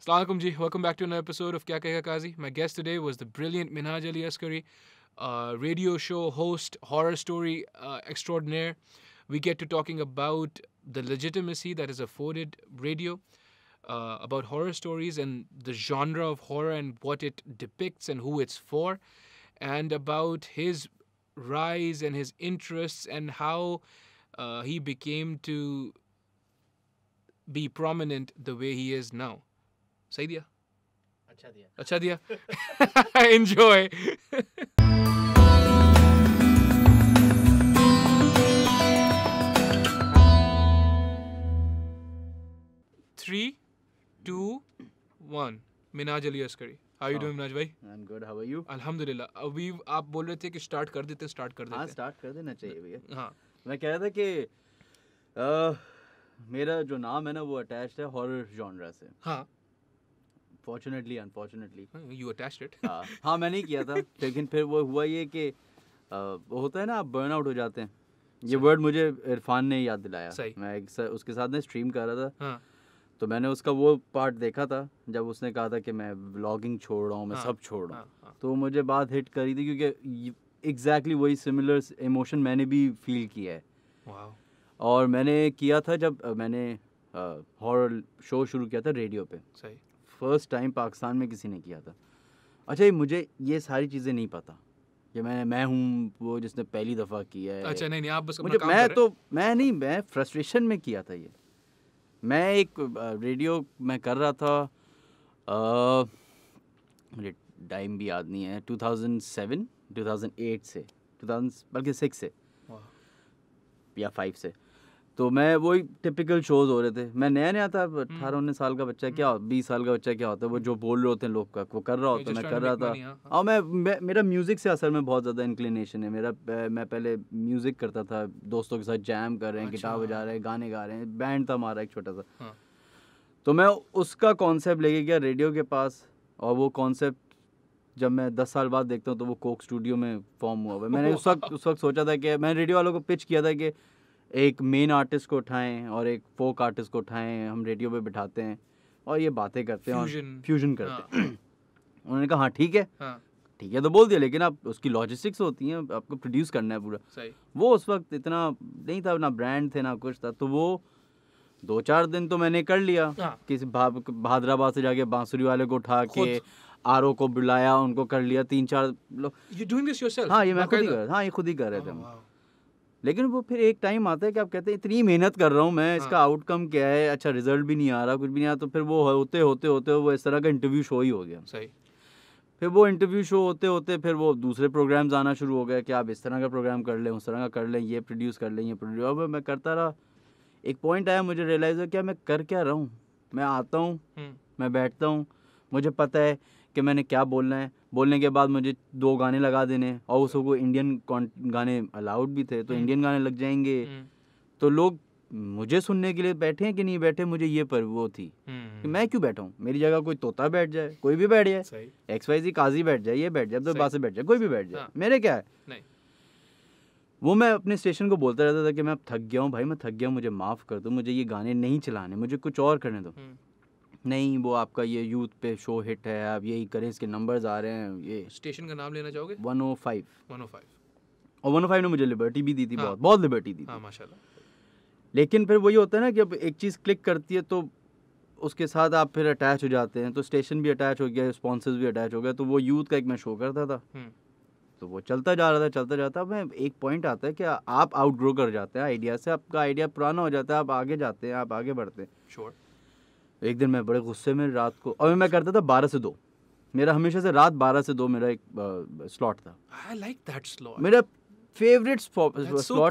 Assalamualaikum ji, welcome back to another episode of Kya Kahega Kazi. My guest today was the brilliant Minhaj Ali Askari, uh, radio show host, horror story uh, extraordinaire. We get to talking about the legitimacy that is afforded radio, uh, about horror stories and the genre of horror and what it depicts and who it's for, and about his rise and his interests and how uh, he became to be prominent the way he is now. सही दिया अच्छा दिया अच्छा दिया enjoy three two one Minaj Ali Askari how you doing Minaj भाई I am good how are you अल्हम्दुलिल्लाह अभी आप बोल रहे थे कि स्टार्ट कर देते स्टार्ट कर देते हाँ स्टार्ट कर देना चाहिए भैया हाँ मैं कह रहा था कि आ, मेरा जो नाम है ना वो अटैच्ड है हॉरर जॉनरा से हाँ fortunately unfortunately you attached it हाँ मैंने किया था लेकिन फिर वो हुआ ये कि होता है ना आप बर्न आउट हो जाते हैं ये वर्ड मुझे इरफान ने याद दिलाया मैं एक उसके साथ ना स्ट्रीम कर रहा था हाँ. तो मैंने उसका वो पार्ट देखा था जब उसने कहा था कि मैं ब्लॉगिंग छोड़ रहा हूँ मैं हाँ, सब छोड़ रहा हूँ हाँ, हाँ। तो मुझे बात हिट करी थी क्योंकि एग्जैक्टली वही सिमिलर इमोशन मैंने भी फील किया है और मैंने किया था जब मैंने हॉरर शो शुरू किया था रेडियो पे सही फर्स्ट टाइम पाकिस्तान में किसी ने किया था अच्छा ये मुझे ये सारी चीज़ें नहीं पता कि मैं मैं हूँ वो जिसने पहली दफ़ा किया है अच्छा नहीं नहीं आप बस मुझे मैं तो मैं नहीं मैं फ्रस्ट्रेशन में किया था ये मैं एक रेडियो में कर रहा था मुझे टाइम भी याद नहीं है 2007 2008 से 2000 बल्कि सिक्स से या फाइव से तो मैं वही टिपिकल शोज़ हो रहे थे मैं नया नया था हम्म। अठारह उन्नीस साल का बच्चा क्या हम्म। बीस साल का बच्चा क्या होता है वो जो बोल रहे होते हैं लोग का वो कर रहा होता है मैं कर रहा था हाँ। और मैं, मेरा म्यूज़िक से असर में बहुत ज़्यादा इंक्लिनेशन है मेरा मैं पहले म्यूज़िक करता था दोस्तों के साथ जैम कर रहे हैं गिटार अच्छा। बजा रहे हैं गाने गा रहे हैं बैंड था हमारा एक छोटा सा हाँ। तो मैं उसका कॉन्सेप्ट लेके गया रेडियो के पास और वो कॉन्सेप्ट जब मैं दस साल बाद देखता हूँ तो वो कोक स्टूडियो में फॉर्म हुआ हुआ मैंने उस वक्त उस वक्त सोचा था कि मैंने रेडियो वालों को पिच किया था कि एक मेन आर्टिस्ट को उठाएं और एक फोक आर्टिस्ट को उठाएं हम रेडियो पे बिठाते हैं और ये बातें करते हैं और फ्यूजन करते हाँ। हैं उन्होंने कहा हाँ ठीक है हाँ। ठीक है तो बोल दिया लेकिन आप उसकी लॉजिस्टिक्स होती हैं आपको प्रोड्यूस करना है पूरा वो उस वक्त इतना नहीं था ना ब्रांड थे ना कुछ था तो वो दो चार दिन तो मैंने कर लिया हाँ। किसी भादराबाद से जाके बांसुरी वाले को उठा के आर को बुलाया उनको कर लिया तीन चार लोग हाँ ये मैं खुद ही कर हाँ ये खुद ही कर रहे थे लेकिन वो फिर एक टाइम आता है कि आप कहते हैं इतनी मेहनत कर रहा हूँ मैं इसका आउटकम हाँ। क्या है अच्छा रिजल्ट भी नहीं आ रहा कुछ भी नहीं आ रहा तो फिर वो होते होते होते वो इस तरह का इंटरव्यू शो ही हो गया सही फिर वो इंटरव्यू शो होते होते फिर वो दूसरे प्रोग्राम्स आना शुरू हो गया कि आप इस तरह का प्रोग्राम कर लें उस तरह का कर लें ये प्रोड्यूस कर लें ये प्रोड्यूस अब मैं करता रहा एक पॉइंट आया मुझे रियलाइज़ हो क्या मैं कर क्या रहा हूँ मैं आता हूँ हम्म। मैं बैठता हूँ मुझे पता है कि मैंने क्या बोलना है बोलने के बाद मुझे दो गाने लगा देने और उस को इंडियन गाने अलाउड भी थे तो इंडियन हम्म। गाने लग जाएंगे हम्म। तो लोग मुझे सुनने के लिए बैठे हैं कि नहीं बैठे मुझे ये पर वो थी हम्म, कि मैं क्यों बैठा हूँ मेरी जगह कोई तोता बैठ जाए कोई भी बैठ जाए एक्स वाई जी काजी बैठ जाए ये बैठ जाए अब्दुल बासे बैठ जाए कोई भी बैठ जाए हाँ। मेरे क्या है वो मैं अपने स्टेशन को बोलता रहता था कि मैं अब थक गया हूँ भाई मैं थक गया हूँ मुझे माफ़ कर दो मुझे ये गाने नहीं चलाने मुझे कुछ और करने दो नहीं वो आपका ये यूथ पे शो हिट है आप यही करें इसके नंबर्स आ रहे हैं ये स्टेशन का नाम लेना चाहोगे 105 105 और 105 ने मुझे लिबर्टी भी दी थी हाँ, बहुत बहुत लिबर्टी दी हाँ, माशाल्लाह लेकिन फिर वही होता है ना कि अब एक चीज़ क्लिक करती है तो उसके साथ आप फिर अटैच हो जाते हैं तो स्टेशन भी अटैच हो गया स्पॉन्सर्स भी अटैच हो गया तो वो यूथ का एक मैं शो करता था हम्म। तो वो चलता जा रहा था चलता जाता मैं एक पॉइंट आता है कि आप आउटग्रो कर जाते हैं आइडिया से आपका आइडिया पुराना हो जाता है आप आगे जाते हैं आप आगे बढ़ते हैं श्योर sure. एक दिन मैं बड़े गुस्से में रात को और मैं करता था बारह से दो मेरा हमेशा से रात बारह से दो मेरा एक स्लॉट था आई लाइक दैट स्लॉट मेरा फेवरेट स्लॉट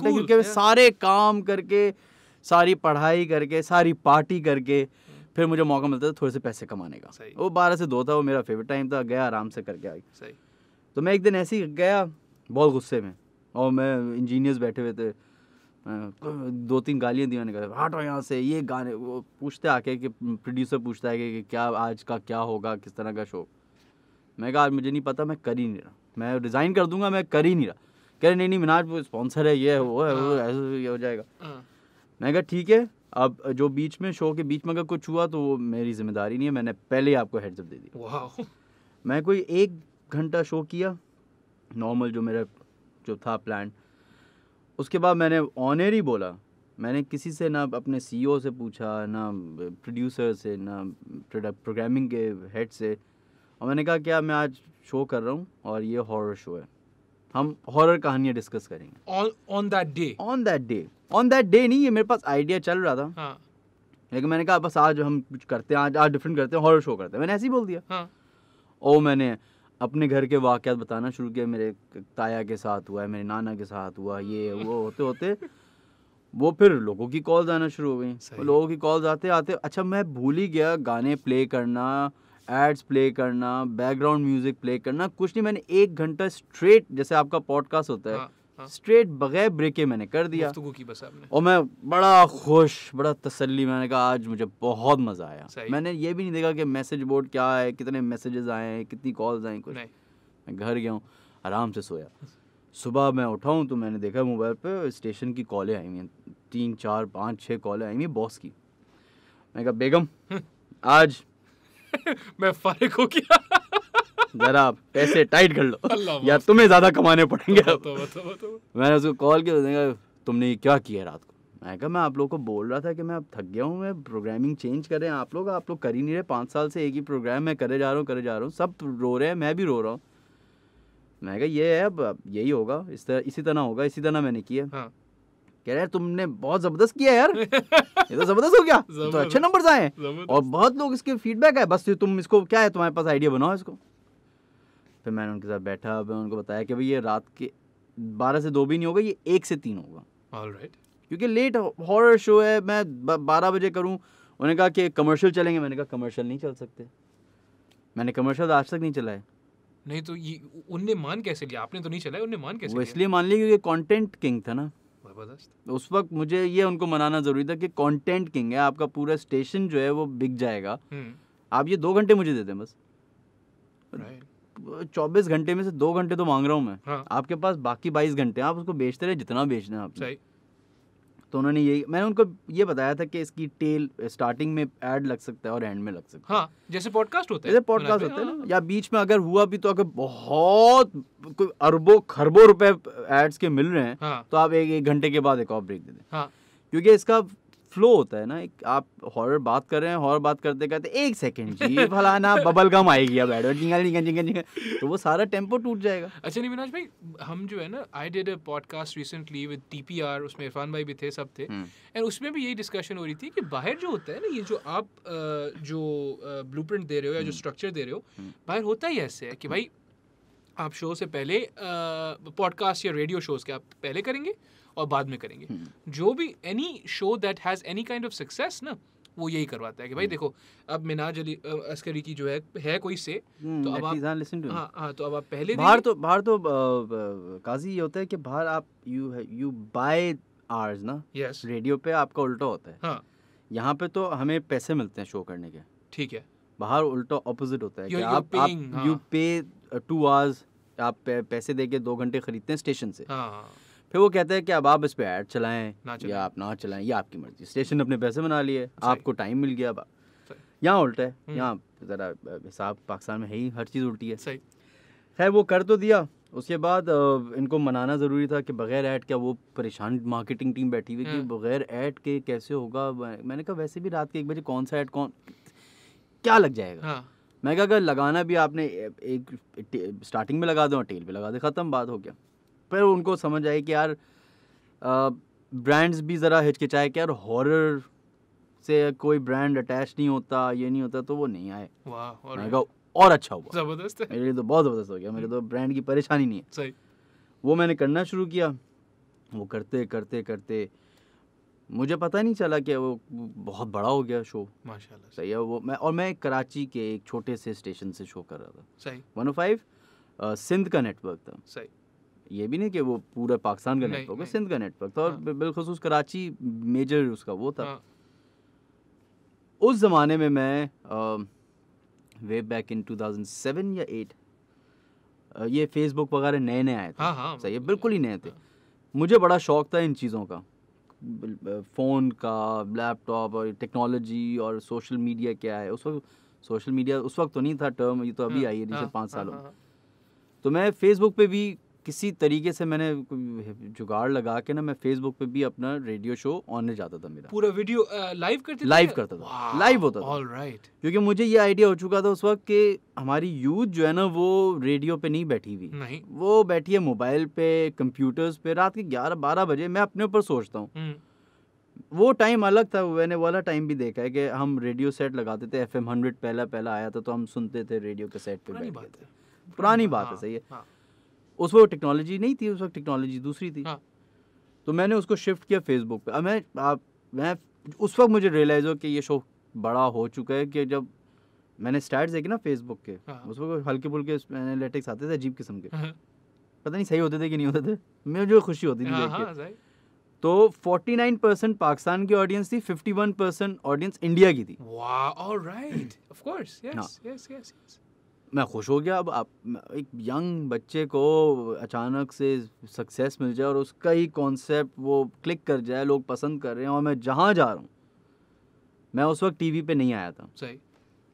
है क्योंकि सारे काम करके सारी पढ़ाई करके सारी पार्टी करके फिर मुझे मौका मिलता था थोड़े से पैसे कमाने का वो बारह से दो था वो मेरा फेवरेट टाइम था गया आराम से करके आई तो मैं एक दिन ऐसे ही गया बहुत गुस्से में और मैं इंजीनियर्स बैठे हुए थे हाँ, दो तीन गालियाँ दी मैंने कहा हटो यहाँ से ये गाने वो पूछते आके कि प्रोड्यूसर पूछता है कि क्या आज का क्या होगा किस तरह का शो मैं कहा आज मुझे नहीं पता मैं कर ही नहीं रहा मैं रिज़ाइन कर दूंगा मैं कर ही नहीं रहा कह रहे नहीं नहीं मिनाज वो स्पॉन्सर है ये है वो है वो हाँ। ऐसे ये हो जाएगा हाँ। मैं कहा ठीक है अब जो बीच में शो के बीच में अगर कुछ हुआ तो वो मेरी जिम्मेदारी नहीं है मैंने पहले ही आपको हेडसअप दे दिया मैं कोई एक घंटा शो किया नॉर्मल जो मेरा जो था प्लान उसके बाद मैंने ऑनर ही बोला मैंने किसी से ना अपने सीईओ e से पूछा ना प्रोड्यूसर से ना प्रोग्रामिंग के हेड से और मैंने कहा क्या मैं आज शो कर रहा हूँ और ये हॉरर शो है हम हॉरर कहानियाँ डिस्कस करेंगे on that day on that day on that day नहीं ये मेरे पास आइडिया चल रहा था हाँ. लेकिन मैंने कहा बस आज हम कुछ करते हैं आज आज डिफरेंट करते हैं हॉरर शो करते हैं मैंने ऐसे ही बोल दिया हाँ. ओ मैंने अपने घर के वाक़ बताना शुरू किया मेरे ताया के साथ हुआ है मेरे नाना के साथ हुआ ये वो होते होते वो फिर लोगों की कॉल्स आना शुरू हो गई लोगों की कॉल्स आते आते अच्छा मैं भूल ही गया गाने प्ले करना एड्स प्ले करना बैकग्राउंड म्यूजिक प्ले करना कुछ नहीं मैंने एक घंटा स्ट्रेट जैसे आपका पॉडकास्ट होता है हाँ। स्ट्रेट हाँ। बगैर ब्रेक मैंने कर दिया की बस आपने और मैं बड़ा खुश बड़ा तसल्ली मैंने कहा आज मुझे बहुत मज़ा आया मैंने ये भी नहीं देखा कि मैसेज बोर्ड क्या है कितने मैसेजेस आए हैं कितनी कॉल्स आई कुछ मैं घर गया हूँ आराम से सोया सुबह मैं उठाऊँ तो मैंने देखा मोबाइल पर स्टेशन की कॉलें आई हुई हैं तीन चार पाँच छः कॉलें आई हुई बॉस की मैंने कहा बेगम हम्म। आज मैं फारिक हो गया जरा पैसे टाइट कर लो या तुम्हें ज्यादा कमाने पड़ेंगे तो, तो, तो, तो, मैंने उसको कॉल किया तुमने क्या किया रात को मैं कहा मैं आप लोग को बोल रहा था कि मैं अब थक गया हूँ मैं प्रोग्रामिंग चेंज करें आप लोग आप लोग कर ही नहीं रहे पाँच साल से एक ही प्रोग्राम मैं करे जा रहा हूँ करे जा रहा हूँ सब रो रहे हैं मैं भी रो रहा हूँ मैं कहा ये है अब यही होगा इस तरह इसी तरह होगा इसी तरह मैंने किया हाँ। कह रहे तुमने बहुत जबरदस्त किया यार ये तो जबरदस्त हो गया तो अच्छे नंबर आए और बहुत लोग इसके फीडबैक है बस तुम इसको क्या है तुम्हारे पास आइडिया बनाओ इसको फिर मैंने उनके साथ बैठा फिर उनको बताया कि भाई ये रात के बारह से दो भी नहीं होगा ये एक से तीन होगा ऑल right. क्योंकि लेट हॉरर शो है मैं बारह बजे करूँ उन्होंने कहा कि कमर्शियल चलेंगे मैंने कहा कमर्शियल नहीं चल सकते मैंने कमर्शियल आज तक नहीं चलाया नहीं तो ये उनने मान कैसे लिया आपने तो नहीं चलाया उनने मान कैसे वो इसलिए मान लिया क्योंकि कंटेंट किंग था ना उस वक्त मुझे ये उनको मनाना जरूरी था कि कंटेंट किंग है आपका पूरा स्टेशन जो है वो बिक जाएगा हम्म। आप ये दो घंटे मुझे दे दें बस चौबीस घंटे में से दो घंटे तो मांग रहा हूँ मैं हाँ। आपके पास बाकी बाईस घंटे आप उसको बेचते रहे जितना बेचना है आप तो उन्होंने यही मैंने उनको ये बताया था कि इसकी टेल स्टार्टिंग में एड लग सकता है और एंड में लग सकता है हाँ, जैसे पॉडकास्ट होते हैं जैसे पॉडकास्ट हाँ। होते हैं ना या बीच में अगर हुआ भी तो अगर बहुत कोई अरबों खरबों रुपए एड्स के मिल रहे हैं हाँ, तो आप एक एक घंटे के बाद एक और ब्रेक दे दें हाँ, क्योंकि इसका फ्लो होता है ना एक आप हॉरर बात कर रहे हैं हॉरर बात करते करते एक सेकंड जी फलाना बबल गम आएगी अब Edward jingle jingle jingle jingle तो वो सारा टेम्पो टूट जाएगा अच्छा नहीं विनाश भाई हम जो है ना I did a podcast recently with TPR उसमें इरफान भाई भी थे सब थे एंड हम्म। उसमें भी यही डिस्कशन हो रही थी कि बाहर जो होता है ना ये जो आप जो ब्लूप्रिंट दे रहे हो या जो स्ट्रक्चर हम्म। दे रहे हो हम्म। बाहर होता ही ऐसे है कि भाई आप शो से पहले पॉडकास्ट या रेडियो शोज के आप पहले करेंगे और बाद में करेंगे हम्म। जो भी any show that has any kind of success ना वो यही करवाता है कि भाई हम्म। देखो अब मिनाज अली अस्करी की जो है है कोई से हम्म, तो अब आप हाँ हाँ तो अब आप पहले बाहर तो बाहर तो काजी ये होता है कि बाहर आप यू यू बाय आवर्स ना यस रेडियो पे आपका उल्टा होता है हाँ यहाँ पे तो हमें पैसे मिलते हैं शो करने के ठीक है बाहर उल्टा ऑपोजिट होता है कि आप आप यू पे टू आवर्स आप पैसे दे के दो घंटे खरीदते हैं स्टेशन से हाँ, हाँ। फिर वो कहते हैं कि अब आप इस पर ऐड चलाएं या आप ना चलाएं ये आपकी मर्जी स्टेशन अपने पैसे बना लिए आपको टाइम मिल गया अब यहाँ उल्टा है हम्म। यहाँ ज़रा हिसाब पाकिस्तान में है ही हर चीज़ उल्टी है सही खैर वो कर तो दिया उसके बाद इनको मनाना ज़रूरी था कि बगैर ऐड क्या वो परेशान मार्केटिंग टीम बैठी हुई कि हम्म। बगैर ऐड के कैसे होगा मैंने कहा वैसे भी रात के एक बजे कौन सा ऐड कौन क्या लग जाएगा हाँ। मैं कहा अगर लगाना भी आपने एक, एक स्टार्टिंग में लगा दो टेल पे लगा दे ख़त्म बात हो गया पर उनको समझ आई कि यार ब्रांड्स भी ज़रा हिचकिचाए कि यार हॉरर से कोई ब्रांड अटैच नहीं होता ये नहीं होता तो वो नहीं आए वाह और, और अच्छा हुआ जबरदस्त मेरे लिए तो बहुत ज़बरदस्त हो गया मेरे तो ब्रांड की परेशानी नहीं है सही वो मैंने करना शुरू किया वो करते करते करते मुझे पता नहीं चला कि वो बहुत बड़ा हो गया शो माशाल्लाह सही है वो मैं और मैं कराची के एक छोटे से स्टेशन से शो कर रहा था सही वन ओ फाइव सिंध का नेटवर्क था सही ये भी नहीं कि वो पूरा पाकिस्तान का नेटवर्क है सिंध का नेटवर्क था और हाँ। बिलखसूस कराची मेजर उसका वो था हाँ। उस ज़माने में मैं वे बैक इन सेवन या एट ये फेसबुक वगैरह नए नए आए थे हाँ, सही है बिल्कुल ही नए थे मुझे बड़ा शौक था इन चीज़ों का फ़ोन का लैपटॉप और टेक्नोलॉजी और सोशल मीडिया क्या है उस वक्त सोशल मीडिया उस वक्त तो नहीं था टर्म ये तो अभी आई है जैसे पाँच सालों तो मैं फेसबुक पे भी किसी तरीके से मैंने जुगाड़ लगा के ना मैं फेसबुक पे भी अपना रेडियो शो ऑन जाता था मेरा पूरा वीडियो लाइव करते लाइव करता था लाइव होता था ऑलराइट क्योंकि मुझे ये आइडिया हो चुका था उस वक्त कि हमारी यूथ जो है ना वो रेडियो पे नहीं बैठी हुई वो बैठी है मोबाइल पे कंप्यूटर्स पे रात के ग्यारह बारह बजे मैं अपने ऊपर सोचता हूँ हम्म। वो टाइम अलग था मैंने वाला टाइम भी देखा है कि हम रेडियो सेट लगाते थे एफ एम हंड्रेड पहला पहला आया था तो हम सुनते थे रेडियो के सेट पे पुरानी बात है पुरानी बात है हाँ, सही है हाँ। उस वक्त टेक्नोलॉजी नहीं थी उस वक्त टेक्नोलॉजी दूसरी थी हाँ. तो मैंने उसको शिफ्ट किया फेसबुक पे मैं आप मैं उस वक्त मुझे रियलाइज हो कि ये शो बड़ा हो चुका है कि जब मैंने स्टार्ट देखे ना फेसबुक के हाँ. उस वक्त हल्के फुल्के एनालिटिक्स आते थे अजीब किस्म के हाँ. पता नहीं सही होते थे कि नहीं होते थे मुझे खुशी होती थी हाँ, देख के हाँ, तो 49 परसेंट पाकिस्तान की ऑडियंस थी 51 परसेंट ऑडियंस इंडिया की थी of course yes yes yes मैं खुश हो गया अब आप एक यंग बच्चे को अचानक से सक्सेस मिल जाए और उसका ही कॉन्सेप्ट वो क्लिक कर जाए लोग पसंद कर रहे हैं और मैं जहाँ जा रहा हूँ मैं उस वक्त टीवी पे नहीं आया था सही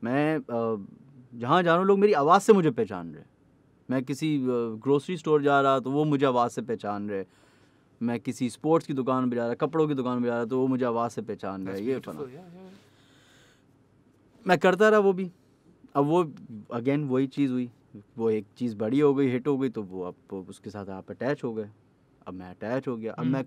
मैं जहाँ जा रहा हूँ लोग मेरी आवाज़ से मुझे पहचान रहे मैं किसी ग्रोसरी स्टोर जा रहा तो वो मुझे आवाज़ से पहचान रहे मैं किसी स्पोर्ट्स की दुकान पर जा रहा कपड़ों की दुकान पर जा रहा तो वो मुझे आवाज़ से पहचान रहे ये मैं करता रहा वो भी अब वो अगेन वही चीज़ हुई वो एक चीज़ बड़ी हो गई हिट हो गई तो वो अब उसके साथ आप अटैच हो गए अब मैं अटैच हो गया अब हम्म। मैं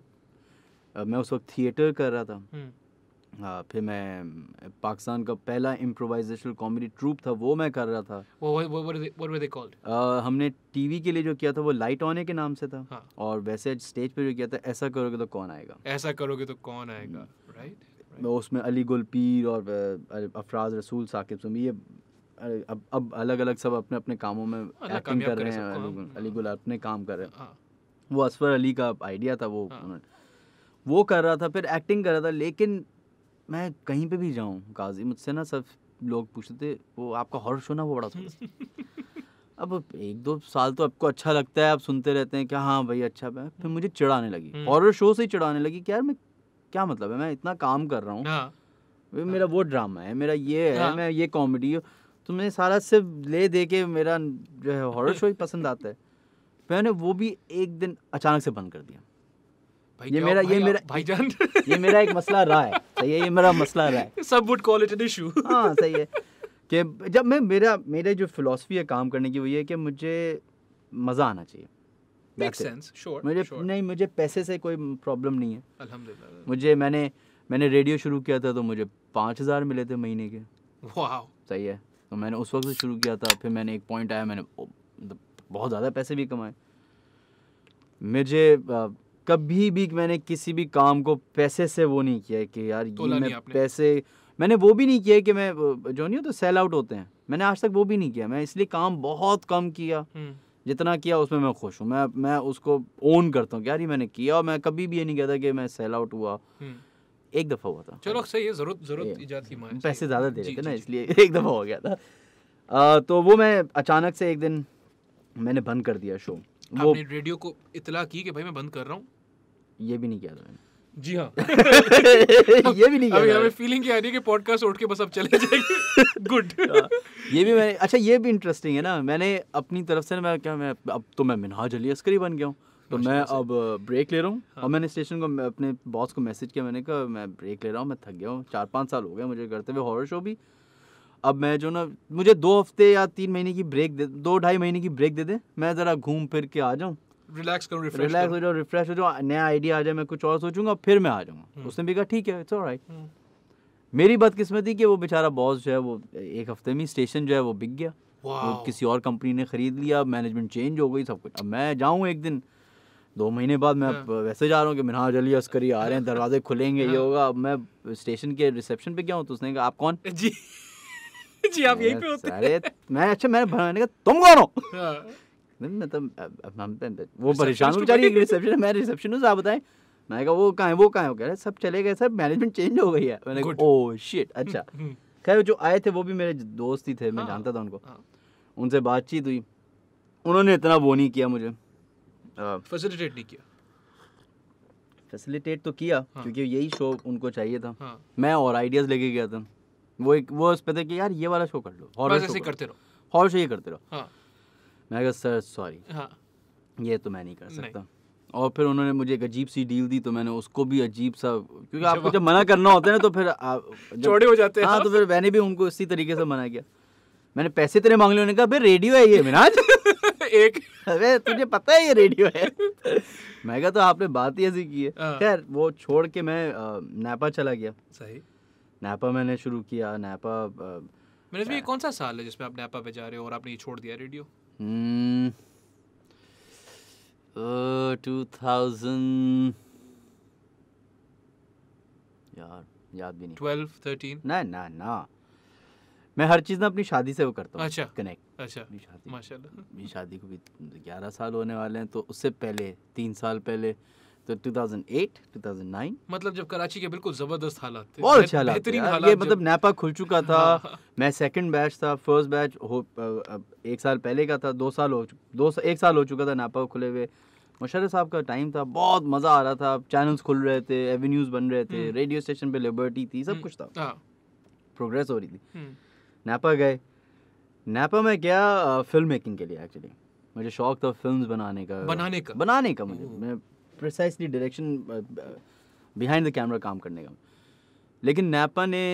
अब मैं उस वक्त थिएटर कर रहा था आ, हम्म। हाँ, फिर मैं पाकिस्तान का पहला इम्प्रोवाइजेशनल कॉमेडी ट्रूप था वो मैं कर रहा था वो, वो, वो, वो, वो, वो, uh, हमने टीवी के लिए जो किया था वो लाइट ऑन के नाम से था हाँ. और वैसे स्टेज पे जो किया था ऐसा करोगे तो कौन आएगा ऐसा करोगे तो कौन आएगा राइट हम्म। right? right. उसमें अली गुलपीर और अफराज रसूल साकिब सुमी ये अब अब अलग अलग सब अपने अपने कामों में एक्टिंग हाँ, कर रहे हैं अली गुल अपने काम कर रहे हैं हाँ। वो असफर अली का आइडिया था वो हाँ। उन्होंने वो कर रहा था फिर एक्टिंग कर रहा था लेकिन मैं कहीं पे भी जाऊँ काजी मुझसे ना सब लोग पूछते थे वो आपका हॉर शो ना वो बड़ा था अब एक दो साल तो आपको अच्छा लगता है आप सुनते रहते हैं कि हाँ भाई अच्छा है फिर मुझे चिढ़ाने लगी हॉरर हम्म। शो से ही चिढ़ाने लगी कि यार मैं क्या मतलब है मैं इतना काम कर रहा हूँ मेरा वो ड्रामा है मेरा ये है मैं ये कॉमेडी हूँ तुमने सारा सिर्फ ले दे के मेरा जो है हॉरर शो ही पसंद आता है मैंने वो भी एक दिन अचानक से बंद कर दिया भाई ये मेरा भाई ये मेरा भाई जान ये मेरा एक मसला रहा है सही है ये मेरा मसला रहा है सब would call it an issue हाँ सही है कि जब मैं मेरा मेरे जो फिलॉसफी है काम करने की वो ये है कि मुझे मज़ा आना चाहिए Makes sense, sure, मुझे sure. नहीं मुझे पैसे से कोई प्रॉब्लम नहीं है अल्हम्दुलिल्लाह मुझे मैंने मैंने रेडियो शुरू किया था तो मुझे पाँच हज़ार मिले थे महीने के वाह सही है तो मैंने उस वक्त से शुरू किया था फिर मैंने एक पॉइंट आया मैंने मतलब बहुत ज़्यादा पैसे भी कमाए मुझे कभी भी मैंने किसी भी काम को पैसे से वो नहीं किया कि यार तो ये मैं पैसे मैंने वो भी नहीं किया कि मैं जो नहीं हो तो सेल आउट होते हैं मैंने आज तक वो भी नहीं किया मैं इसलिए काम बहुत कम किया हम्म। जितना किया उसमें मैं खुश हूँ मैं मैं उसको ओन करता हूँ यार ये मैंने किया और मैं कभी भी ये नहीं कहता कि मैं सेल आउट हुआ हम्म। एक दफ़ा हुआ था चलो सही है ज़रूरत ज़रूरत ईजाद की पैसे ज़्यादा दे रहे थे ना इसलिए एक दफ़ा हो गया था तो वो मैं अचानक से एक दिन मैंने बंद कर दिया शो वो रेडियो को इतला की कि भाई मैं बंद कर रहा हूँ ये भी नहीं किया था मैंने जी हाँ ये भी नहीं किया हमें फीलिंग आ रही है कि पॉडकास्ट उठ के बस अब चले जाएंगे गुड हाँ, ये भी मैं अच्छा ये भी इंटरेस्टिंग है ना मैंने अपनी तरफ से ना मैं क्या मैं अब तो मैं मिनहाज अली अस्करी बन गया हूँ तो मैं अब ब्रेक ले रहा हूँ हाँ। और मैंने स्टेशन को मैं अपने बॉस को मैसेज किया मैंने कहा मैं ब्रेक ले रहा हूँ मैं थक गया हूँ चार पाँच साल हो गया मुझे करते हुए हॉर शो भी अब मैं जो ना मुझे दो हफ्ते या तीन महीने की ब्रेक दे दो ढाई महीने की ब्रेक दे दे मैं ज़रा घूम फिर के आ जाऊँ रिलैक्स करूँ रिलैक्स हो जाओ रिफ्रेश हो जाओ नया आइडिया आ जाए मैं कुछ और सोचूंगा फिर मैं आ जाऊँगा हम्म। उसने भी कहा ठीक है इट्स हम्म। और मेरी बदकिस्मती कि वो बेचारा बॉस जो है वो एक हफ्ते में स्टेशन जो है वो बिक गया किसी और कंपनी ने खरीद लिया मैनेजमेंट चेंज हो गई सब कुछ अब मैं जाऊँ एक दिन दो महीने बाद मैं हाँ। वैसे जा रहा हूँ कि मिनहाज जली अस्करी आ रहे हैं दरवाजे खुलेंगे हाँ। ये होगा अब मैं स्टेशन के रिसेप्शन पे क्या हूँ तो उसने कहा आप कौन जी जी आप यहीं पे होते हैं अरे मैं अच्छा मैंने मैंने कहा तुम कौन हो मतलब वो परेशान हो जा रही है रिसेप्शन मैं रिसेप्शन हूँ आप बताएं मैंने कहा वो कहाँ है वो कहाँ हो वो कह रहे सब चले गए सर मैनेजमेंट चेंज हो गई है मैंने कहा ओ शिट oh, अच्छा हम्म। खैर जो आए थे वो भी मेरे दोस्त ही थे मैं जानता था उनको उनसे बातचीत हुई उन्होंने इतना वो नहीं किया मुझे फैसिलिटेट हाँ। नहीं किया फैसिलिटेट तो किया हाँ. क्योंकि यही शो उनको चाहिए था हाँ. मैं और आइडियाज लेके गया था वो एक वो उस पर था कि यार ये वाला शो कर लो हॉर शो करते रहो हॉर शो ये करते रहो हाँ. मैं कहा सर सॉरी हाँ. ये तो मैं नहीं कर सकता नहीं. और फिर उन्होंने मुझे एक अजीब सी डील दी तो मैंने उसको भी अजीब सा क्योंकि आपको जब मना करना होता है ना तो फिर आप चौड़े हो जाते हैं हाँ तो फिर मैंने भी उनको इसी तरीके से मना किया मैंने पैसे तेरे मांग लिए उन्होंने कहा रेडियो है ये मिनाज एक अरे तुझे पता है ये रेडियो है मैं कहा तो आपने बात ही ऐसी की है हाँ। खैर वो छोड़ के मैं नेपा चला गया सही नेपा मैंने शुरू किया नेपा मैंने भी कौन सा साल है जिसमें आप नेपा पे जा रहे हो और आपने ये छोड़ दिया रेडियो टू थाउजेंड यार याद भी नहीं ट्वेल्व थर्टीन ना ना ना मैं हर चीज़ ना अपनी शादी से वो करता हूँ अच्छा कनेक्ट अच्छा शादी माशाल्लाह मेरी शादी को भी ग्यारह साल होने वाले हैं तो उससे पहले तीन साल पहले तो 2008, 2009 मतलब जब कराची के बिल्कुल जबरदस्त हालात थे बहुत अच्छा हालात ये मतलब नेपा खुल चुका था हाँ। मैं सेकंड बैच था फर्स्ट बैच हो एक साल पहले का था दो साल हो दो एक साल हो चुका था नेपा खुले हुए मुशरफ साहब का टाइम था बहुत मज़ा आ रहा था चैनल्स खुल रहे थे एवेन्यूज़ बन रहे थे रेडियो हम्म। स्टेशन पे लिबर्टी थी सब हम्म। कुछ था प्रोग्रेस हाँ। हो रही थी हम्म। नेपा गए नेपा में क्या फिल्म मेकिंग के लिए एक्चुअली मुझे शौक था फिल्म बनाने का बनाने का बनाने का मुझे मैं precisely direction behind the camera काम करने का लेकिन नेपा ने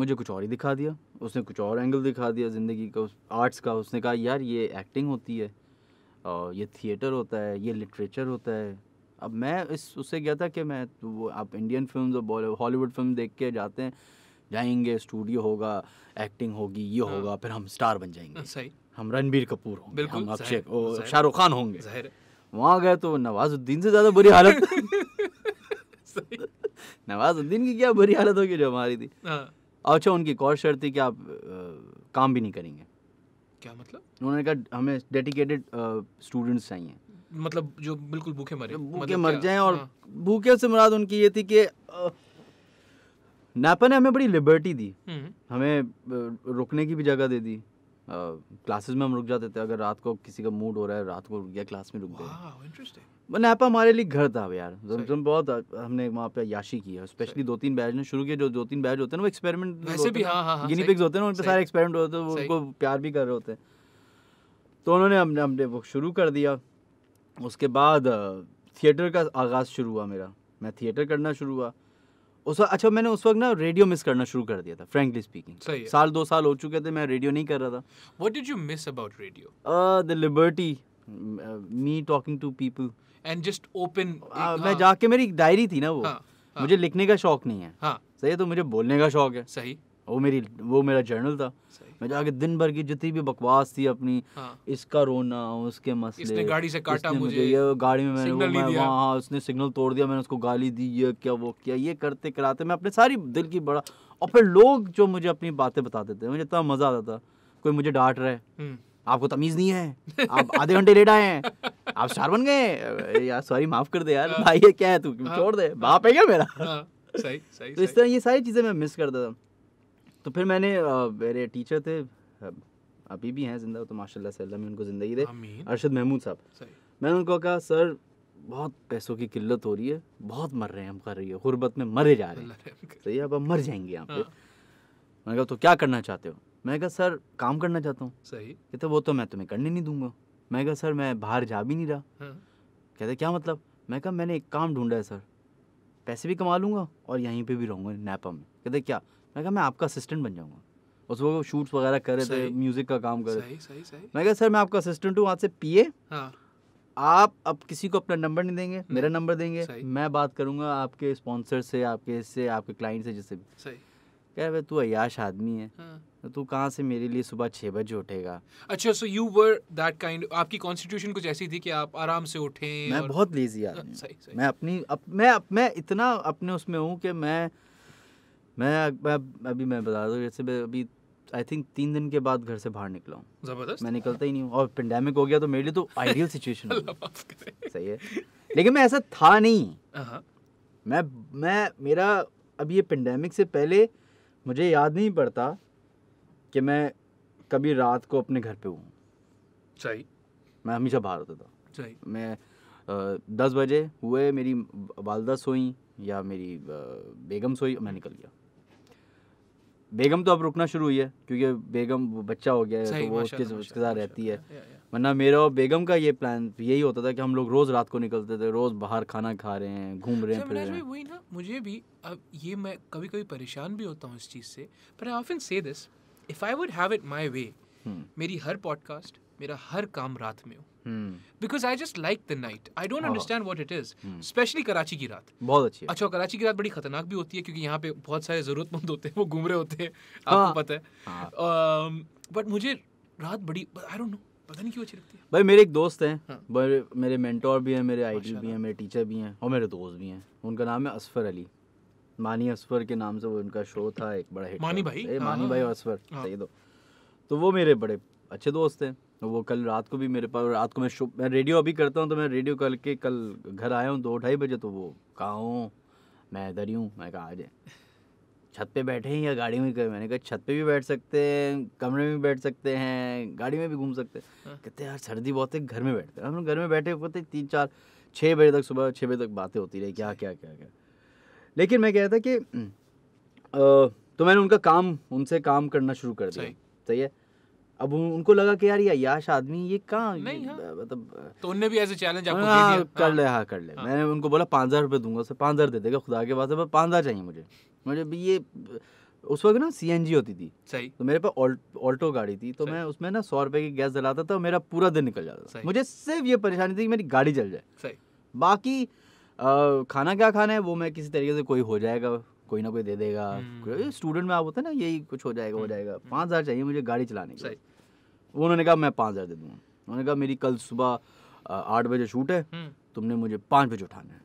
मुझे कुछ और ही दिखा दिया उसने कुछ और एंगल दिखा दिया ज़िंदगी का उस आर्ट्स का उसने कहा यार ये एक्टिंग होती है और ये थिएटर होता है ये लिटरेचर होता है अब मैं इस उससे गया था कि मैं तो वो आप इंडियन फिल्म और हॉलीवुड फिल्म देख के जाते हैं जाएंगे स्टूडियो होगा एक्टिंग होगी ये हाँ। होगा फिर हम स्टार बन जाएंगे सही हम रणबीर कपूर होंगे हम अक्षय शाहरुख खान होंगे वहाँ गए तो नवाजुद्दीन से ज़्यादा बुरी हालत नवाजुद्दीन की क्या बुरी हालत होगी जो हमारी थी हाँ। अच्छा उनकी कौर शर्त थी कि आप काम भी नहीं करेंगे क्या मतलब उन्होंने कहा हमें डेडिकेटेड स्टूडेंट्स चाहिए मतलब जो बिल्कुल भूखे मरे मतलब भूखे मतलब मर जाएं और हाँ। भूखे से मुराद उनकी ये थी कि नैपा ने हमें बड़ी लिबर्टी दी हम्म। हमें रुकने की भी जगह दे दी क्लासेस में हम रुक जाते थे अगर रात को किसी का मूड हो रहा है रात को रुक गया क्लास में रुक गया नैपा हमारे लिए घर था यार बहुत हमने वहाँ पे याशी की है स्पेशली दो तीन बैच ने शुरू किया जो दो तीन बैच होते हैं वो एक्सपेरिमेंट गिनी पिग्स होते हैं उन पर सारे एक्सपेरिमेंट होते हैं उनको प्यार भी कर रहे होते हैं तो उन्होंने हमने हमने वो शुरू कर दिया उसके बाद थिएटर का आगाज़ शुरू हुआ मेरा मैं थिएटर करना शुरू हुआ उस अच्छा मैंने उस वक्त ना रेडियो मिस करना शुरू कर दिया था फ्रेंकली स्पीकिंग साल दो साल हो चुके थे मैं रेडियो नहीं कर रहा था what did you miss about radio the liberty me talking to people and just open मैं हाँ। जाके मेरी डायरी थी ना वो हाँ, हाँ. मुझे लिखने का शौक नहीं है हाँ. सही है तो मुझे बोलने का शौक है सही वो मेरी वो मेरा जर्नल था सही मैं जाके दिन भर की जितनी भी बकवास थी अपनी हाँ। इसका रोना उसके मसले इसने गाड़ी से काटा मुझे, मुझे ये गाड़ी में मैंने मैं वहाँ हाँ, उसने सिग्नल तोड़ दिया मैंने उसको गाली दी ये क्या वो किया ये करते कराते मैं अपने सारी दिल की बड़ा और फिर लोग जो मुझे अपनी बातें बताते थे मुझे इतना मज़ा आता था कोई मुझे डांट रहा है हम्म। आपको तमीज नहीं है आप आधे घंटे लेट आए हैं आप स्टार बन गए यार सॉरी माफ कर दे यार हाँ। भाई ये क्या है तू हाँ। छोड़ दे बाप है क्या मेरा सही सही तो इस तरह ये सारी चीजें मैं मिस करता था तो फिर मैंने मेरे टीचर थे अभी भी हैं जिंदा तो माशाल्लाह से अल्लाह में उनको ज़िंदगी दे अरशद महमूद साहब मैंने उनको कहा सर बहुत पैसों की किल्लत हो रही है बहुत मर रहे हैं हम कर रही है गुर्बत में मरे जा रहे हैं सही है अब हम मर जाएंगे यहाँ पे हाँ। मैंने कहा तो क्या करना चाहते हो मैं कहा सर काम करना चाहता हूँ सही कहते वो तो मैं तुम्हें करने नहीं दूंगा मैं कहा सर मैं बाहर जा भी नहीं रहा हाँ। कहते क्या मतलब मैं कहा मैंने एक काम ढूंढा है सर पैसे भी कमा लूँगा और यहीं पर भी रहूँगा नेपा में कहते क्या मैं कहा मैं आपका असिस्टेंट बन जाऊंगा उस वो शूट्स वगैरह कर रहे थे म्यूजिक का काम करे सही, सही, सही। मैं कहा सर मैं आपका असिस्टेंट हूँ आज से पीए हाँ। आप अब किसी को अपना नंबर नहीं देंगे नहीं। मेरा नंबर हम्म। देंगे मैं बात करूंगा आपके स्पॉन्सर से आपके इससे आपके क्लाइंट से जिससे भी कह रहे तू अयाश आदमी है हाँ। तो तू कहाँ से मेरे लिए सुबह छः बजे उठेगा अच्छा so you were that kind आपकी कॉन्स्टिट्यूशन कुछ ऐसी थी कि आप आराम से उठें मैं और... बहुत लेजी आदमी हाँ, मैं अपनी अप, मैं अप, मैं इतना अपने उसमें हूँ कि मैं मैं, मैं अभी मैं बता दूँ जैसे मैं अभी आई थिंक तीन दिन के बाद घर से बाहर निकला हूँ जबरदस्त मैं निकलता ही नहीं हूँ और पेंडेमिक हो गया तो मेरे लिए तो आइडियल सिचुएशन सही है लेकिन मैं ऐसा था नहीं हाँ, हाँ। मैं मैं मेरा अभी ये पेंडेमिक से पहले मुझे याद नहीं पड़ता कि मैं कभी रात को अपने घर पे हूँ सही मैं हमेशा बाहर होता था सही मैं आ, दस बजे हुए मेरी वालदा सोई या मेरी बेगम सोई मैं निकल गया बेगम तो अब रुकना शुरू हुई है क्योंकि बेगम बच्चा हो गया है तो वो उसके उसके साथ रहती है वरना मेरा और बेगम का ये प्लान यही होता था कि हम लोग रोज़ रात को निकलते थे रोज़ बाहर खाना खा रहे हैं घूम रहे हैं अच्छा, रहे वही ना मुझे भी अब ये मैं कभी कभी परेशान भी होता हूँ इस चीज़ से पर I often say this if I would have it my way मेरी हर पॉडकास्ट मेरा हर काम रात में हो because I just like the night I don't understand what it is especially Karachi की रात बहुत अच्छी अच्छा कराची की रात बड़ी खतरनाक भी होती है क्योंकि यहाँ पे बहुत सारे जरूरतमंद होते हैं वो घूम रहे होते हैं आपको हाँ। पता है बट हाँ। मुझे रात बड़ी आई डोंट नो पता नहीं क्यों अच्छी लगती है भाई मेरे एक दोस्त हैं हाँ। मेरे, मेरे मेंटोर भी हैं मेरे आइडल भी हैं मेरे टीचर भी हैं और मेरे दोस्त भी हैं उनका नाम है असफर अली मानी असफर के नाम से वो उनका शो था एक बड़ा हिट मानी भाई ए, मानी हाँ, भाई असफर सही दो तो वो मेरे बड़े अच्छे दोस्त हैं तो वो कल रात को भी मेरे पास रात को मैं शो मैं रेडियो अभी करता हूँ तो मैं रेडियो कल के कल घर आया हूँ दो ढाई बजे तो वो कहाँ हूँ मैं इधर ही हूँ मैं कहा जाए छत पे बैठे हैं या गाड़ी में मैंने कहा छत पे भी बैठ सकते हैं कमरे में भी बैठ सकते हैं गाड़ी में भी घूम सकते हैं हाँ। कहते यार सर्दी बहुत है घर में बैठते हैं हम लोग घर में बैठे होते तीन चार छः बजे तक सुबह छः बजे तक बातें होती रही क्या क्या क्या क्या लेकिन मैं कहता कि तो मैंने उनका काम उनसे काम करना शुरू कर दिया सही है अब उनको लगा कि यार ये अयाश आदमी ये कहाँ हाँ। मतलब तो उनने भी ऐसे चैलेंज आपको हाँ, दे दिया कर ले हाँ।, हाँ कर ले हाँ। मैंने उनको बोला पाँच हज़ार रुपये दूंगा उससे पाँच हज़ार दे देगा खुदा के पास पाँच हज़ार चाहिए मुझे मुझे भी ये उस वक्त ना सी होती थी सही तो मेरे पास ऑल्टो आल्ट, गाड़ी थी तो मैं उसमें ना सौ रुपये की गैस जलाता था मेरा पूरा दिन निकल जाता था मुझे सिर्फ ये परेशानी थी कि मेरी गाड़ी जल जाए सही बाकी खाना क्या खाना है वो मैं किसी तरीके से कोई हो जाएगा कोई ना कोई दे देगा हम्म। स्टूडेंट में आप होते हैं ना यही कुछ हो जाएगा हो हम्म। जाएगा हम्म। पाँच हज़ार चाहिए मुझे गाड़ी चलाने के उन्होंने कहा मैं पाँच हज़ार दे दूँगा उन्होंने कहा मेरी कल सुबह आठ बजे शूट है हम्म। तुमने मुझे पाँच बजे उठाना है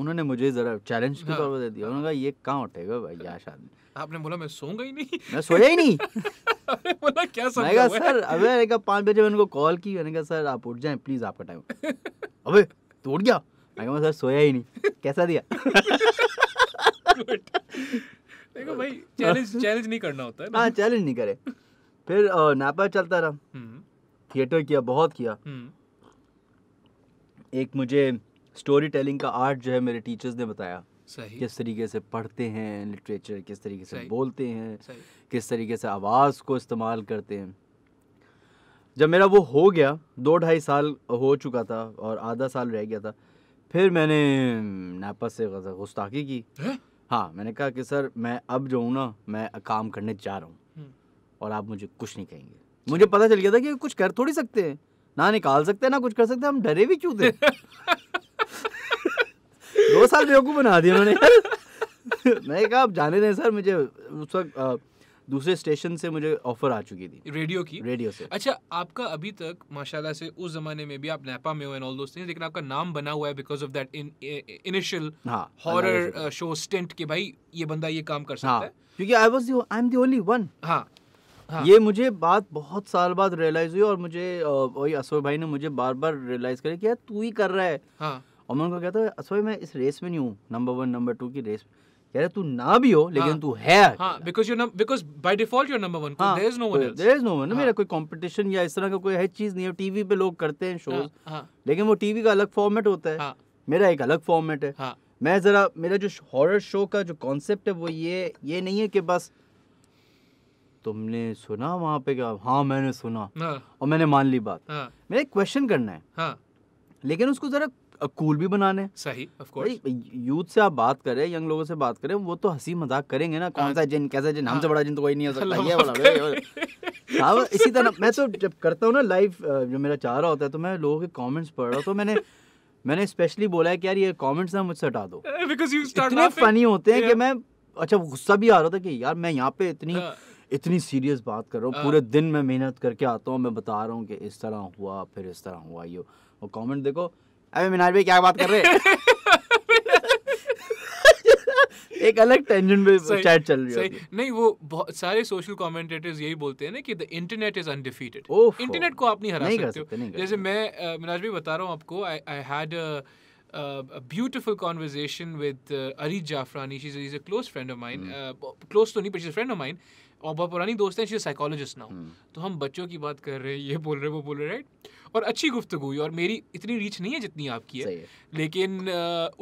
उन्होंने मुझे ज़रा चैलेंज के तौर पर दे दिया उन्होंने कहा ये कहाँ उठेगा भाई यार शादी आपने बोला मैं सो गई नहीं मैं सोया ही नहीं बोला क्या मैं कहा सर अबे मैंने कहा पाँच बजे मैंने उनको कॉल की मैंने कहा सर आप उठ जाएं प्लीज़ आपका टाइम अबे तो उठ गया मैं कहा सर सोया ही नहीं कैसा दिया देखो भाई चैलेंज चैलेंज नहीं करना होता है हाँ चैलेंज नहीं करे फिर नापा चलता रहा हम्म। थिएटर किया बहुत किया हम्म। एक मुझे स्टोरी टेलिंग का आर्ट जो है मेरे टीचर्स ने बताया सही किस तरीके से पढ़ते हैं लिटरेचर किस तरीके से बोलते हैं किस तरीके से आवाज़ को इस्तेमाल करते हैं जब मेरा वो हो गया दो ढाई साल हो चुका था और आधा साल रह गया था फिर मैंने हम्म, नापा से गुस्ताखी की है? हाँ मैंने कहा कि सर मैं अब जो हूँ ना मैं काम करने जा रहा हूँ और आप मुझे कुछ नहीं कहेंगे मुझे पता चल गया था कि कुछ कर थोड़ी सकते हैं ना निकाल सकते हैं ना कुछ कर सकते हैं हम डरे भी क्यों थे दो साल बेवकूफ़ बना दिया उन्होंने मैंने कहा आप जाने दें सर मुझे उस वक्त दूसरे स्टेशन से मुझे ऑफर आ चुकी थी रेडियो की रेडियो से अच्छा आपका अभी तक माशाल्लाह से उस जमाने में भी आप नेपा में हो एंड ऑल दोस्त थिंग्स लेकिन आपका नाम बना हुआ है because of that initial horror show stint के भाई ये बंदा ये काम कर हाँ, सकता हाँ, है क्योंकि I was I am the only one हां हाँ। ये मुझे बात बहुत साल बाद रियलाइज हुई और मुझे वही असोर भाई ने मुझे बार बार रियलाइज करे कि यार तू ही कर रहा है हाँ। और मैं उनको कहता हूँ असोर मैं इस रेस में नहीं हूँ नंबर वन नंबर टू की रेस कह रहा तू ना भी हो लेकिन हाँ। तू है because you because by default you number one there is no one there is no one मेरा हाँ। कोई कंपटीशन या इस तरह का कोई है चीज नहीं है टीवी पे लोग करते हैं शोज लेकिन वो टीवी का अलग फॉर्मेट होता है मेरा एक अलग फॉर्मेट है मैं जरा मेरा जो हॉरर शो का जो कॉन्सेप्ट है वो ये ये नहीं है कि बस तुमने सुना वहाँ पे क्या हाँ मैंने सुना हाँ। और मैंने मान ली बात हाँ। एक क्वेश्चन करना है हाँ। लेकिन उसको जरा कूल भी बनाने सही ऑफ कोर्स यूथ से आप बात करें यंग लोगों से बात करें वो तो हंसी मजाक करेंगे ना कौन हाँ। सा जिन कैसा जिन हमसे हाँ। बड़ा जिन तो कोई नहीं हो सकता ये बड़ा हाँ, इसी तरह मैं तो जब करता हूँ ना लाइव जो मेरा चाह रहा होता है तो मैं लोगों के कमेंट्स पढ़ रहा हूँ तो मैंने मैंने स्पेशली बोला है कि यार ये कमेंट्स ना मुझसे हटा दो इतने फनी होते हैं कि मैं अच्छा गुस्सा भी आ रहा था कि यार मैं यहाँ पे इतनी uh. इतनी सीरियस बात कर रहा हूँ हाँ। पूरे दिन मैं मेहनत करके आता हूँ मैं बता रहा हूँ कि इस तरह हुआ फिर इस तरह हुआ ये और कमेंट देखो अरे मीनार भाई क्या बात कर रहे एक अलग टेंशन में चैट चल रही है नहीं वो बहुत सारे सोशल कमेंटेटर्स यही बोलते हैं ना कि the internet is undefeated internet को आप नहीं हरा नहीं सकते, सकते नहीं जैसे मैं मिनाज भाई बता रहा हूँ आपको I I had Uh, a beautiful conversation with uh, Arid Jafrani. She's, she's a close friend of mine. Mm. Uh, close to तो me, but she's a और बहुत पुरानी दोस्त हैं साइकोलॉजिस्ट नाउ हम्म। तो हम बच्चों की बात कर रहे हैं ये बोल रहे वो बोल रहे राइट और अच्छी गुफ्तगु हुई और मेरी इतनी रीच नहीं है जितनी आपकी है, है। लेकिन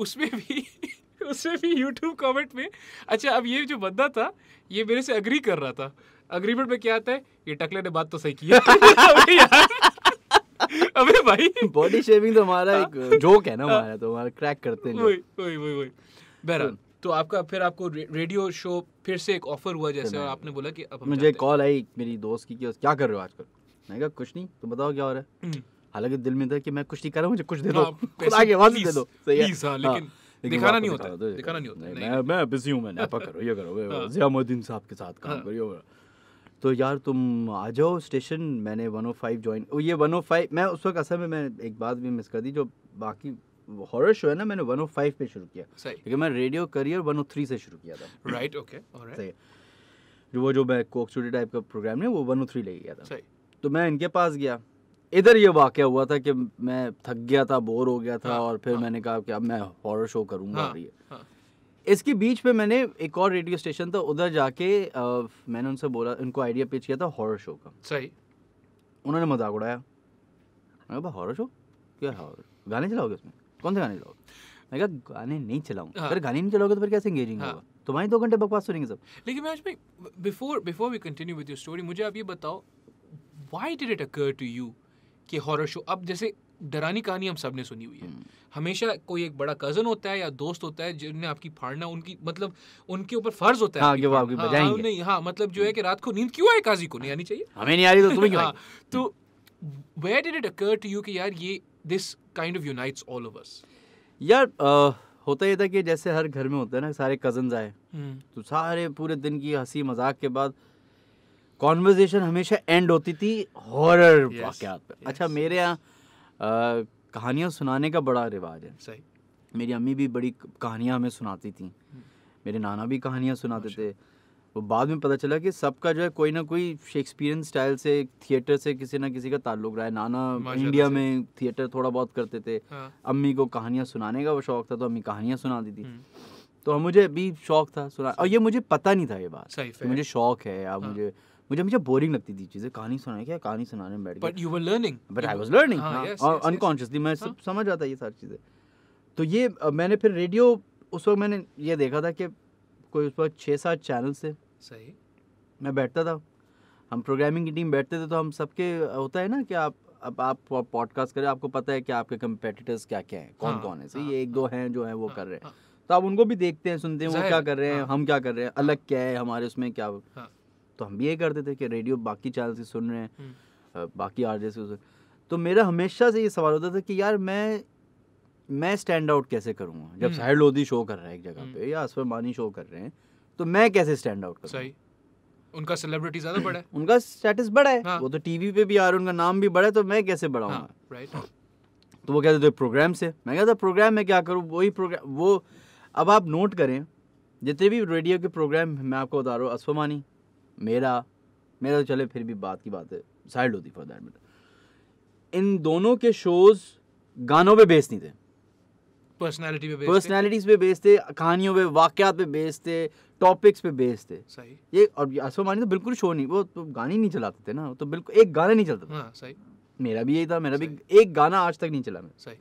उसमें भी उसमें भी यूट्यूब कमेंट में अच्छा अब ये जो बंदा था ये मेरे से अग्री कर रहा था अग्रीमेंट में क्या आता है ये टकले ने बात तो सही की अबे भाई बॉडी शेविंग तो हमारा हाँ। एक जोक है ना हमारा तो हमारा क्रैक करते हैं वही वही वही बहरहाल तो आपका फिर आपको रे, रेडियो शो फिर से एक ऑफर हुआ जैसे और आपने बोला कि अब मुझे कॉल आई मेरी दोस्त की कि क्या कर रहे हो आजकल मैंने कहा कुछ नहीं तुम बताओ क्या हो रहा है हम्म। हालांकि दिल में था कि मैं कुछ नहीं कर रहा हूँ मुझे कुछ दे दो हाँ, खुदा के दे दो सही है हाँ, हाँ, लेकिन दिखाना नहीं होता दिखाना नहीं होता मैं मैं बिजी हूँ मैं नापा करो ये करो जियामुद्दीन साहब के साथ काम करियो तो यार तुम आ जाओ स्टेशन मैंने 105 ज्वाइन ये 105 मैं उस वक्त असल में मैं एक बात भी मिस कर दी जो बाकी हॉरर शो है ना मैंने 105 पे शुरू किया क्योंकि मैं रेडियो करियर 103 से शुरू किया था राइट ओके ऑलराइट जो वो जो मैं कोक स्टूडियो टाइप का प्रोग्राम है वो 103 ले गया था सही तो मैं इनके पास गया इधर ये वाक्य हुआ था कि मैं थक गया था बोर हो गया था हाँ, और फिर हाँ, मैंने कहा कि अब मैं हॉरर शो करूँगा हाँ, हाँ. इसके बीच में मैंने एक और रेडियो स्टेशन था उधर जाके मैंने उनसे बोला उनको आइडिया पिच किया था हॉरर शो का सही उन्होंने मजाक उड़ाया हॉरर शो क्या हॉरर गाने चलाओगे उसमें कौन से गाने चलाओ मैं कहा गाने नहीं चलाऊंगा हाँ. अगर गाने नहीं चलाओगे तो फिर कैसे एंगेजिंग हाँ. होगा तुम्हारी तो दो घंटे बकवास सुनेंगे सब लेकिन मैं भाई before before we continue with your story मुझे आप ये बताओ why did it occur to you कि हॉरर शो अब जैसे डरानी कहानी हम सब ने सुनी हुई है हम्म। हमेशा कोई एक बड़ा कजन होता है या दोस्त होता है जिन्हें आपकी फाड़ना उनकी मतलब उनके ऊपर फर्ज होता है हाँ, कि वो आपकी हाँ, बजाएंगे हाँ, नहीं हाँ मतलब जो है कि रात को नींद क्यों आए काजी को नहीं आनी चाहिए हमें नहीं आ रही तो तुम्हें क्यों हाँ, तो where did it occur to you कि यार ये this kind of unites all over यार होता ये था कि जैसे हर घर में होता है ना सारे कजन आए हम्म। तो सारे पूरे दिन की हंसी मजाक के बाद कॉन्वर्जेशन हमेशा एंड होती थी हॉरर yes, पे yes. अच्छा मेरे यहाँ कहानियाँ सुनाने का बड़ा रिवाज है सही मेरी अम्मी भी बड़ी कहानियाँ हमें सुनाती थी हम्म। मेरे नाना भी कहानियाँ सुनाते अच्छा। थे वो बाद में पता चला कि सबका जो है कोई ना कोई शेक्सपियन स्टाइल से थिएटर से किसी ना किसी का ताल्लुक रहा है नाना इंडिया में थिएटर थोड़ा बहुत करते थे हाँ। अम्मी को कहानियाँ सुनाने का वो शौक था तो अम्मी कहानियाँ सुनाती थी हम्म। तो हम मुझे भी शौक था सुना और ये मुझे पता नहीं था ये बात तो मुझे शौक है या हाँ। मुझे मुझे हमेशा बोरिंग लगती थी चीजें कहानी सुनाने क्या कहानी सुनाने में बैठ but you were learning but I was learning और अनकॉन्शियसली मैं हाँ। सब समझ आता ये सारी चीजें तो ये मैंने फिर रेडियो उस वक्त मैंने ये देखा था कि कोई उस वक्त छः सात चैनल्स थे सही मैं बैठता था हम प्रोग्रामिंग की टीम बैठते थे तो हम सबके होता है ना कि आप अब आप पॉडकास्ट करें आपको पता है कि आपके कंपेटिटर्स क्या क्या हैं कौन हाँ, कौन है सही हाँ, एक दो हाँ, हैं जो हैं वो हाँ, कर रहे हैं हाँ, तो आप उनको भी देखते हैं सुनते हैं वो क्या कर रहे हैं हाँ। हम क्या कर रहे हैं हाँ। अलग क्या है हमारे उसमें क्या तो हम भी ये करते थे कि रेडियो बाकी चैनल से सुन रहे हैं हम्म। बाकी आर से सुन तो मेरा हमेशा से ये सवाल होता था कि यार मैं मैं स्टैंड आउट कैसे करूँगा जब हम्म। साहिर लोधी शो कर रहा है एक जगह हम्म। पे या असफर मानी शो कर रहे हैं तो मैं कैसे स्टैंड आउट सही उनका सेलिब्रिटी ज्यादा बड़ा है उनका स्टेटस बड़ा है हाँ. वो तो टीवी पे भी आ रहा है उनका नाम भी बड़ा है तो मैं कैसे बढ़ाऊंगा हाँ, तो वो कहते थे प्रोग्राम से मैं कहता प्रोग्राम में क्या करूँ वही प्रोग्राम वो अब आप नोट करें जितने भी रेडियो के प्रोग्राम मैं आपको बता रहा हूँ असफमानी मेरा मेरा तो चले फिर भी बात की बात है साइड होती फॉर दैट मैटर इन दोनों के शोज़ गानों पे बेस नहीं थे पर्सनालिटी पे पर्सनालिटीज पे बेस्ड थे कहानियों पे वाकयात पे बेस्ड थे टॉपिक्स पे बेस्ड थे सही ये और असो मानी तो बिल्कुल शो नहीं वो तो गाने नहीं चलाते थे ना तो बिल्कुल एक गाना नहीं चलता था हाँ, सही मेरा भी यही था मेरा भी एक गाना आज तक नहीं चला मैं सही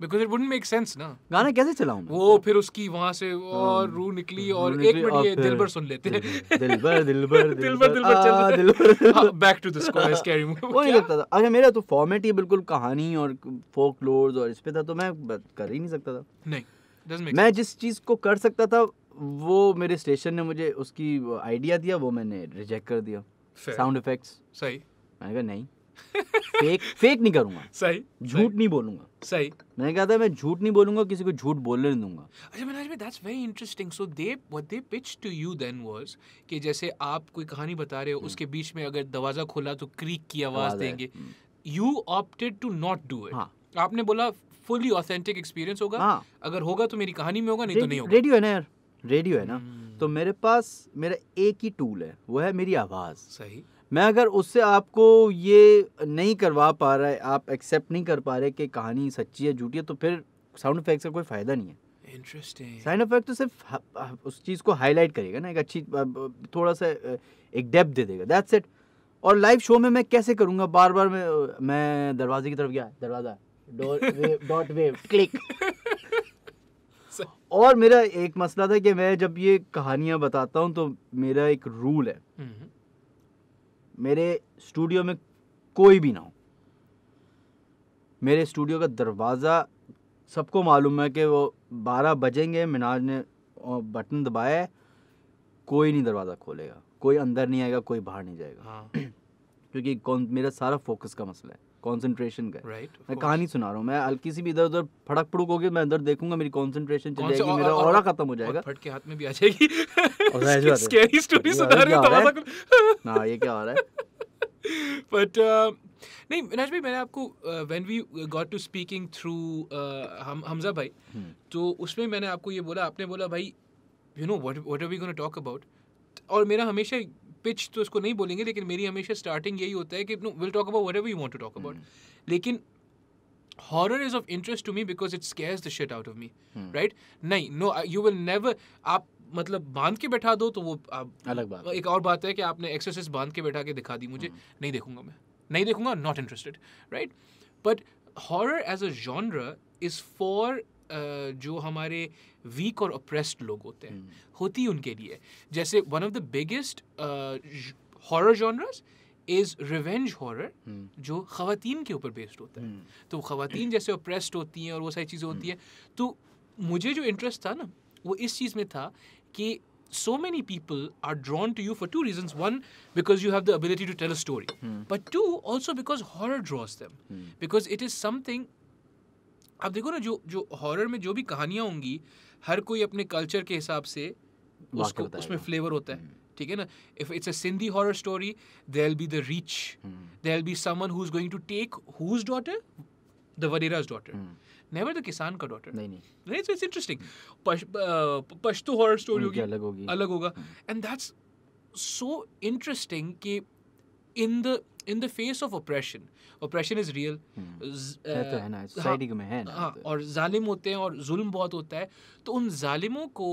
because it wouldn't make sense ना गाना कैसे चलाऊं वो फिर उसकी वहां से और हाँ। रू निकली और एक मिनट ये दिलबर सुन लेते हैं दिलबर दिलबर दिलबर दिलबर चल back to the score scary movie वो नहीं लगता था अगर मेरा तो फॉर्मेट ही बिल्कुल कहानी और फोक लोर्स और इस पे था तो मैं कर ही नहीं सकता था नहीं मैं जिस चीज को कर सकता था वो मेरे स्टेशन ने मुझे उसकी आइडिया दिया वो मैंने रिजेक्ट कर दिया साउंड इफेक्ट्स सही मैंने कहा नहीं फेक फेक नहीं करूंगा सही झूठ नहीं बोलूंगा सही मैंने कहा था मैं झूठ नहीं बोलूंगा किसी को झूठ बोलने नहीं दूंगा अच्छा मनोज भाई that's very interesting so they what they pitch to you then was कि जैसे आप कोई कहानी बता रहे हो हम्म। उसके बीच में अगर दरवाजा खोला तो क्रीक की आवाज देंगे you opted to not do it आपने बोला फुली ऑथेंटिक एक्सपीरियंस होगा हाँ. अगर होगा तो मेरी कहानी में होगा नहीं तो नहीं होगा रेडियो है ना यार रेडियो है ना हम्म। तो मेरे पास मेरा एक ही टूल है वो है मेरी आवाज़ सही मैं अगर उससे आपको ये नहीं करवा पा रहा है आप एक्सेप्ट नहीं कर पा रहे कि कहानी सच्ची है झूठी है तो फिर साउंड इफेक्ट का कोई फ़ायदा नहीं है इंटरेस्टिंग साइड इफेक्ट तो सिर्फ उस चीज़ को हाईलाइट करेगा ना एक अच्छी थोड़ा सा एक डेप्थ दे देगा दैट्स इट और लाइव शो में मैं कैसे करूँगा बार बार मैं मैं दरवाजे की तरफ गया दरवाज़ा डॉट वेव क्लिक और मेरा एक मसला था कि मैं जब ये कहानियाँ बताता हूँ तो मेरा एक रूल है हम्म। मेरे स्टूडियो में कोई भी ना हो मेरे स्टूडियो का दरवाज़ा सबको मालूम है कि वो बारह बजेंगे मिनाज ने बटन दबाया कोई नहीं दरवाज़ा खोलेगा कोई अंदर नहीं आएगा कोई बाहर नहीं जाएगा हाँ। क्योंकि कौन मेरा सारा फोकस का मसला है कंसंट्रेशन का राइट right, मैं कहानी सुना रहा हूँ मैं हल्की सी भी इधर उधर फड़क फड़ुक होगी मैं अंदर देखूंगा मेरी कंसंट्रेशन चली जाएगी मेरा और खत्म हो जाएगा फट के हाथ में भी आ जाएगी और स्कैरी स्टोरी सुना रहे हो ना हाँ, ये क्या हो रहा है बट uh, नहीं विनाश भाई मैंने आपको when we got to speaking through हम हमजा भाई हम्म। तो उसमें मैंने आपको ये बोला आपने बोला भाई you know what what are we gonna talk about और मेरा हमेशा पिच तो इसको नहीं बोलेंगे लेकिन मेरी हमेशा स्टार्टिंग यही होता है कि will talk about what you want to talk about लेकिन horror is of interest to me because it's scares the shit out of me right नहीं नो यू विल नेवर आप मतलब बांध के बैठा दो तो वो आप, अलग बात एक और बात है कि आपने एक्सरसाइज बांध के बैठा के दिखा दी मुझे hmm. नहीं देखूंगा मैं नहीं देखूंगा not interested right but horror as a genre is for जो हमारे वीक और अप्रेस्ड लोग होते हैं hmm. होती उनके लिए जैसे one of the biggest horror genres is revenge horror जो खातन के ऊपर बेस्ड होता है hmm. तो खातन जैसे अप्रेस्ड होती हैं और वो सारी चीज़ें होती hmm. हैं तो मुझे जो इंटरेस्ट था ना वो इस चीज़ में था कि so many people are drawn to you for two reasons one because you have the ability to tell a story hmm. but two also because horror draws them hmm. because it is something आप देखो ना जो जो horror में जो भी कहानियाँ होंगी हर कोई अपने कल्चर के हिसाब से उसको उसमें फ्लेवर होता है हाँ। हम्म। ठीक है ना if it's a Sindhi horror story there be the rich there be someone who is going to take whose daughter the वडेराज डॉटर नेवर द किसान का डॉटर नहीं नहीं it's interesting Pashto horror story होगी अलग होगी अलग होगा एंड दैट्स सो इंटरेस्टिंग कि in the in the face of oppression oppression is real और जालिम होते हैं और जुल्म बहुत होता है तो उन जालिमों को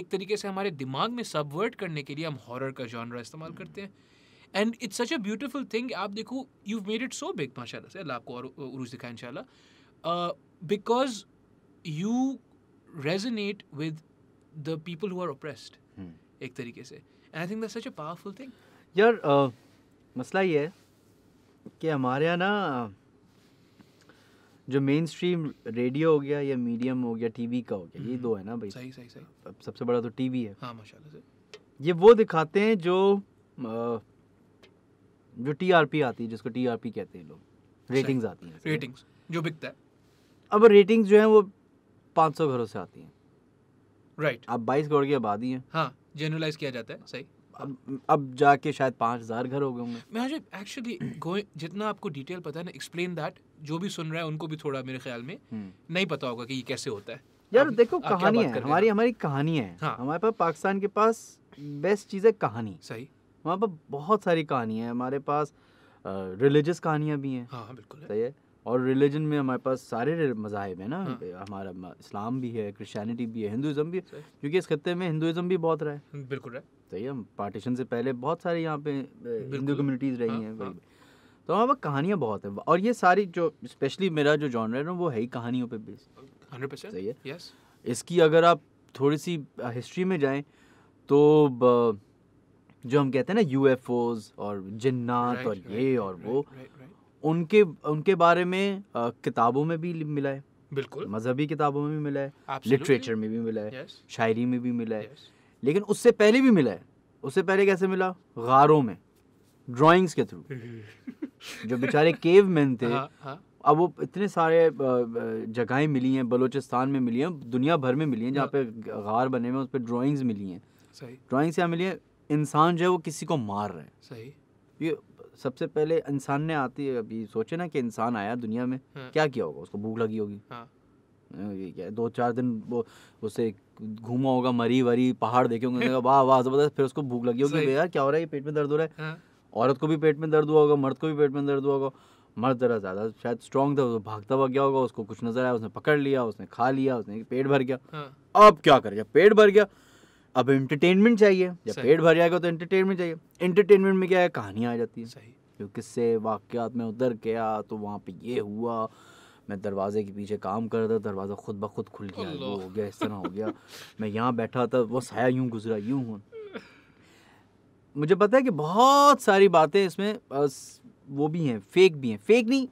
एक तरीके से हमारे दिमाग में सबवर्ट करने के लिए हम हॉरर का जॉनरा इस्तेमाल hmm. करते हैं and it's such a beautiful thing आप देखो you made it so big माशा से अल्लाह आपको और उर्ज इन शाह because you resonate with the people who are oppressed एक तरीके से and I think that's such a powerful thing यार uh... मसला ये है कि हमारे यहाँ ना जो मेन स्ट्रीम रेडियो हो गया या मीडियम हो गया टीवी का हो गया ये हम्म, दो है ना भाई सही सही सही अब सबसे बड़ा तो टीवी है हाँ माशाल्लाह से ये वो दिखाते हैं जो जो टीआरपी आती है जिसको टीआरपी कहते हैं लोग रेटिंग्स आती हैं रेटिंग्स जो बिकता है अब रेटिंग्स जो है वो पाँच सौ घरों से आती हैं राइट right. आप बाईस करोड़ की आबादी है हाँ जनरलाइज किया जाता है सही अब अब जाके शायद पाँच हज़ार घर हो गए होंगे मैं आज एक्चुअली जितना आपको डिटेल पता है ना एक्सप्लेन दैट जो भी सुन रहा है उनको भी थोड़ा मेरे ख्याल में हम्म। नहीं पता होगा कि ये कैसे होता है यार आप, देखो कहानी है हमारी हमारी कहानी है हाँ। हमारे पास पाकिस्तान के पास बेस्ट चीज़ है कहानी सही वहाँ पर बहुत सारी कहानी है हमारे पास रिलीजियस कहानियाँ भी हैं हाँ बिल्कुल सही है और रिलीजन में हमारे पास सारे मज़ाहब हैं ना हाँ। हमारा इस्लाम भी है क्रिश्चियनिटी भी है हिंदुज़म भी है क्योंकि इस खत्े में हिंदुज़म भी बहुत रहा है बिल्कुल रहा है सही है पार्टीशन से पहले बहुत सारे यहाँ पे हिंदू कम्युनिटीज़ रही हाँ, हैं हाँ। तो वहाँ पर कहानियाँ बहुत है और ये सारी जो स्पेशली मेरा जो जॉनर है ना वो है ही कहानियों पर बेस्ड हंड्रेड सही है यस इसकी अगर आप थोड़ी सी हिस्ट्री में जाएं तो जो हम कहते हैं ना यू और जिन्नात right, और ये right, और वो उनके उनके बारे में आ, किताबों में भी मिला है बिल्कुल मजहबी किताबों में भी मिला है लिटरेचर में भी मिला है yes. शायरी में भी मिला है yes. लेकिन उससे पहले भी मिला है उससे पहले कैसे मिला गारों में ड्राइंग्स के थ्रू जो बेचारे केव मैन थे हाँ, हाँ। अब वो इतने सारे जगहें मिली हैं बलोचिस्तान में मिली हैं दुनिया भर में मिली हैं जहाँ हाँ। पे गार बने हुए उस पर ड्राइंग्स मिली हैं ड्राइंग्स क्या मिली है इंसान जो है वो किसी को मार रहे हैं सही ये सबसे पहले इंसान ने आती है अभी सोचे ना कि इंसान आया दुनिया में क्या किया होगा उसको भूख लगी होगी हाँ। दो चार दिन वो उसे घूमा होगा मरी वरी पहाड़ देखे होंगे वाह वाह जबरदस्त फिर उसको भूख लगी होगी यार क्या हो रहा है ये पेट में दर्द हो रहा है हाँ। औरत को भी पेट में दर्द हुआ होगा मर्द को भी पेट में दर्द हुआ होगा मर्द ज़रा ज़्यादा शायद स्ट्रॉन्ग था उसको भागता हुआ गया होगा उसको कुछ नज़र आया उसने पकड़ लिया उसने खा लिया उसने हाँ। पेट भर गया अब क्या गया पेट भर गया अब एंटरटेनमेंट चाहिए जब पेट भर जाएगा तो एंटरटेनमेंट चाहिए एंटरटेनमेंट में क्या है कहानियाँ आ जाती है सही जो किससे वाक्यात में उतर गया तो वहाँ पे ये हुआ मैं दरवाजे के पीछे काम कर रहा था दरवाज़ा खुद ब खुद खुल गया वो हो गया इस तरह हो गया मैं यहाँ बैठा था वो साया यूँ गुजरा यूँ हूँ मुझे पता है कि बहुत सारी बातें इसमें वो भी हैं फेक भी हैं फेक नहीं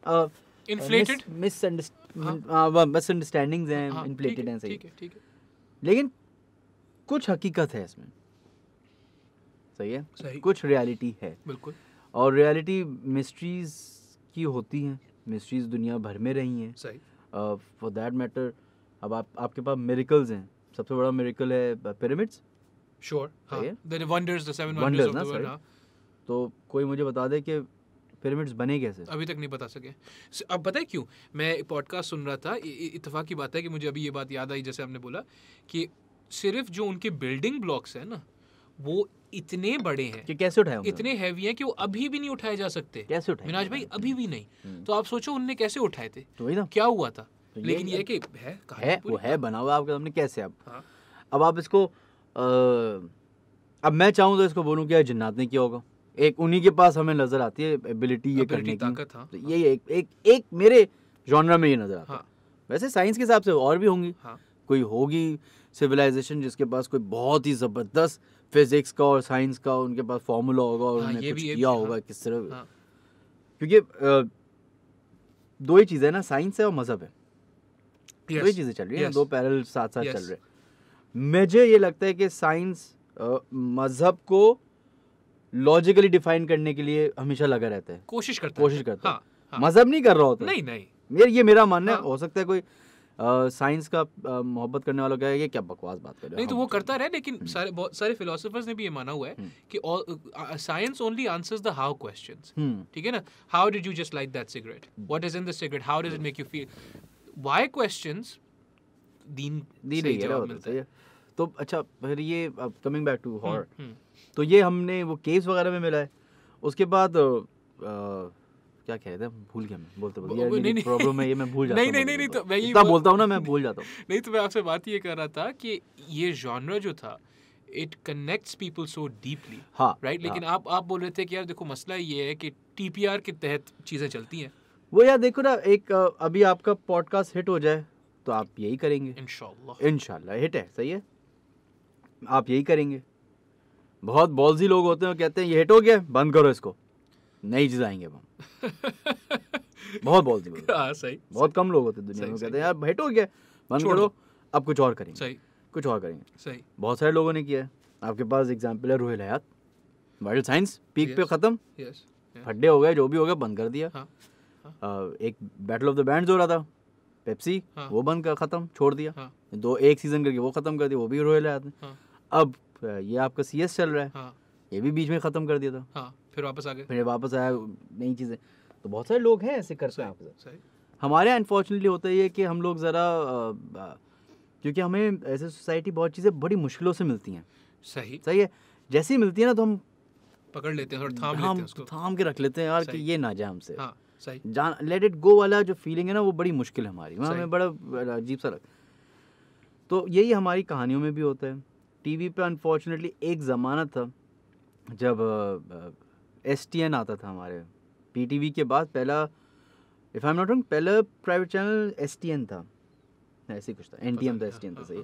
इन्फ्लेटेड मिसअंडरस्टैंडिंग्स हाँ। हाँ, हैं इन्फ्लेटेड हाँ, हैं सही लेकिन कुछ हकीकत है इसमें सही है सही कुछ रियलिटी है बिल्कुल और रियलिटी मिस्ट्रीज की होती हैं मिस्ट्रीज दुनिया भर में रही हैं फॉर दैट मैटर अब आप आपके पास मेरिकल्स हैं सबसे बड़ा मेरिकल है pyramids sure there are wonders the seven wonders of the world तो कोई मुझे बता दे कि पिरामिड्स बने कैसे अभी तक नहीं बता सके अब पता है क्यों मैं पॉडकास्ट सुन रहा था इत्तेफाक की बात है कि मुझे अभी ये बात याद आई जैसे हमने बोला कि सिर्फ जो उनके बिल्डिंग ब्लॉक्स हैं ना वो इतने बड़े हैं कि कैसे उठाए इतने हैवी हैं कि वो अभी भी नहीं उठाए जा सकते कैसे उठाए मिनाज भाई अभी भी नहीं हम्म। तो आप सोचो उनने कैसे उठाए थे तो ना क्या हुआ था तो लेकिन ये कि है है वो है बना हुआ आपके सामने कैसे अब हाँ। अब आप इसको अब मैं चाहूँ तो इसको बोलूँ क्या जन्नात ने किया होगा एक उन्हीं के पास हमें नजर आती है एबिलिटी ये करने की हाँ। तो ये एक एक एक मेरे जॉनरा में ये नजर आता है हाँ। वैसे साइंस के हिसाब से और भी होंगी कोई होगी सिविलाइजेशन जिसके पास कोई बहुत ही ज़बरदस्त फिजिक्स का और साइंस का उनके पास फॉर्मूला होगा और हाँ, उन्हें कुछ किया होगा हाँ। किस तरह हाँ। क्योंकि दो ही चीज़ें ना साइंस है और मज़हब है yes. दो ही चीज़ें चल रही हैं yes. दो पैरल साथ साथ yes. चल रहे हैं मुझे ये लगता है कि साइंस मज़हब को लॉजिकली डिफाइन करने के लिए हमेशा लगा रहता है कोशिश करता कोशिश करता है हाँ, मज़हब नहीं कर रहा होता नहीं नहीं ये मेरा मानना हाँ. हो सकता है कोई साइंस का मोहब्बत करने वालों का ये क्या बकवास बात कर रहे नहीं तो वो करता रहे लेकिन सारे बहुत सारे फिलोसफर्स ने भी ये माना हुआ है हम्म। कि science only answers the how question ठीक है ना how did you just like that cigarette what is in the cigarette how does it make you feel why question दीन दीन नहीं मिलता है तो अच्छा फिर ये कमिंग बैक टू हॉर तो ये हमने वो केस वगैरह में मिला है उसके बाद क्या कह रहे थे भूल गया मैं बोलते बोलते नहीं, नहीं, प्रॉब्लम है ये मैं भूल जाता नहीं नहीं नहीं नहीं तो मैं ये बोलता हूँ ना मैं भूल जाता हूँ नहीं तो मैं आपसे बात ये कर रहा था कि ये जॉनर जो था it connects people so deeply हाँ राइट हाँ। लेकिन आप आप बोल रहे थे कि यार देखो मसला ये है कि टी के तहत चीज़ें चलती हैं वो यार देखो ना एक अभी आपका पॉडकास्ट हिट हो जाए तो आप यही करेंगे इनशाला इनशाला हिट है सही है आप यही करेंगे बहुत बॉल्जी लोग होते हैं कहते हैं ये हिट हो गया बंद करो इसको नहीं जिताएंगे हम बहुत बोलते हैं हाँ, सही बहुत कम लोग होते दुनिया में कहते हैं यार भेटो क्या बंद करो अब कुछ और करेंगे सही कुछ और करेंगे सही बहुत सारे लोगों ने किया आपके पास एग्जाम्पल है रोहिल हयात वाइल्ड साइंस पीक पे ख़त्म फड्डे हो गए जो भी हो गया बंद कर दिया हाँ, हाँ। एक बैटल ऑफ द बैंड हो रहा था पेप्सी हाँ. वो बंद कर ख़त्म छोड़ दिया हाँ. दो एक सीज़न करके वो ख़त्म कर दिया वो भी रोयल हयात ने अब ये आपका सीएस चल रहा है हाँ. ये भी बीच में ख़त्म कर दिया था फिर वापस आ गए फिर वापस आया नई चीज़ें तो बहुत सारे लोग हैं ऐसे कर सकते हैं आपसे हमारे यहाँ अनफॉर्चुनेटली होता ही है कि हम लोग ज़रा क्योंकि हमें ऐसे सोसाइटी बहुत चीज़ें बड़ी मुश्किलों से मिलती हैं सही सही है जैसे ही मिलती है ना तो हम पकड़ लेते हैं और थाम लेते हैं उसको थाम के रख लेते हैं यार कि ये ना जाए हमसे हाँ, सही जान लेट इट गो वाला जो फीलिंग है ना वो बड़ी मुश्किल है हमारी हमें बड़ा अजीब सा लग तो यही हमारी कहानियों में भी होता है टीवी पे अनफॉर्चुनेटली एक ज़माना था जब एस टी एन आता था हमारे पी टी वी के बाद पहला if I am not wrong पहला private channel S T N था ऐसे कुछ था एन टी एम था एस टी एन था सही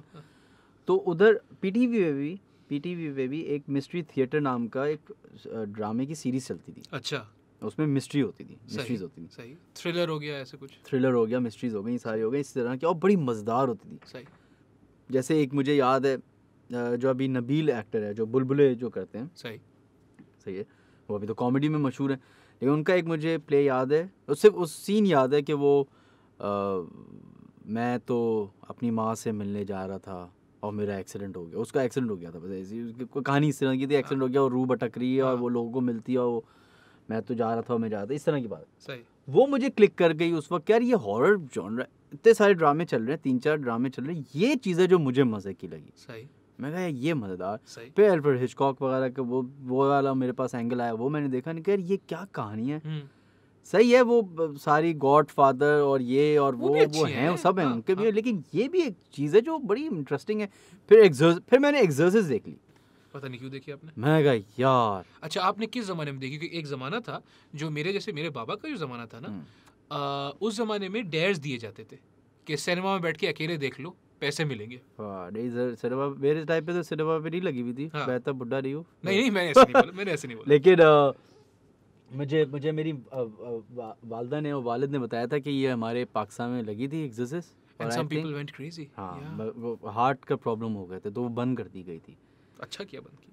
तो उधर पी टी वी में भी पी टी वी में भी एक मिस्ट्री थिएटर नाम का एक ड्रामे की सीरीज चलती थी अच्छा उसमें मिस्ट्री होती थी मिस्ट्रीज होती थी सही थ्रिलर हो गया ऐसे कुछ थ्रिलर हो गया मिस्ट्रीज हो गई सारी हो गई इस तरह की और बड़ी मज़ेदार होती थी सही जैसे एक मुझे याद है जो अभी नबील एक्टर है जो बुलबुले जो करते हैं सही सही है वो अभी तो कॉमेडी में मशहूर है लेकिन उनका एक मुझे प्ले याद है सिर्फ उस सीन याद है कि वो आ, मैं तो अपनी माँ से मिलने जा रहा था और मेरा एक्सीडेंट हो गया उसका एक्सीडेंट हो गया था बस ऐसी कोई कहानी इस तरह की थी एक्सीडेंट हो गया और रूह भटक रही है और हाँ। वो लोगों को मिलती है और मैं तो जा रहा था और मैं जा रहा था इस तरह की बात सही वो मुझे क्लिक कर गई उस वक्त यार ये हॉरर जॉनर इतने सारे ड्रामे चल रहे हैं तीन चार ड्रामे चल रहे हैं ये चीज़ें जो मुझे मज़े की लगी सही मैं कहा यार ये मज़ेदार फिर एल्फ्रेड हिचकॉक वगैरह के वो वो वाला मेरे पास एंगल आया वो मैंने देखा नहीं यार ये क्या कहानी है हम्म। सही है वो सारी गॉड फादर और ये और वो वो, वो हैं है, सब हैं हाँ, उनके भी हाँ। लेकिन ये भी एक चीज़ है जो बड़ी इंटरेस्टिंग है फिर फिर मैंने एक्सर्सिस देख ली पता नहीं क्यों देखी आपने मैं कहा यार अच्छा आपने किस ज़माने में देखी क्योंकि एक ज़माना था जो मेरे जैसे मेरे बाबा का जो ज़माना था ना हम्म। उस ज़माने में डेयर्स दिए जाते थे कि सिनेमा में बैठ के अकेले देख लो पैसे मिलेंगे हाँ, नहीं सर सिनेमा मेरे टाइम पे तो सिनेमा पे नहीं लगी हुई थी हाँ। मैं तो बुढ़ा नहीं हूँ नहीं नहीं मैंने ऐसे नहीं बोला मैंने ऐसे नहीं बोला लेकिन आ, मुझे मुझे मेरी आ, वालदा ने और वालिद ने बताया था कि ये हमारे पाकिस्तान में लगी थी सम पीपल वेंट क्रेजी वो हार्ट का प्रॉब्लम हो गया था तो वो बंद कर दी गई थी अच्छा किया बंद की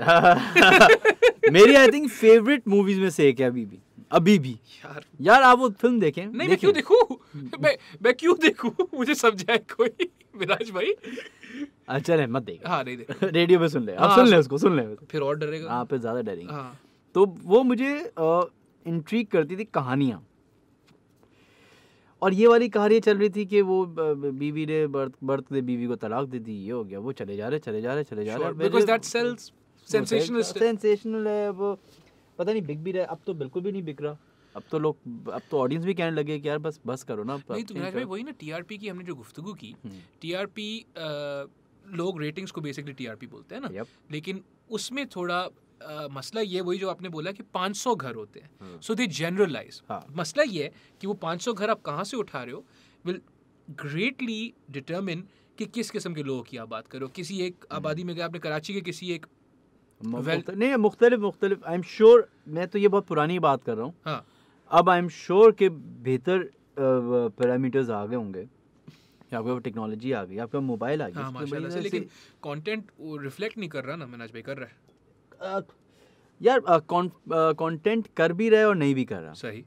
मेरी आई थिंक फेवरेट मूवीज में से एक है अभी भी अभी भी यार यार आप वो फिल्म देखें नहीं देखें। मैं क्यों देखूं मैं मैं क्यों देखूं मुझे समझाए कोई विराज भाई अच्छा नहीं मत देख हाँ नहीं देख रेडियो पे सुन ले आप हाँ, हाँ, सुन ले उसको सुन ले फिर और डरेगा हाँ फिर ज़्यादा डरेंगे तो वो मुझे इंट्रीक करती थी कहानियाँ और ये वाली कहानी चल रही थी कि वो बीवी ने बर्थ बर्थ ने बीवी को तलाक दे दी ये हो गया वो चले जा रहे चले जा रहे चले जा रहे because that sells sensational sensational है वो पता नहीं बिक भी रहा अब तो बिल्कुल भी नहीं बिक रहा अब तो लोग अब तो ऑडियंस भी कहने लगे कि यार बस बस करो ना नहीं तो भाई वही ना टीआरपी की हमने जो गुफ्तगू की टीआरपी हम्म। लोग रेटिंग्स को बेसिकली टीआरपी बोलते हैं ना लेकिन उसमें थोड़ा आ, मसला ये वही जो आपने बोला कि 500 घर होते हैं सो दे जनरलाइज मसला ये कि वो 500 घर आप कहाँ से उठा रहे हो विल ग्रेटली डिटर्मिन कि किस किस्म के लोगों की आप बात करो किसी एक हम्म। आबादी में गए आपने कराची के किसी एक नहीं मुख्तलिफ मुख्तलिफ आई एम श्योर मैं तो ये बहुत पुरानी बात कर रहा हूँ हाँ। अब आई एम श्योर के बेहतर पैरामीटर्स आ गए होंगे आपके टेक्नोलॉजी आ गई आपका मोबाइल आ गया हाँ, लेकिन कंटेंट रिफ्लेक्ट नहीं कर रहा ना मिनाज भाई कर रहा है यार कंटेंट कर भी रहा है और नहीं भी कर रहा सही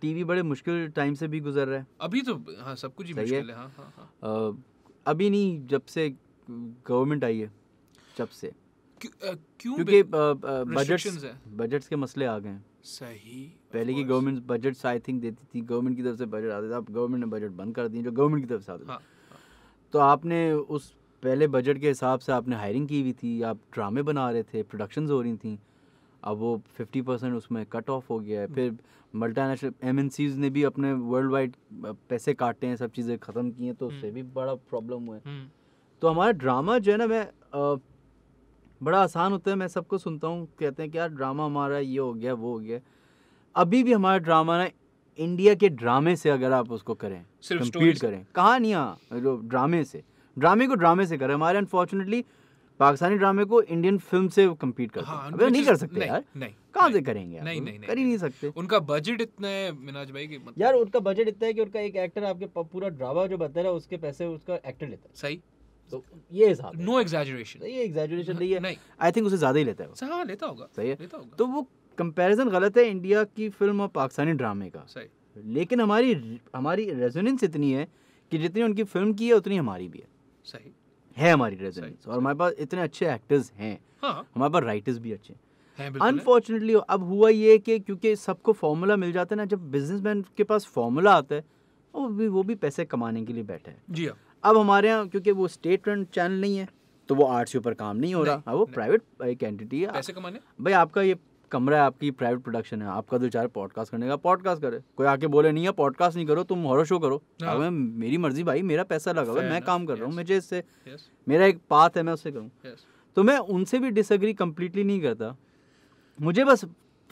टीवी बड़े मुश्किल टाइम से भी गुजर रहा है अभी तो हाँ सब कुछ ही मुश्किल है, है हाँ, हाँ, हाँ. अभी नहीं जब से गवर्नमेंट आई है जब से क्यों क्योंकि बजट बजट्स के मसले आ गए सही पहले की गवर्नमेंट बजट आई थिंक देती थी गवर्नमेंट की तरफ से बजट आते थे अब गवर्नमेंट ने बजट बंद कर दिए जो गवर्नमेंट की तरफ से आते थे हाँ, हाँ, तो आपने उस पहले बजट के हिसाब से आपने हायरिंग की हुई थी आप ड्रामे बना रहे थे प्रोडक्शन हो रही थी अब वो फिफ्टी परसेंट उसमें कट ऑफ हो गया है हम्म। फिर मल्टानेशनल एम एन सीज ने भी अपने वर्ल्ड वाइड पैसे काटे हैं सब चीज़ें ख़त्म की हैं तो उससे हम्म। भी बड़ा प्रॉब्लम हुआ है हम्म। तो हमारा ड्रामा जो है ना मैं बड़ा आसान होता है मैं सबको सुनता हूँ कहते हैं कि यार ड्रामा हमारा ये हो गया वो हो गया अभी भी हमारा ड्रामा ना इंडिया के ड्रामे से अगर आप उसको करें कम्पीट करें कहानियाँ जो ड्रामे से ड्रामे को ड्रामे से करें हमारे अनफॉर्चुनेटली पाकिस्तानी ड्रामे को इंडियन फिल्म से कम्पीट करते हाँ, अबे नहीं कर सकते नहीं, यार नहीं, कहाँ से करेंगे यार? नहीं, नहीं, नहीं, कर ही नहीं सकते उनका बजट इतना है मिनाज भाई की मतलब यार उनका बजट इतना है कि उनका एक एक्टर आपके पूरा ड्रामा जो बता रहा है उसके पैसे उसका एक्टर लेता है सही तो, तो ये हिसाब नो एग्जैजरेशन ये एग्जैजरेशन नहीं है आई थिंक उसे ज़्यादा ही लेता है हाँ लेता होगा सही है लेता होगा तो वो कंपैरिजन गलत है इंडिया की फिल्म और पाकिस्तानी ड्रामे का सही लेकिन हमारी हमारी रेजोनेंस इतनी है कि जितनी उनकी फिल्म की है उतनी हमारी भी है सही है हमारी रेजोनेंस और हमारे पास इतने अच्छे एक्टर्स हैं हाँ। हमारे पास राइटर्स भी अच्छे हैं अनफॉर्चुनेटली अब हुआ ये कि क्योंकि सबको फॉर्मूला मिल जाता है ना जब बिजनेसमैन के पास फॉर्मूला आता है वो भी वो भी पैसे कमाने के लिए बैठे हैं जी हाँ। अब हमारे यहाँ क्योंकि वो स्टेट रन चैनल नहीं है तो वो आर्ट्स के ऊपर काम नहीं हो रहा नहीं, वो प्राइवेट एक एंटिटी है पैसे कमाने भाई आपका ये कमरा है आपकी प्राइवेट प्रोडक्शन है आपका दो चार पॉडकास्ट करने का पॉडकास्ट करे कोई आके बोले नहीं है पॉडकास्ट नहीं करो तुम हॉरर शो करो हाँ। अब मैं मेरी मर्जी भाई मेरा पैसा लगा हुआ मैं काम कर रहा हूँ मुझे इससे मेरा एक पाथ है मैं उससे करूँ तो मैं उनसे भी डिसग्री कम्प्लीटली नहीं करता मुझे बस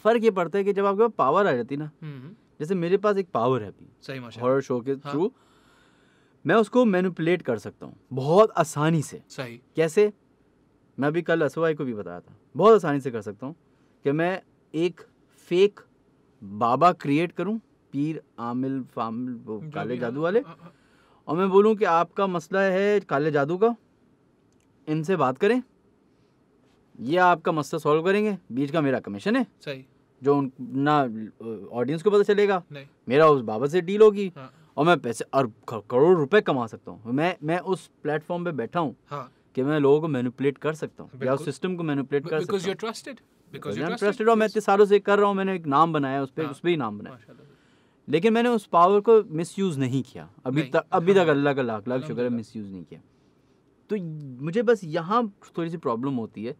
फर्क ये पड़ता है कि जब आपके पास पावर आ जाती ना हम्म। जैसे मेरे पास एक पावर है अभी हॉरर शो के थ्रू हाँ। मैं उसको मैनिपुलेट कर सकता हूँ बहुत आसानी से सही कैसे मैं अभी कल असवाई को भी बताया था बहुत आसानी से कर सकता हूँ कि मैं एक फेक बाबा क्रिएट करूँ पीर आमिल फामिल वो काले जादू वाले हाँ, हाँ। और मैं बोलूँ कि आपका मसला है काले जादू का इनसे बात करें ये आपका मसला सॉल्व करेंगे बीच का मेरा कमीशन है सही जो ना ऑडियंस को पता चलेगा मेरा उस बाबा से डील होगी हाँ। और मैं पैसे और करोड़ रुपए कमा सकता हूँ मैं मैं उस प्लेटफॉर्म पे बैठा हूँ हाँ. कि मैं लोगों को मैनिपुलेट कर सकता हूँ या उस सिस्टम को मैनिपुलेट कर सकता हूँ ट्रस्टेड और मैं इतने सालों से कर रहा हूँ मैंने एक नाम बनाया उस पर हाँ। उस पर ही नाम बनाया लेकिन मैंने उस पावर को यूज नहीं किया अभी तक हाँ। अभी तक अल्लाह का लाख लाख शुक्र है मिसयूज़ नहीं किया तो मुझे बस यहाँ थोड़ी सी प्रॉब्लम होती है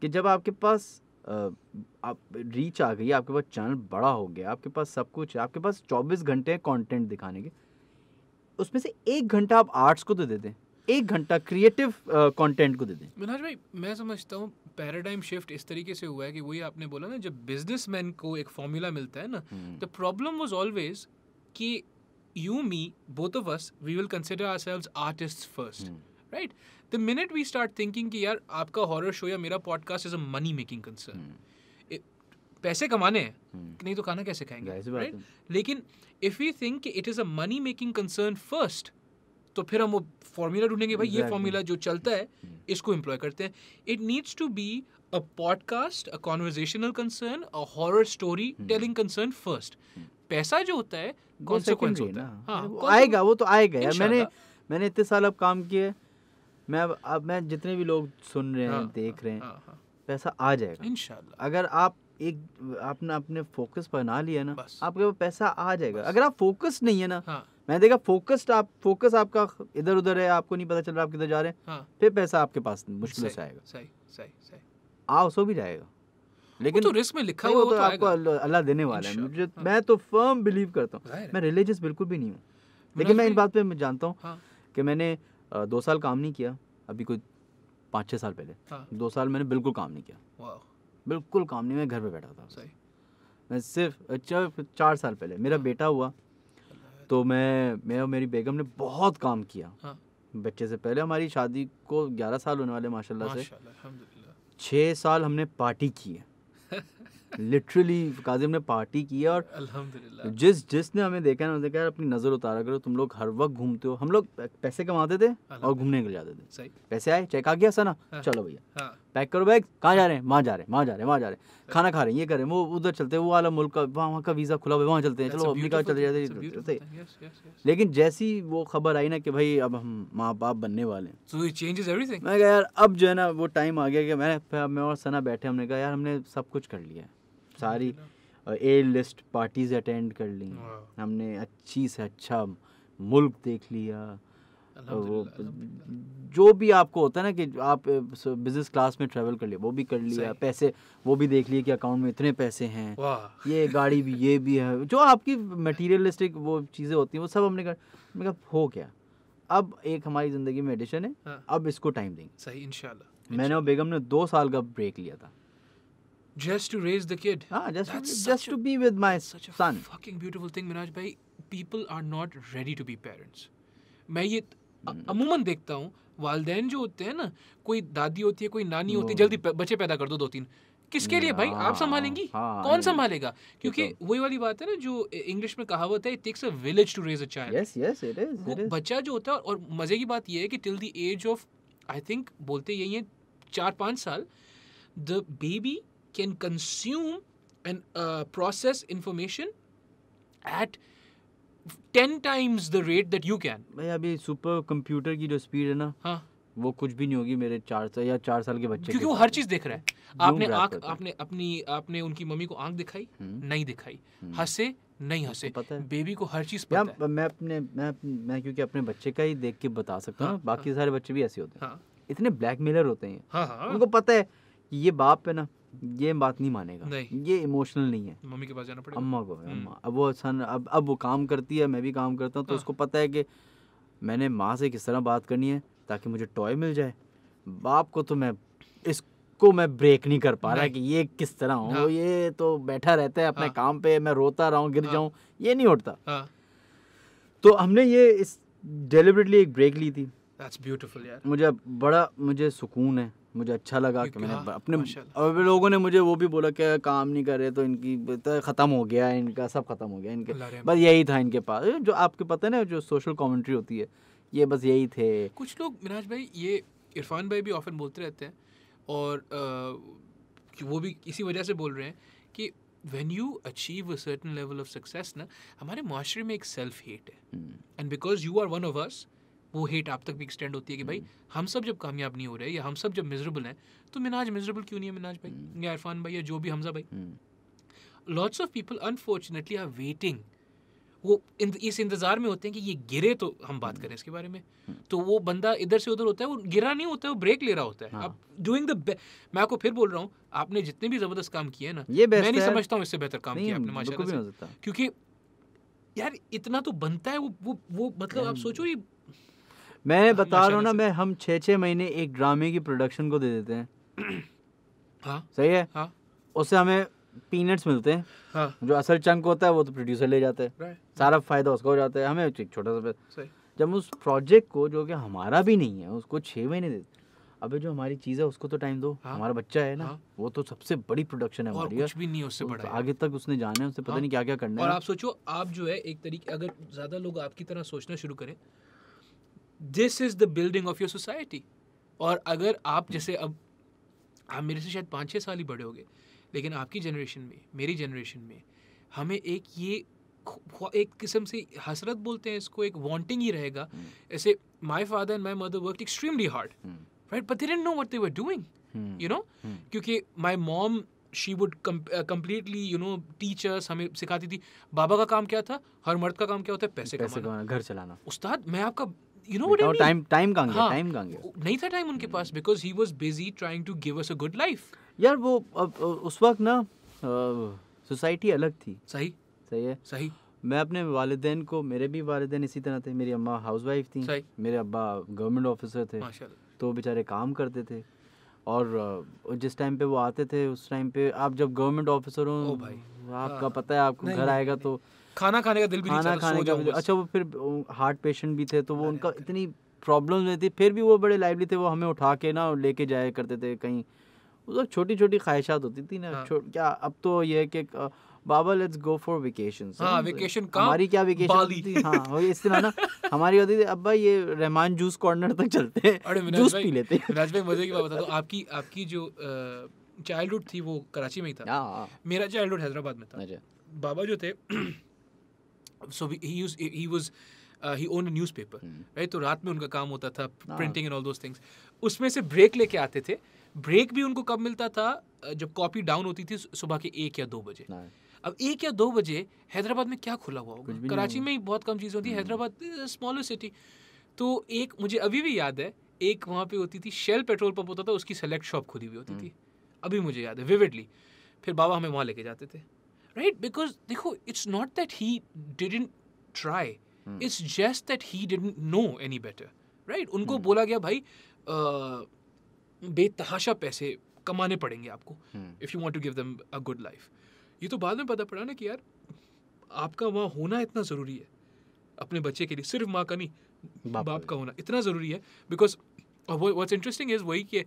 कि जब आपके पास आप रीच आ गई आपके पास चैनल बड़ा हो गया आपके पास सब कुछ है आपके पास चौबीस घंटे हैं कॉन्टेंट दिखाने के उसमें से एक घंटा आप आर्ट्स को तो दे दें एक घंटा क्रिएटिव कंटेंट को दे दें मिनाज भाई मैं समझता हूँ पैराडाइम शिफ्ट इस तरीके से हुआ है कि वही आपने बोला ना जब बिजनेसमैन को एक फॉर्मूला मिलता है ना द प्रॉब्लम वाज ऑलवेज कि you me both of us we will consider ourselves artist first right the minute we start thinking कि यार आपका हॉरर शो या मेरा podcast is a money making concern पैसे कमाने हैं hmm. नहीं तो खाना कैसे खाएंगे right? लेकिन इफ यू थिंक कि it is a money making concern first तो फिर हम वो फॉर्मूला ढूंढेंगे भाई exactly. ये फॉर्मूला जो चलता है hmm. इसको एम्प्लॉय करते हैं it needs to be a podcast a conversational concern a horror story telling concern first पैसा जो होता है कॉन्सिक्वेंस होता है हाँ, वो आएगा वो तो आएगा यार मैंने मैंने इतने साल अब काम किए मैं अब मैं जितने भी लोग सुन रहे हैं हाँ, देख रहे हैं हाँ, हाँ, पैसा आ जाएगा इनशाला अगर आप एक आपने अपने फोकस बना लिया ना आपके वो पैसा आ जाएगा अगर आप फोकस नहीं है ना हाँ, मैंने देखा फोकस्ड आप फोकस आपका इधर उधर है आपको नहीं पता चल रहा आप किधर जा रहे हैं हाँ, फिर पैसा आपके पास मुश्किल से आएगा सही सही सही आओ सो भी जाएगा लेकिन तो रिस्क में लिखा हुआ तो, तो आपको अल्लाह देने वाला है मुझे हाँ। मैं तो फर्म बिलीव करता हूँ मैं रिलीजियस बिल्कुल भी नहीं हूँ लेकिन मैं इस बात पे जानता हूँ कि मैंने दो साल काम नहीं किया अभी कोई पाँच छः साल पहले हाँ। दो साल मैंने बिल्कुल काम नहीं किया बिल्कुल काम नहीं मैं घर पे बैठा था सही मैं सिर्फ अच्छा चार साल पहले मेरा हाँ। बेटा हुआ तो मैं और मेरी बेगम ने बहुत काम किया हाँ। बच्चे से पहले हमारी शादी को ग्यारह साल होने वाले माशाल्लाह से छः साल हमने पार्टी की है लिटरली काजिम ने पार्टी की है और अल्हम्दुलिल्लाह जिस जिसने हमें देखा ना देखा अपनी नज़र उतारा करो तुम लोग हर वक्त घूमते हो हम लोग पैसे कमाते थे और घूमने लिए जाते थे पैसे आए चेक आ गया सना चलो भैया हाँ। पैक करो बैग कहाँ जा रहे हैं वहाँ जा रहे हैं वहाँ जा रहे हैं वहाँ जा रहे हैं खाना खा रहे हैं ये करें वो उधर चलते हैं वो वाला मुल्क वहाँ वहाँ का वीज़ा खुला हुआ है वहाँ चलते हैं चलो अमेरिका चले जाते हैं लेकिन जैसी वो खबर आई ना कि भाई अब हम माँ बाप बनने वाले हैं मैं कहा यार अब जो है ना वो टाइम आ गया कि मैंने मैं और सना बैठे हमने कहा यार हमने सब कुछ कर लिया है सारी ए लिस्ट पार्टीज अटेंड कर ली हमने अच्छी से अच्छा मुल्क देख लिया वो जो भी आपको होता है ना कि आप बिजनेस क्लास में ट्रेवल कर लिया वो भी कर लिया पैसे वो भी देख लिए कि अकाउंट में इतने पैसे हैं ये गाड़ी भी ये भी है जो आपकी मटेरियलिस्टिक वो चीज़ें होती हैं वो सब हमने कर मैंने कहा हो क्या अब एक हमारी ज़िंदगी में एडिशन है हाँ। अब इसको टाइम देंगे सही इंशाल्लाह मैंने और बेगम ने दो साल का ब्रेक लिया था just to raise the kid. Ah, just That's to, just a, to be with my such a son. Fucking beautiful thing, miraj Bhai, people are not ready to be parents. मैं ये हम्म। अमूमन देखता हूँ वालदे जो होते हैं ना कोई दादी होती है कोई नानी होती है हम्म। जल्दी बच्चे पैदा कर दो दो तीन किसके लिए भाई आप संभालेंगी हाँ, कौन संभालेगा क्योंकि तो, वही वाली बात है ना जो इंग्लिश में कहावत है it a village to raise a child yes yes it is बच्चा जो होता है और मजे की बात यह है कि till the age of I think बोलते यही है चार पांच साल the baby can consume and process information at ten times the rate that you can भाई अभी सुपर कंप्यूटर की जो स्पीड है ना हाँ वो कुछ भी नहीं होगी मेरे चार साल या चार साल के बच्चे क्योंकि वो हर चीज देख रहा है आपने आंख आपने अपनी आपने उनकी मम्मी को आंख दिखाई हम्म। नहीं दिखाई हम्म। हंसे नहीं हंसे पता है बेबी को हर चीज पता है मैं अपने मैं मैं क्योंकि अपने बच्चे का ही देख के बता सकता हूँ हाँ, बाकी हाँ। सारे बच्चे भी ऐसे होते हैं हाँ। इतने ब्लैक होते हैं उनको पता है ये बाप है ना ये बात नहीं मानेगा नहीं ये इमोशनल नहीं है मम्मी के पास जाना पड़ेगा अम्मा को अम्मा हम्म। अब वो सन अब अब वो काम करती है मैं भी काम करता हूँ तो हाँ। उसको पता है कि मैंने माँ से किस तरह बात करनी है ताकि मुझे टॉय मिल जाए बाप को तो मैं इसको मैं ब्रेक नहीं कर पा रहा कि ये किस तरह हूँ हाँ। ये तो बैठा रहता है अपने हाँ। काम पे मैं रोता रहा गिर जाऊँ ये नहीं उठता तो हमने ये इस डेलिबरेटली एक ब्रेक ली थी That's beautiful, यार। मुझे बड़ा मुझे सुकून है मुझे अच्छा लगा कि मैंने हाँ, अपने अब लोगों ने मुझे वो भी बोला कि काम नहीं कर रहे तो इनकी तो ख़त्म हो गया इनका सब ख़त्म हो गया इनके बस यही था इनके पास जो आपके पता है ना जो सोशल कॉमेंट्री होती है ये बस यही थे कुछ लोग मिराज भाई ये इरफान भाई भी ऑफन बोलते रहते हैं और आ, वो भी इसी वजह से बोल रहे हैं कि when you achieve a certain level of success ना हमारे माशरे में एक सेल्फ हेट है and because you are one of us वो हेट आप तक भी एक्सटेंड होती है कि भाई हम्म। हम सब जब कामयाब नहीं हो रहे या हम सब जब मिजरेबल हैं तो मिनाज मिजरेबल क्यों नहीं है मिनाज भाई हम्म। या इरफान भाई या जो भी हमजा भाई lots of people unfortunately are waiting वो इन इस इंतज़ार में होते हैं कि ये गिरे तो हम बात हम्म। करें इसके बारे में तो वो बंदा इधर से उधर होता है वो गिरा नहीं होता है वो ब्रेक ले रहा होता है हाँ। आप डूइंग द मैं आपको फिर बोल रहा हूँ आपने जितने भी ज़बरदस्त काम किए ना ये मैं नहीं समझता हूँ इससे बेहतर काम किया आपने माशा क्योंकि यार इतना तो बनता है वो वो वो मतलब आप सोचो ये मैं हाँ, बता रहा हूँ ना मैं हम छः छः महीने एक ड्रामे की प्रोडक्शन को दे देते हैं हाँ सही है हाँ उससे हमें पीनट्स मिलते हैं हाँ जो असल चंक होता है वो तो प्रोड्यूसर ले जाते हैं सारा फायदा उसका हो जाता है हमें एक छोटा सा जब उस प्रोजेक्ट को जो कि हमारा भी नहीं है उसको छः महीने देते अबे जो हमारी चीज़ है उसको तो टाइम दो हाँ? हमारा बच्चा है ना हाँ? वो तो सबसे बड़ी प्रोडक्शन है हमारी कुछ भी नहीं उससे तो बड़ा आगे तक उसने जाना है उससे पता हाँ? नहीं क्या क्या करना और है और आप सोचो आप जो है एक तरीके अगर ज़्यादा लोग आपकी तरह सोचना शुरू करें this is the building of your society और अगर आप जैसे अब आप मेरे से शायद पाँच छः साल ही बड़े हो गए लेकिन आपकी जनरेशन में मेरी जनरेशन में हमें एक ये एक किस्म से हसरत बोलते हैं इसको एक वांटिंग ही रहेगा हम्म। ऐसे my father and my mother work extremely hard right but they didn't know what they were doing you know क्योंकि my mom she would completely you know teachers हमें सिखाती थी बाबा का काम क्या था हर मर्द का काम क्या होता है पैसे, पैसे कमाना घर चलाना उस्ताद मैं आपका you know what I mean time time कहाँ गया टाइम हाँ। कहाँ गया नहीं था टाइम उनके पास because he was busy trying to give us a good life यार वो अब उस वक्त ना सोसाइटी अलग थी सही सही है सही मैं अपने वालदेन को मेरे भी वालदेन इसी तरह थे मेरी अम्मा हाउसवाइफ थी सही मेरे अब्बा गवर्नमेंट ऑफिसर थे तो बेचारे काम करते थे और जिस टाइम पे वो आते थे उस टाइम पे आप जब गवर्नमेंट ऑफिसर हो आपका हाँ। पता है आपको घर आएगा तो खाना खाने का दिल भी खाना खाने का अच्छा वो फिर हार्ट पेशेंट भी थे तो वो उनका इतनी प्रॉब्लम नहीं थी फिर भी वो बड़े लाइवली थे वो हमें उठा के ना लेके जाया करते थे कहीं मतलब तो छोटी छोटी ख्वाहिशात होती थी ना हाँ। क्या अब तो ये है कि बाबा let's go for vacation vacation हमारी क्या वेकेशन थी हाँ इस तरह ना हमारी होती थी अब्बा ये रहमान जूस कॉर्नर तक चलते हैं जूस पी लेते हैं मजे की बात बता दो आपकी आपकी जो चाइल्डहुड थी वो कराची में ही था हाँ, हाँ। मेरा चाइल्डहुड हैदराबाद में था अच्छा। बाबा जो थे so he used he he owned own newspaper right? तो रात में उनका काम होता था printing and all those things उसमें से ब्रेक लेके आते थे ब्रेक भी उनको कब मिलता था जब कॉपी डाउन होती थी सुबह के एक या दो बजे हाँ। अब एक या दो बजे हैदराबाद में क्या खुला हुआ होगा कराची में ही बहुत कम चीज़ें होती है हम्म। हैदराबाद स्मॉलर सिटी तो एक मुझे अभी भी याद है एक वहाँ पे होती थी शेल पेट्रोल पंप होता था उसकी सेलेक्ट शॉप खुली हुई होती हम्म। थी अभी मुझे याद है विविडली फिर बाबा हमें वहाँ लेके जाते थे राइट बिकॉज देखो it's not that he didn't try it's just that he didn't know any better right उनको hmm. बोला गया भाई बेतहाशा पैसे कमाने पड़ेंगे आपको if you want to give them a good life ये तो बाद में पता पड़ा ना कि यार आपका वहाँ होना इतना ज़रूरी है अपने बच्चे के लिए सिर्फ माँ का नहीं बाप, बाप का होना इतना ज़रूरी है बिकॉज व्हाट्स इंटरेस्टिंग इज़ वही कि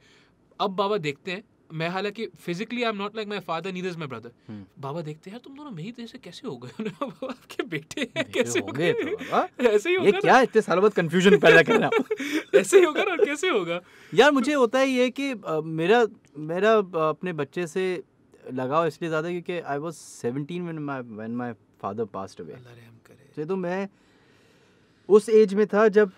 अब बाबा देखते हैं मैं हालांकि physically I am not like my father Neeraj my brother बाबा देखते हैं यार तुम दोनों मेरी तरह तो से कैसे हो गए आपके बेटे हैं कैसे हो गए तो ऐसे ही होगा ये क्या इतने सालों बाद कंफ्यूजन पैदा कर करना ऐसे ही होगा ना कैसे होगा यार मुझे होता है ये कि मेरा मेरा अपने बच्चे से लगाव इसलिए ज़्यादा क्योंकि I was seventeen when my when my father passed away करे तो, तो मैं उस एज में था जब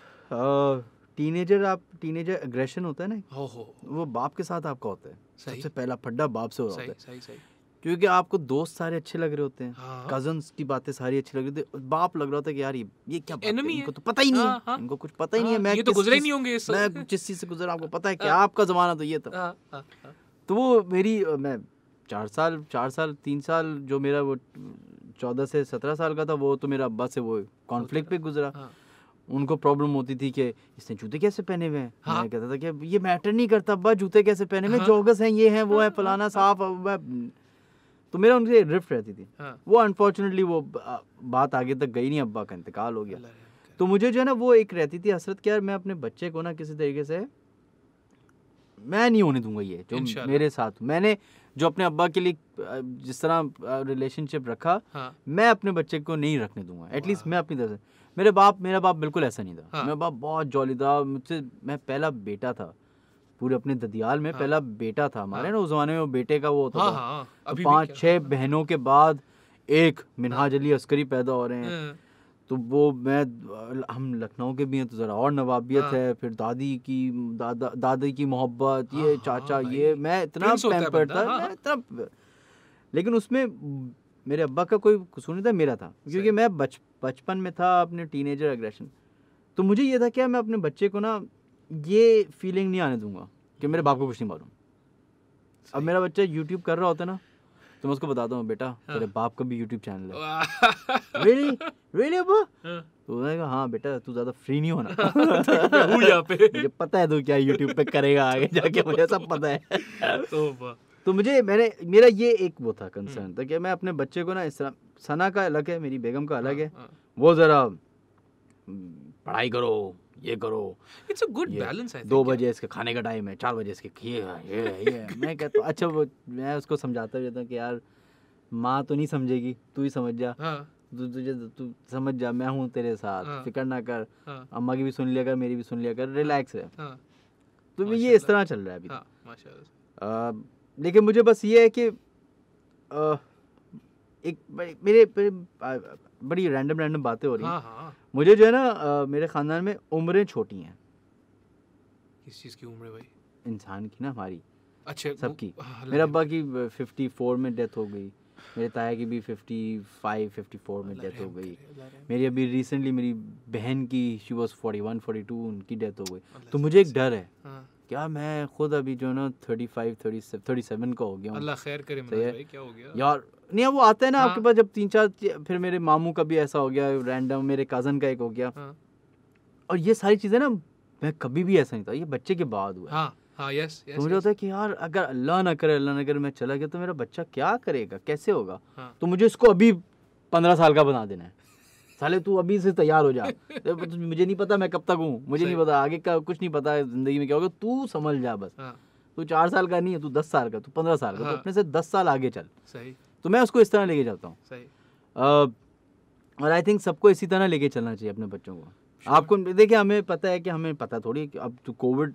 टीनेजर आप टीनेजर एग्रेशन होता है ना हो, हो। वो बाप के साथ आपका होता है सबसे पहला फड्डा बाप से हो रहा होता है सही सही क्योंकि आपको दोस्त सारे अच्छे लग रहे होते हैं हाँ। की बातें सारी अच्छी लग रही थी बाप लग रहा था कि यार ये ये क्या बात है इनको तो पता ही नहीं है हाँ, हाँ। इनको कुछ पता ही नहीं है हाँ, मैं ये तो गुजरे नहीं होंगे मैं जिस चीज से गुजरा आपको पता है कि आपका जमाना तो ये था तो वो मेरी मैं चार साल चार साल तीन साल जो मेरा वो चौदह से सत्रह साल का था वो तो मेरा अब्बा से वो कॉन्फ्लिक्ट तो पे गुजरा उनको प्रॉब्लम होती थी कि इसने जूते कैसे पहने हुए हैं हाँ? मैं कहता था कि ये मैटर नहीं करता अब्बा जूते कैसे पहने हुए हाँ? जोगस हैं ये हैं वो है फलाना हाँ। साफ तो मेरा उनसे रिफ्ट रहती थी हाँ? वो अनफॉर्चुनेटली वो बात आगे तक गई नहीं अब्बा का इंतकाल हो गया तो मुझे जो है ना वो एक रहती थी हसरत क्या मैं अपने बच्चे को ना किसी तरीके से मैं नहीं होने दूंगा ये जो मेरे साथ मैंने जो अपने अब्बा के लिए जिस तरह रिलेशनशिप रखा हाँ। मैं अपने बच्चे को नहीं रखने दूंगा एटलीस्ट मैं अपनी तरफ से मेरे बाप मेरा बाप बिल्कुल ऐसा नहीं था हाँ। मेरा बाप बहुत जॉली था मुझसे मैं पहला बेटा था पूरे अपने ददियाल में हाँ। पहला बेटा था हमारे हाँ। ना उस जमाने में वो बेटे का वो होता हाँ, था हाँ, हाँ तो पाँच छः बहनों के बाद एक मिनहाज अली अस्करी पैदा हो रहे हैं हाँ। तो वो मैं हम लखनऊ के भी हैं तो ज़रा और नवाबियत हाँ। है फिर दादी की दादा दादी की मोहब्बत ये हाँ, चाचा हाँ, ये मैं इतना पैम्पर था हाँ। मैं इतना लेकिन उसमें मेरे अब्बा का कोई कसूर नहीं था मेरा था क्योंकि मैं बच बचपन में था अपने टीनेजर एग्रेशन तो मुझे ये था क्या मैं अपने बच्चे को ना ये फीलिंग नहीं आने दूंगा कि मेरे बाप को कुछ नहीं मालूम अब मेरा बच्चा यूट्यूब कर रहा होता ना तो मैं उसको बताता हूँ बेटा हाँ. तेरे बाप का भी यूट्यूब चैनल है Really, रियली अबा हाँ. तो कहा हाँ बेटा तू ज़्यादा फ्री नहीं होना पे मुझे पता है तू क्या यूट्यूब पे करेगा आगे जाके मुझे सब पता है तो तो मुझे मैंने मेरा ये एक वो था कंसर्न हम्म। था कि मैं अपने बच्चे को ना इस तरह सना का अलग है मेरी बेगम का अलग हाँ, है हाँ। वो ज़रा हम्म, पढ़ाई करो ये करो इट्स अ गुड बैलेंस दो बजे इसके खाने का टाइम है चार बजे इसके ये ये मैं कहता हूँ अच्छा वो मैं उसको समझाता रहता हूँ कि यार माँ तो नहीं समझेगी तू ही समझ जा हाँ। तू तुझे तू समझ जा मैं हूँ तेरे साथ फिक्र ना कर अम्मा की भी सुन लिया कर मेरी भी सुन लिया कर रिलैक्स है तो ये इस तरह चल रहा है अभी तो। लेकिन मुझे बस ये है कि एक मेरे, बड़ी रैंडम रैंडम बातें हो रही हैं हाँ, हाँ, हाँ। मुझे जो है ना मेरे ख़ानदान में उम्रें छोटी हैं किस चीज़ की उम्र भाई इंसान की ना हमारी अच्छा सबकी मेरे अब्बा की फिफ्टी फोर में डेथ हो गई मेरे ताया की भी फिफ्टी फाइव फिफ्टी फोर में डेथ हो गई मेरी अभी रिसेंटली मेरी बहन की she was forty one forty two उनकी डेथ हो गई तो मुझे एक डर है क्या मैं खुद अभी जो ना thirty five thirty thirty seven का हो गया अल्लाह खैर करे तो भाई क्या हो गया यार नहीं वो आता है ना आपके हाँ। पास जब तीन चार फिर मेरे मामू का भी ऐसा हो गया रैंडम मेरे कज़न का एक हो गया हाँ। और ये सारी चीज़ें ना मैं कभी भी ऐसा नहीं था ये बच्चे के बाद हुआ हाँ। हाँ यस यस तो मुझे होता है कि यार अगर अल्लाह ना करे अल्लाह ना करे मैं चला गया तो मेरा बच्चा क्या करेगा कैसे होगा हाँ. तो मुझे इसको अभी पंद्रह साल का बना देना है साले तू अभी से तैयार हो जा तो मुझे नहीं पता मैं कब तक हूँ मुझे नहीं पता आगे का कुछ नहीं पता जिंदगी में क्या होगा तू समझ जा बस हाँ। तू चार साल का नहीं है तू दस साल का तू पंद्रह साल का तू तो हाँ। अपने से दस साल आगे चल सही तो मैं उसको इस तरह लेके चलता हूँ और आई थिंक सबको इसी तरह लेके चलना चाहिए अपने बच्चों को आपको देखिए हमें पता है कि हमें पता थोड़ी कि अब तो कोविड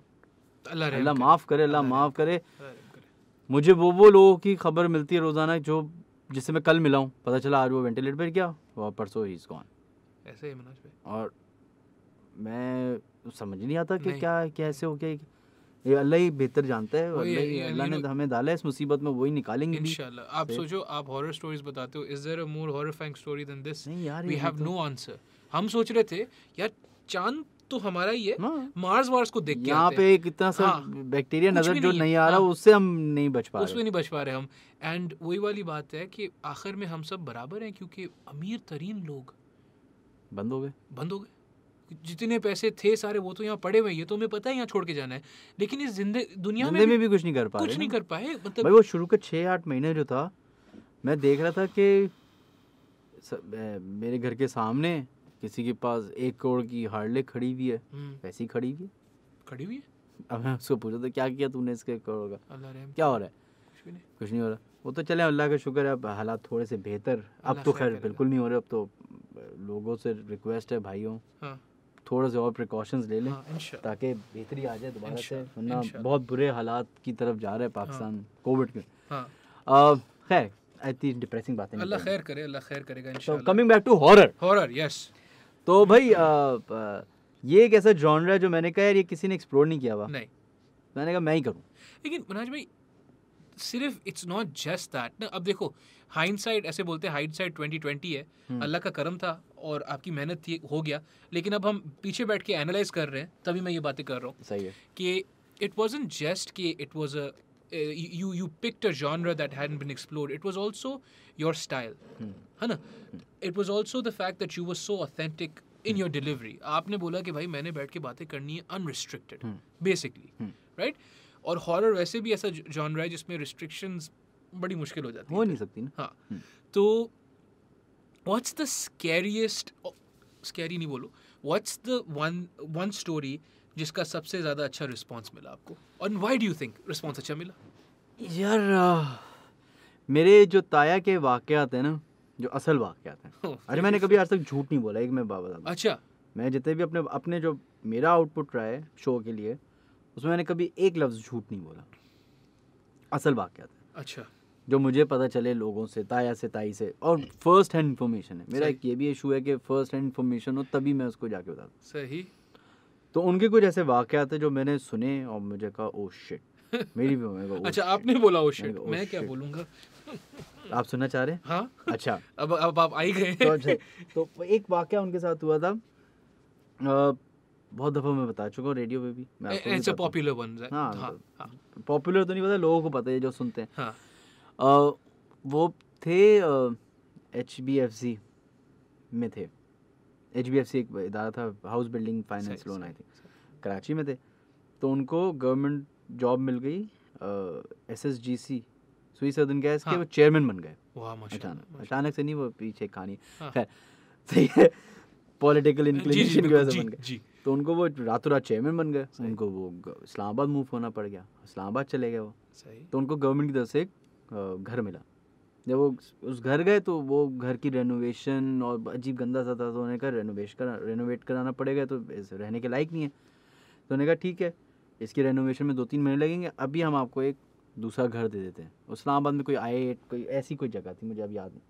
अल्लाह माफ़ करे अल्लाह माफ़ करे मुझे वो वो लोगों की खबर मिलती है रोज़ाना जो जिससे मैं कल मिला हूँ पता चला आज वो वेंटिलेटर पर क्या परसों ही इज़ गॉन ऐसे ही मनोज भाई और मैं समझ नहीं आता कि क्या कैसे हो गया ये अल्लाह ही बेहतर जानता है अल्लाह ने हमें डाला है इस मुसीबत में वही निकालेंगे इंशाल्लाह आप सोचो आप हॉरर स्टोरीज बताते हो is there a more horrifying story than this नहीं यार वी हैव नो आंसर हम सोच रहे थे यार चांद तो हमारा ही है मार्स हाँ। वार्स को देख के यहां पे एक इतना सा बैक्टीरिया हाँ, नजर जो नहीं आ रहा हाँ। उससे हम नहीं बच पा रहे उसमें नहीं बच पा रहे हम एंड वही वाली बात है कि आखिर में हम सब बराबर हैं क्योंकि अमीर तरीन लोग बंद हो गए बंद हो गए जितने पैसे थे सारे वो तो यहाँ पड़े हुए ये तो हमें पता है यहाँ छोड़ के जाना है लेकिन इस जिंदे दुनिया में भी, में भी कुछ नहीं कर पाए कुछ नहीं कर पाए मतलब भाई वो शुरू के छः आठ महीने जो था मैं देख रहा था कि मेरे घर के सामने किसी के पास एक करोड़ की हार्डले खड़ी हुई है हम्म। वैसी खड़ी हुई है खड़ी हुई है अब मैं उसको पूछा था क्या किया तूने इसके करोड़ का क्या हो रहा है कुछ नहीं हो रहा वो तो चले अल्लाह का शुक्र है अब हालात थोड़े से बेहतर अब तो खैर बिल्कुल नहीं हो रहे अब तो लोगों से रिक्वेस्ट है भाइयों हाँ. थोड़ा से और प्रिकॉशंस ले लें हाँ, ताकि बेहतरी आ जाए दोबारा से वरना बहुत बुरे हालात की तरफ जा रहे हैं पाकिस्तान कोविड हाँ। के हाँ। खैर इतनी डिप्रेसिंग बातें अल्लाह खैर करे अल्लाह खैर करेगा coming back to horror horror yes तो भाई ये एक ऐसा जॉनर है जो मैंने कहा यार ये किसी ने एक्सप्लोर नहीं किया हुआ नहीं मैंने कहा मैं ही करूं लेकिन मनोज भाई सिर्फ इट्स नॉट जस्ट दैट ना अब देखो हाइंड साइड ऐसे बोलते हैं हाइंड साइड ट्वेंटी ट्वेंटी है हम्म। अल्लाह का करम था और आपकी मेहनत थी हो गया लेकिन अब हम पीछे बैठ के एनालाइज कर रहे हैं तभी मैं ये बातें कर रहा हूँ सही है कि इट वॉज इन जस्ट कि it was a you you picked a genre that hadn't been explored it was also your style है ना it was also the fact that you was so authentic in your delivery आपने बोला कि भाई मैंने बैठ के बातें करनी है अनरिस्ट्रिक्टेड बेसिकली राइट और हॉरर वैसे भी ऐसा जॉनर है जिसमें रिस्ट्रिक्शंस बड़ी मुश्किल हो जाती हो नहीं सकती ना हाँ हम्म। तो व्हाट्स द स्कैरिएस्ट स्कैरी नहीं बोलो what's the one one story जिसका सबसे ज़्यादा अच्छा रिस्पॉन्स मिला आपको और why do you think response अच्छा मिला यार आ, मेरे जो ताया के वाक़ात हैं ना जो असल वाक़ात हैं अरे मैंने कभी आज तक झूठ नहीं बोला एक मैं बाबा अच्छा मैं जितने भी अपने अपने जो मेरा आउटपुट रहा है शो के लिए उसमें मैंने कभी एक लफ्ज़ झूठ नहीं बोला असल बात क्या था अच्छा जो मुझे पता चले लोगों से ताया से ताई से और फर्स्ट हैंड इन्फॉर्मेशन है मेरा एक ये भी इशू है कि फ़र्स्ट हैंड इन्फॉर्मेशन हो तभी मैं उसको जाके बता दूँ सही तो उनके कुछ ऐसे वाक़ात है जो मैंने सुने और मुझे कहा ओ oh शिट मेरी भी मैं oh अच्छा आपने बोला ओ oh शिट मैं क्या बोलूँगा आप सुनना चाह रहे हैं हाँ अच्छा अब अब आप आई गए तो, अच्छा, तो एक वाक़ उनके साथ हुआ था आ, बहुत दफ़ा मैं बता चुका हूँ रेडियो पे भी पॉपुलर वन हाँ पॉपुलर हाँ, मतलब हाँ। तो नहीं पता लोगों को पता है जो सुनते हैं हाँ। वो थे एच बी एफ सी में थे एच बी एफ सी एक इदारा था house building finance loan I think Karachi में थे तो उनको गवर्नमेंट जॉब मिल गई एस एस जी सी सुई सदन गैस के वो चेयरमैन बन गए अचानक अचानक से नहीं वो पीछे कहानी खैर सही है पॉलिटिकल इंक्लिनेशन की वजह से बन गए तो उनको वो रातों रात चेयरमैन बन गए उनको वो इस्लामाबाद मूव होना पड़ गया इस्लामाबाद चले गए वो सही तो उनको गवर्नमेंट की तरफ से एक घर मिला जब वो उस घर गए तो वो घर की रेनोवेशन और अजीब गंदा सा था तो उन्हें कहा रेनोवेश रेनोवेट कराना पड़ेगा तो रहने के लायक नहीं है तो उन्होंने कहा ठीक है इसकी रेनोवेशन में दो तीन महीने लगेंगे अभी हम आपको एक दूसरा घर दे देते हैं इस्लामाबाद में कोई आई कोई ऐसी कोई जगह थी मुझे अब याद नहीं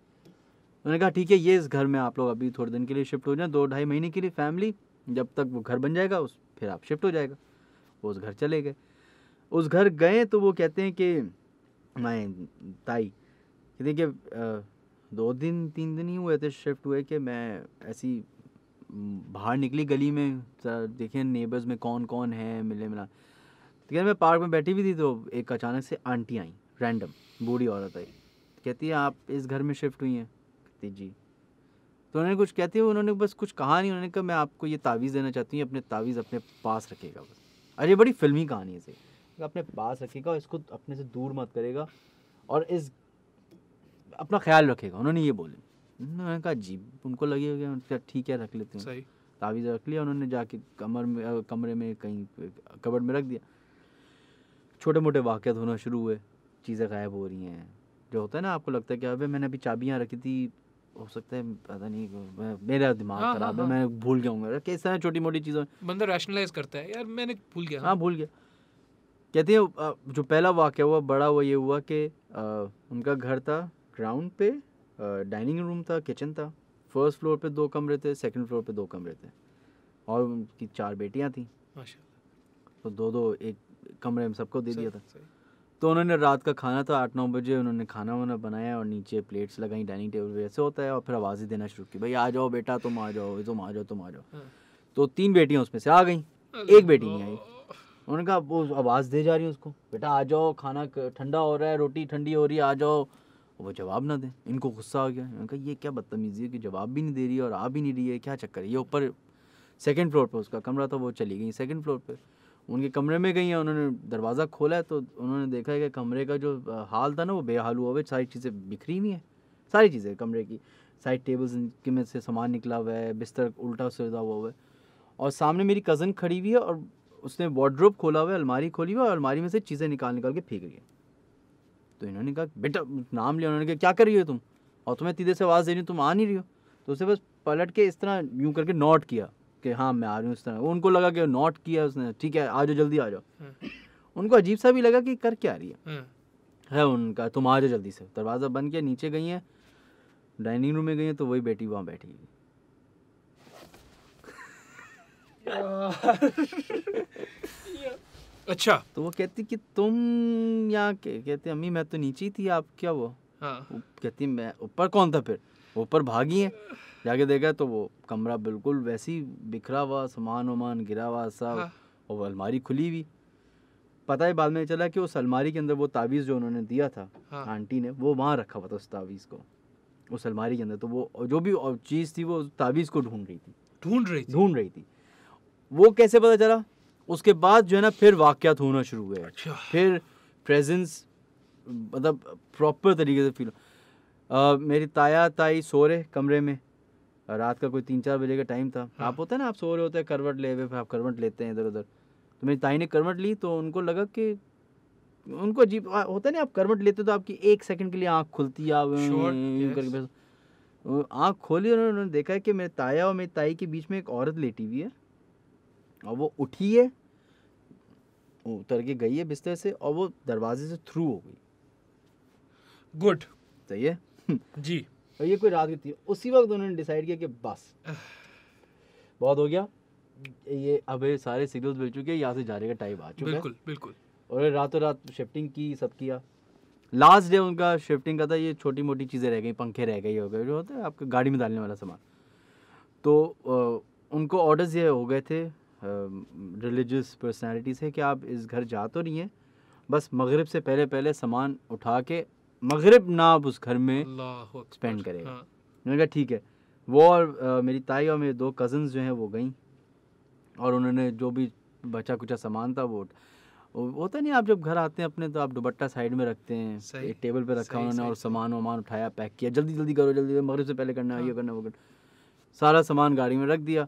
उन्होंने कहा ठीक है ये इस घर में आप लोग अभी थोड़े दिन के लिए शिफ्ट हो जाए दो ढाई महीने के लिए फैमिली जब तक वो घर बन जाएगा उस फिर आप शिफ्ट हो जाएगा वो उस घर चले गए उस घर गए तो वो कहते हैं कि मैं ताई कहते हैं कि दो दिन तीन दिन ही हुए थे शिफ्ट हुए कि मैं ऐसी बाहर निकली गली में देखें नेबर्स में कौन कौन है मिले मिला तो कहते मैं पार्क में बैठी हुई थी तो एक अचानक से आंटी आई रैंडम बूढ़ी औरत आई कहती है आप इस घर में शिफ्ट हुई हैं कहती जी उन्होंने कुछ कहते हुए उन्होंने बस कुछ कहा नहीं उन्होंने कहा मैं आपको ये तावीज़ देना चाहती हूँ अपने तावीज़ अपने पास रखेगा बस अरे ये बड़ी फिल्मी कहानी है सही अपने पास रखेगा इसको अपने से दूर मत करेगा और इस अपना ख्याल रखेगा उन्होंने ये बोले उन्होंने कहा जी उनको लगे हो गया ठीक है रख लेते हैं तावीज़ रख लिया उन्होंने जाके कमर में कमरे में कहीं कबड़ में रख दिया छोटे मोटे वाक़ होना शुरू हुए चीज़ें गायब हो रही हैं जो होता है ना आपको लगता है कि अभी मैंने अभी चाबियाँ रखी थी हो सकता है पता नहीं मेरा दिमाग हाँ, खराब हाँ, है मैं हाँ। भूल गया हूँ किस तरह छोटी मोटी चीज़ों बंदा रैशनलाइज करता है यार मैंने भूल गया हाँ भूल गया कहते हैं जो पहला वाक्य हुआ बड़ा हुआ ये हुआ कि उनका घर था ग्राउंड पे डाइनिंग रूम था किचन था फर्स्ट फ्लोर पे दो कमरे थे सेकंड फ्लोर पे दो कमरे थे और उनकी चार बेटियां थी तो दो दो एक कमरे में सबको दे दिया था सही। तो उन्होंने रात का खाना था आठ नौ बजे उन्होंने खाना वाना बनाया और नीचे प्लेट्स लगाई डाइनिंग टेबल पे ऐसे होता है और फिर आवाज़ें देना शुरू की भाई आ जाओ बेटा तुम आ जाओ तुम आ जाओ तुम आ जाओ हाँ। तो तीन बेटियाँ उसमें से आ गई एक बेटी नहीं आई उन्होंने कहा वो आवाज़ दे जा रही है उसको बेटा आ जाओ खाना ठंडा हो रहा है रोटी ठंडी हो रही है आ जाओ वो जवाब ना दें इनको गुस्सा हो गया उन्होंने कहा ये क्या बदतमीज़ी है कि जवाब भी नहीं दे रही है और आ भी नहीं रही है क्या चक्कर है ये ऊपर सेकेंड फ्लोर पर उसका कमरा था वो चली गई सेकेंड फ्लोर पर उनके कमरे में गई हैं उन्होंने दरवाज़ा खोला है तो उन्होंने देखा है कि कमरे का जो हाल था ना वो बेहाल हुआ हुआ सारी चीज़ें बिखरी हुई हैं सारी चीज़ें कमरे की साइड टेबल्स के में से सामान निकला हुआ है बिस्तर उल्टा सुलझा हुआ हुआ है और सामने मेरी कज़न खड़ी हुई है और उसने वार्ड्रोप खोला हुआ है अलमारी खोली हुई है और अलमारी में से चीज़ें निकाल निकाल के फेंक रही है तो इन्होंने कहा बेटा नाम लिया उन्होंने कहा क्या कर रही हो तुम और तुम्हें तीधे से आवाज़ दे रही हो तुम आ नहीं रही हो तो उसे बस पलट के इस तरह यूँ करके नॉट किया कि हाँ मैं आ रही हूँ इस तरह उनको लगा कि नॉट किया उसने ठीक है आ जाओ जल्दी आ जाओ हम्म। उनको अजीब सा भी लगा कि कर क्या रही है हम्म। है उनका तुम आ जाओ जल्दी से दरवाज़ा बंद किया नीचे गई हैं डाइनिंग रूम में गई हैं तो वही बेटी वहाँ बैठी हुई अच्छा तो वो कहती कि तुम यहाँ के कहते अम्मी मैं तो नीचे ही थी आप क्या वो हाँ। कहती मैं ऊपर कौन था फिर ऊपर भागी हैं जाके देखा तो वो कमरा बिल्कुल वैसे ही बिखरा हुआ सामान वामान गिरा हुआ सब हाँ। और वो अलमारी खुली हुई पता ही बाद में चला कि उस अलमारी के अंदर वो तावीज़ जो उन्होंने दिया था हाँ। आंटी ने वो वहाँ रखा हुआ था उस तावीज़ को उस अलमारी के अंदर तो वो जो भी चीज़ थी वो तावीज़ को ढूंढ रही थी ढूंढ रही ढूंढ रही थी वो कैसे पता चला उसके बाद जो है ना फिर वाक़ होना शुरू हुए अच्छा। फिर प्रेजेंस मतलब प्रॉपर तरीके से फील आ, मेरी ताया ताई सो रहे कमरे में रात का कोई तीन चार बजे का टाइम था हाँ। आप होते हैं ना आप सो रहे होते हैं करवट ले हुए आप करवट लेते हैं इधर उधर तो मेरी ताई ने करवट ली तो उनको लगा कि उनको जीप होता है ना आप करवट लेते तो आपकी एक सेकंड के लिए आँख खुलती है आप आँख खोली और उन्होंने देखा है कि मेरे ताया और मेरी ताई के बीच में एक औरत लेटी हुई है और वो उठी है उतर के गई है बिस्तर से और वो दरवाजे से थ्रू हो गई गुड सही है जी और ये कोई रात की थी उसी वक्त उन्होंने डिसाइड किया कि बस बहुत हो गया ये अब सारे सिग्नल्स मिल चुके हैं यहाँ से जाने का टाइम आ चुका बिल्कुल बिल्कुल और रातों रात शिफ्टिंग की सब किया लास्ट डे उनका शिफ्टिंग का था ये छोटी मोटी चीज़ें रह गई पंखे रह गए हो गए जो होते हैं आपके गाड़ी में डालने वाला सामान तो उनको ऑर्डर्स ये हो गए थे रिलीजियस पर्सनैलिटी से कि आप इस घर जा तो नहीं हैं बस मगरब से पहले पहले सामान उठा के मगरब ना आप उस घर में स्पेंड करें हाँ। मैंने कहा ठीक है वो और मेरी ताई और मेरे दो कज़न्स जो हैं वो गई और उन्होंने जो भी बचा कुचा सामान था वो होता नहीं आप जब घर आते हैं अपने तो आप दुपट्टा साइड में रखते हैं एक टेबल पे रखा उन्होंने और सामान वामान उठाया पैक किया जल्दी जल्दी करो जल्दी मगरब से पहले करना ये हाँ। करना वो करना सारा सामान गाड़ी में रख दिया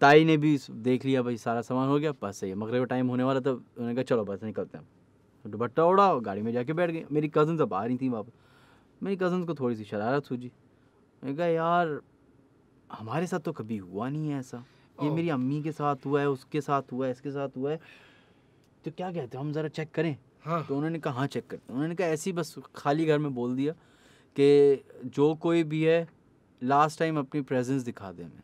ताई ने भी देख लिया भाई सारा सामान हो गया बस सही है मगरब का टाइम होने वाला था उन्होंने कहा चलो बस निकलते हैं तो दुपट्टा उड़ा और गाड़ी में जाके बैठ गए मेरी कज़न अब आ रही थी वापस मेरी कज़न को थोड़ी सी शरारत सूझी मैंने कहा यार हमारे साथ तो कभी हुआ नहीं है ऐसा ये मेरी अम्मी के साथ हुआ है उसके साथ हुआ है इसके साथ हुआ है तो क्या कहते हम ज़रा चेक करें हाँ तो उन्होंने कहा हाँ चेक करते हैं उन्होंने कहा ऐसी बस खाली घर में बोल दिया कि जो कोई भी है लास्ट टाइम अपनी प्रेजेंस दिखा दे हमें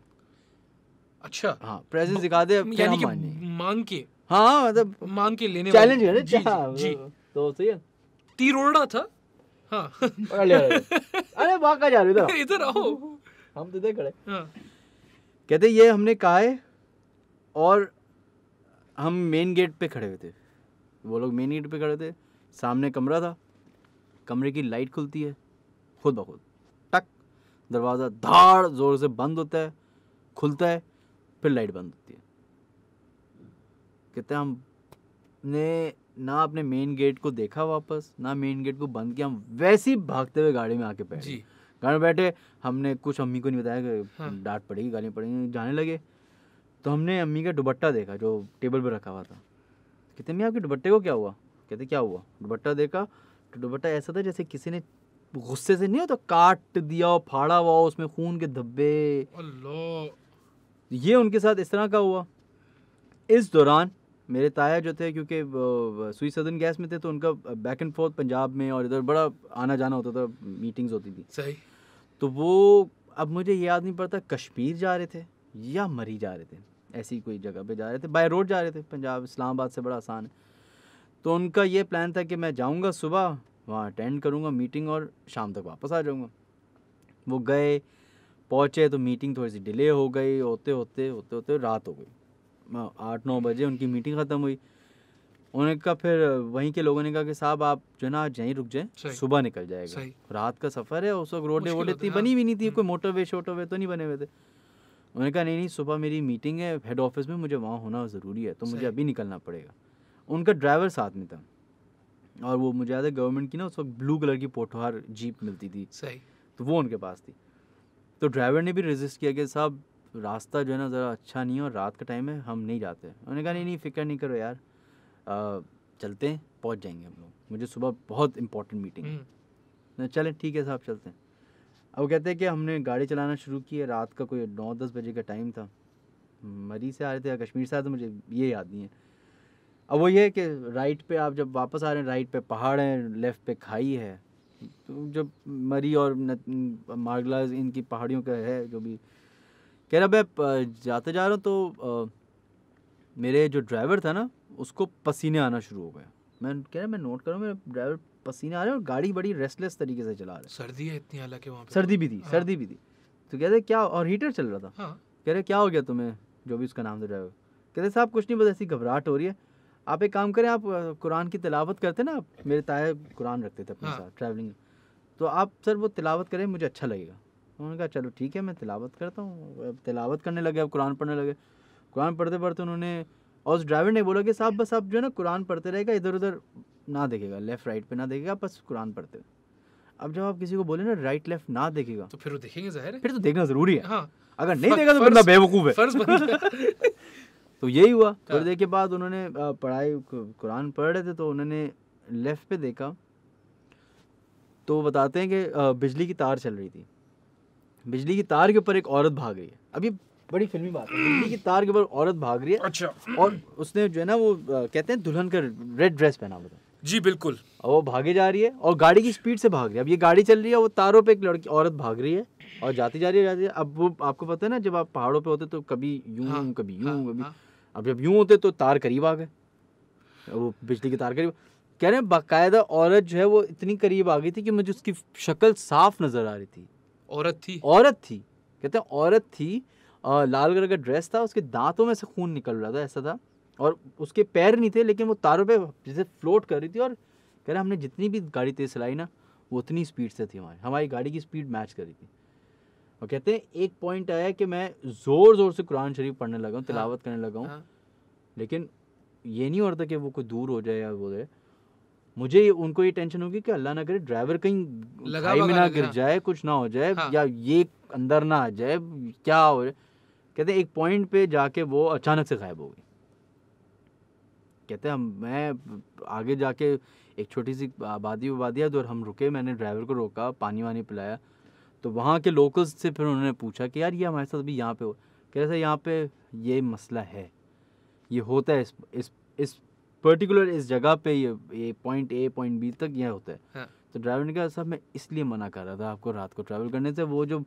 अच्छा हाँ प्रेजेंस दिखा दे यानी कि मांग के हाँ मतलब मान के लेने चैलेंज है ना हाँ, जी, तो सही है तिरोड़ा था हाँ अरे जा रहे इधर इधर आओ हम तो इधर खड़े हाँ। कहते ये हमने कहा है और हम मेन गेट पे खड़े हुए थे वो लोग मेन गेट पे खड़े थे सामने कमरा था कमरे की लाइट खुलती है खुद ब खुद टक दरवाज़ा धाड़ ज़ोर से बंद होता है खुलता है फिर लाइट बंद होती है कहते हम ने ना अपने मेन गेट को देखा वापस ना मेन गेट को बंद किया हम वैसे ही भागते हुए गाड़ी में आके बैठे गाड़ी में बैठे हमने कुछ अम्मी को नहीं बताया कि हाँ। डांट पड़ेगी गाली पड़ेगी जाने लगे तो हमने अम्मी का दुबट्टा देखा जो टेबल पर रखा हुआ था कहते अम्मी आपके दुबट्टे को क्या हुआ कहते क्या हुआ दुबट्टा देखा तो दुबट्टा ऐसा था जैसे किसी ने गुस्से से नहीं होता तो काट दिया हो फाड़ा हुआ उसमें खून के धब्बे ये उनके साथ इस तरह का हुआ इस दौरान मेरे ताया जो थे क्योंकि सुई सदन गैस में थे तो उनका बैक एंड फोर्थ पंजाब में और इधर बड़ा आना जाना होता था मीटिंग्स होती थी सही तो वो अब मुझे याद नहीं पड़ता कश्मीर जा रहे थे या मरी जा रहे थे ऐसी कोई जगह पे जा रहे थे बाय रोड जा रहे थे पंजाब इस्लामाबाद से बड़ा आसान है तो उनका ये प्लान था कि मैं जाऊँगा सुबह वहाँ अटेंड करूँगा मीटिंग और शाम तक वापस आ जाऊँगा वो गए पहुँचे तो मीटिंग थोड़ी सी डिले हो गई होते होते होते होते रात हो गई आठ नौ बजे उनकी मीटिंग ख़त्म हुई उन्होंने कहा फिर वहीं के लोगों ने कहा कि साहब आप जो है ना आज यहीं रुक जाए सुबह निकल जाएगा रात का सफ़र है उस वक्त रोड वोड इतनी बनी हुई नहीं थी हम्म। कोई मोटर वे शोटर वे तो नहीं बने हुए थे उन्होंने कहा नहीं नहीं सुबह मेरी मीटिंग है हेड ऑफिस में मुझे वहाँ होना ज़रूरी है तो मुझे अभी निकलना पड़ेगा उनका ड्राइवर साथ में था और वो मुझे याद है गवर्नमेंट की ना उस वक्त ब्लू कलर की पोठोहार जीप मिलती थी सही तो वो उनके पास थी तो ड्राइवर ने भी रजिस्ट किया कि साहब रास्ता जो है ना ज़रा अच्छा नहीं है और रात का टाइम है हम नहीं जाते उन्होंने कहा नहीं नहीं फ़िक्र नहीं करो यार आ, चलते हैं पहुँच जाएंगे हम लोग मुझे सुबह बहुत इंपॉर्टेंट मीटिंग है हम्म। तो चलें ठीक है साहब चलते हैं अब कहते हैं कि हमने गाड़ी चलाना शुरू की है रात का कोई नौ दस बजे का टाइम था मरी से आ रहे थे या कश्मीर से आए थे मुझे ये याद नहीं है अब वो ये है कि राइट पे आप जब वापस आ रहे हैं राइट पे पहाड़ हैं लेफ़्ट पे खाई है तो जब मरी और मार्गलाज इनकी पहाड़ियों का है जो भी कह रहा मैं जाते जा रहा हूँ तो आ, मेरे जो ड्राइवर था ना उसको पसीने आना शुरू हो गया मैं कह रहा मैं नोट करूँ मेरा ड्राइवर पसीने आ रहे और गाड़ी बड़ी रेस्टलेस तरीके से चला रहा है सर्दी है इतनी हालांकि वहाँ तो। सर्दी भी थी हाँ। सर्दी भी थी तो कहते क्या और हीटर चल रहा था हाँ। कह रहे क्या हो गया तुम्हें जो भी उसका नाम था ड्राइवर कहते साहब कुछ नहीं बस ऐसी घबराहट हो रही है आप एक काम करें आप कुरान की तिलावत करते ना आप मेरे ताए कुरान रखते थे अपने हाँ। साथ ट्रैवलिंग तो आप सर वो तिलावत करें मुझे अच्छा लगेगा उन्होंने कहा चलो ठीक है मैं तिलावत करता हूँ अब तिलावत करने लगे अब कुरान पढ़ने लगे कुरान पढ़ते पढ़ते उन्होंने और उस ड्राइवर ने बोला कि साहब बस आप जो है ना कुरान पढ़ते रहेगा इधर उधर ना देखेगा लेफ़्ट राइट पे ना देखेगा बस कुरान पढ़ते अब जब आप किसी को बोले ना राइट लेफ्ट ना देखेगा तो फिर वो देखेंगे जाहिर है फिर तो देखना ज़रूरी है हाँ। अगर नहीं देखा तो बंदा बेवकूफ़ है तो यही हुआ हाँ। थोड़ी देर के बाद उन्होंने पढ़ाई कुरान पढ़ रहे थे तो उन्होंने लेफ़्ट पे देखा तो बताते हैं कि बिजली की तार चल रही थी बिजली की तार के ऊपर एक औरत भाग रही है अभी बड़ी फिल्मी बात है बिजली की तार के ऊपर औरत भाग रही है अच्छा और उसने जो है ना वो कहते हैं दुल्हन का रेड ड्रेस पहना हुआ जी बिल्कुल और वो भागे जा रही है और गाड़ी की स्पीड से भाग रही है अब ये गाड़ी चल रही है वो तारों पे एक लड़की औरत भाग रही है और जाती जा रही है जाती है अब वो आपको पता है ना जब आप पहाड़ों पे होते तो कभी यूं हाँ, कभी यूं हाँ, कभी हाँ. अब जब यूं होते तो तार करीब आ गए वो बिजली के तार करीब कह रहे हैं बाकायदा औरत जो है वो इतनी करीब आ गई थी कि मुझे उसकी शक्ल साफ नज़र आ रही थी औरत थी औरत थी कहते हैं औरत थी लाल कलर का ड्रेस था उसके दांतों में से खून निकल रहा था ऐसा था और उसके पैर नहीं थे लेकिन वो तारों पे जैसे फ्लोट कर रही थी और कह रहे हमने जितनी भी गाड़ी तेज़ चलाई ना वो उतनी स्पीड से थी हमारी हमारी गाड़ी की स्पीड मैच कर रही थी और कहते हैं एक पॉइंट आया कि मैं ज़ोर ज़ोर से कुरान शरीफ पढ़ने लगा हूँ हाँ। तिलावत करने लगा हूँ हाँ। लेकिन ये नहीं होता कि वो कोई दूर हो जाए या वो जाए मुझे उनको ये टेंशन होगी कि अल्लाह ना करे ड्राइवर कहीं खाई में ना गिर हाँ। जाए कुछ ना हो जाए हाँ। या ये अंदर ना आ जाए क्या हो जाए कहते एक पॉइंट पे जाके वो अचानक से गायब हो गई कहते हम मैं आगे जाके एक छोटी सी आबादी वबादी है तो हम रुके मैंने ड्राइवर को रोका पानी वानी पिलाया तो वहाँ के लोकल्स से फिर उन्होंने पूछा कि यार ये हमारे साथ अभी यहाँ पे हो कह रहे यहाँ पे ये मसला है ये होता है इस इस इस पर्टिकुलर इस जगह पे ये ये पॉइंट ए पॉइंट बी तक यह होता है हाँ. तो ड्राइवर ने कहा सर मैं इसलिए मना कर रहा था आपको रात को ट्रैवल करने से वो जो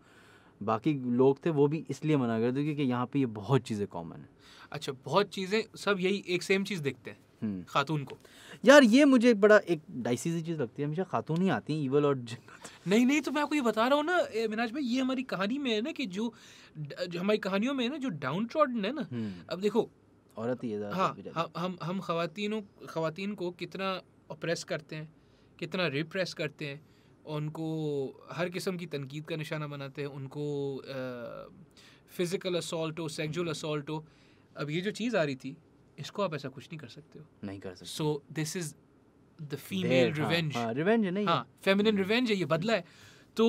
बाकी लोग थे वो भी इसलिए मना रहे थे क्योंकि यहाँ पे ये बहुत चीज़ें कॉमन है अच्छा बहुत चीज़ें सब यही एक सेम चीज़ देखते हैं हम्म। खातून को यार ये मुझे बड़ा एक डाइसी चीज़ लगती है हमेशा खातून ही आती हैं इवल और नहीं नहीं तो मैं आपको ये बता रहा हूँ ना मिनाज भाई ये हमारी कहानी में है ना कि जो, जो हमारी कहानियों में है ना जो डाउन ट्रॉडन है ना हम्म। अब देखो औरत ही है हाँ, हम हम खातिनों खातन को कितना अप्रेस करते हैं कितना रिप्रेस करते हैं उनको हर किस्म की तनकीद का निशाना बनाते हैं उनको फ़िज़िकल असल्ट हो सेक्जुअल असल्ट हो अब ये जो चीज़ आ रही थी इसको आप ऐसा कुछ नहीं कर सकते हो नहीं कर सकते so this is the female revenge revenge नहीं हाँ फेमिनिन रिवेंज hmm. है ये बदला है तो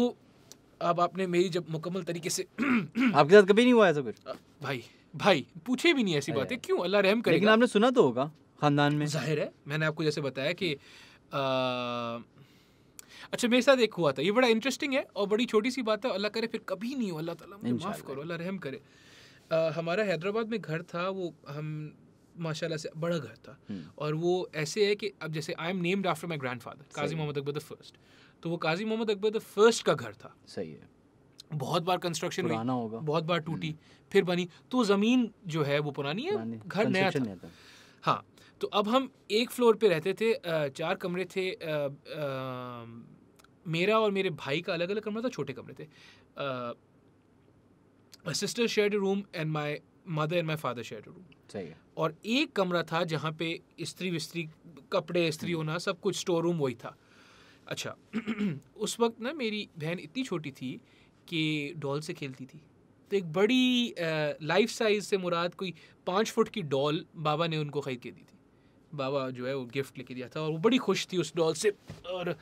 अब आपने मेरी जब मुकम्मल तरीके से आपके साथ कभी नहीं हुआ ऐसा कुछ भाई भाई पूछे भी नहीं ऐसी बातें क्यों अल्लाह रहम करेगा लेकिन आपने सुना तो होगा खानदान में जाहिर है मैंने आपको जैसे बताया कि अच्छा मेरे साथ एक हुआ था ये बड़ा इंटरेस्टिंग है और बड़ी छोटी सी बात है अल्लाह करे फिर कभी नहीं हो अल्लाह ताला मुझे माफ़ करो अल्लाह रहम करे हमारा हैदराबाद में घर था वो हम माशाल्लाह से बड़ा घर था हम्म। और वो ऐसे है कि अब जैसे I am named after my grandfather Qazi Mohammad Akbar the first तो वो काजी मोहम्मद अकबर द फर्स्ट का घर था सही है बहुत बार कंस्ट्रक्शन हुई होगा बहुत बार टूटी हम्म। फिर बनी तो ज़मीन जो है वो पुरानी है घर नया था, हाँ तो अब हम एक फ्लोर पे रहते थे चार कमरे थे मेरा और मेरे भाई का अलग अलग कमरा था छोटे कमरे थे sister share room and my mother and my father share room सही है और एक कमरा था जहाँ पे स्त्री विस्त्री कपड़े स्त्री हम्म। होना सब कुछ स्टोर रूम वही था अच्छा उस वक्त ना मेरी बहन इतनी छोटी थी कि डॉल से खेलती थी तो एक बड़ी लाइफ साइज से मुराद कोई पाँच फुट की डॉल बाबा ने उनको ख़रीद के दी थी बाबा जो है वो गिफ्ट लेके दिया था और वो बड़ी खुश थी उस डॉल से और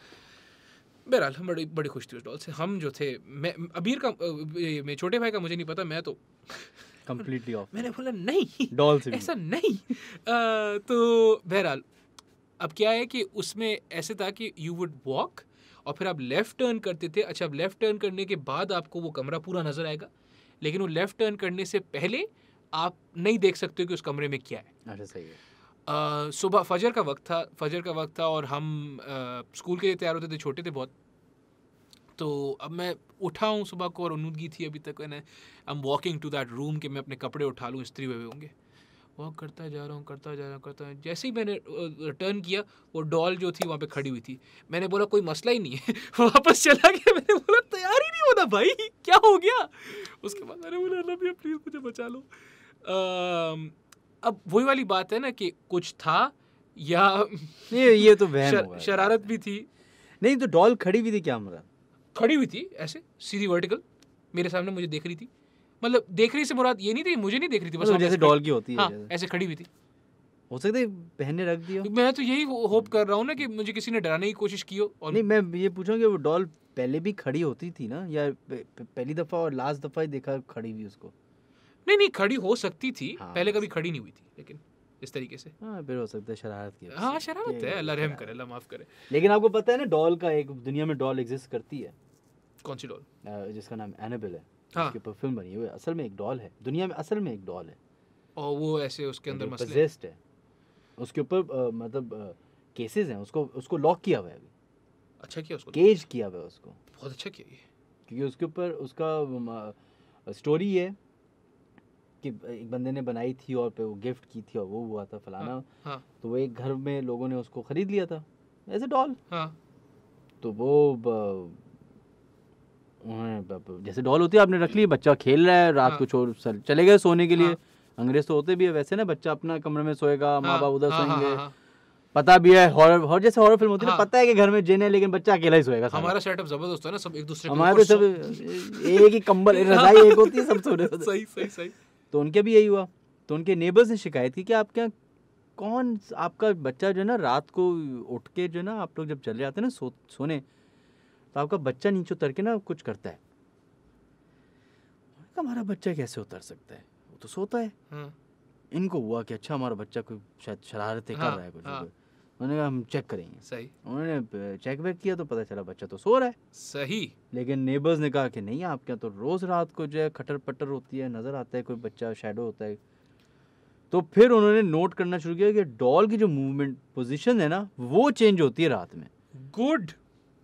बहरहाल हम बड़ी बड़ी खुश थी उस डॉल से हम जो थे मैं अबीर का मेरे छोटे भाई का मुझे नहीं पता मैं तो कम्प्लीटली ऑफ मैंने बोला नहीं डॉल से ऐसा नहीं आ, तो बहरहाल अब क्या है कि उसमें ऐसे था कि यू वुड वॉक और फिर आप लेफ़्ट टर्न करते थे अच्छा अब लेफ़्ट टर्न करने के बाद आपको वो कमरा पूरा नज़र आएगा लेकिन वो लेफ़्ट टर्न करने से पहले आप नहीं देख सकते कि उस कमरे में क्या है अच्छा सही है सुबह फजर का वक्त था फजर का वक्त था और हम स्कूल के लिए तैयार होते थे छोटे थे बहुत तो अब मैं उठा हूँ सुबह को और उनूदगी थी अभी तक मैंने I am walking to that room कि मैं अपने कपड़े उठा लूँ स्त्री हुए होंगे वह करता जा रहा हूँ करता जा रहा हूँ करता जैसे ही मैंने रिटर्न किया वो डॉल जो थी वहाँ पे खड़ी हुई थी मैंने बोला कोई मसला ही नहीं है वापस चला गया मैंने बोला तैयार ही नहीं होता भाई क्या हो गया उसके बाद मैंने बोला अल्लाह भैया प्लीज़ मुझे बचा लो अब वही वाली बात है ना कि कुछ था या नहीं ये तो शर, शरारत भी थी नहीं तो डॉल खड़ी हुई थी क्या मतलब खड़ी हुई थी ऐसे सीधी वर्टिकल मेरे सामने मुझे देख रही थी मतलब देख रही से मुराद ये नहीं थी मुझे नहीं देख रही थी बस मतलब जैसे डॉल की होती है हाँ, ऐसे खड़ी हुई थी हो सकता है पहनने रख दिया मैं तो यही होप कर रहा हूँ ना कि मुझे किसी ने डराने की कोशिश की हो और नहीं मैं ये पूछा कि वो डॉल पहले भी खड़ी होती थी ना या पहली दफ़ा और लास्ट दफ़ा ही देखा खड़ी हुई उसको नहीं नहीं खड़ी हो सकती थी हाँ, पहले कभी खड़ी नहीं हुई थी लेकिन इस तरीके से हाँ फिर हो सकता है शरारत की हाँ शरारत है अल्लाह रहम करे अल्लाह माफ़ करे लेकिन आपको पता है ना डॉल का एक दुनिया में डॉल एग्जिस्ट करती है कौन सी डॉल जिसका नाम एनेबल है हाँ। उसके ऊपर फिल्म बनी हुई है असल में एक डॉल है दुनिया में असल में एक डॉल है और वो ऐसे उसके अंदर मसले है उसके ऊपर मतलब केसेस हैं उसको उसको लॉक किया हुआ है अभी अच्छा किया उसको केज किया हुआ है उसको बहुत अच्छा किया ये क्योंकि उसके ऊपर उसका स्टोरी है कि एक बंदे ने बनाई थी और पे वो गिफ्ट की थी और वो हुआ था फलाना हाँ, हाँ. तो वो एक घर में लोगों ने उसको खरीद लिया था एज ए डॉल हाँ. तो वो जैसे डॉल होती है आपने रख ली बच्चा खेल रहा है रात को छोड़ हाँ। सर चले गए सोने के लिए हाँ। अंग्रेज तो होते भी है वैसे ना बच्चा अपना कमरे में सोएगा हाँ। माँ बाप उधर सोएंगे पता भी है हॉरर हॉर जैसे हॉरर फिल्म होती है हाँ। पता है कि घर में जेन है लेकिन बच्चा अकेला ही सोएगा हमारा सेटअप जबरदस्त है ना सब एक दूसरे हमारे सब एक ही कंबल रजाई एक होती है सब सोने सही सही सही तो उनके भी यही हुआ तो उनके नेबर्स ने शिकायत की कि आपके यहाँ कौन आपका बच्चा जो है ना रात को उठ के जो है ना आप लोग जब चले जाते हैं ना सो सोने तो आपका बच्चा नीचे उतर के ना कुछ करता है हमारा बच्चा कैसे उतर सकता है वो तो सोता है हम्म। इनको हुआ कि अच्छा हमारा बच्चा कोई शायद शरारतें कर हाँ, रहा है कुछ उन्होंने हाँ। कहा हम चेक करेंगे सही उन्होंने चेक वेक किया तो पता चला बच्चा तो सो रहा है सही लेकिन नेबर्स ने कहा कि नहीं आपके यहाँ तो रोज़ रात को जो है खटर पटर होती है नज़र आता है कोई बच्चा शेडो होता है तो फिर उन्होंने नोट करना शुरू किया कि डॉल की जो मूवमेंट पोजिशन है ना वो चेंज होती है रात में गुड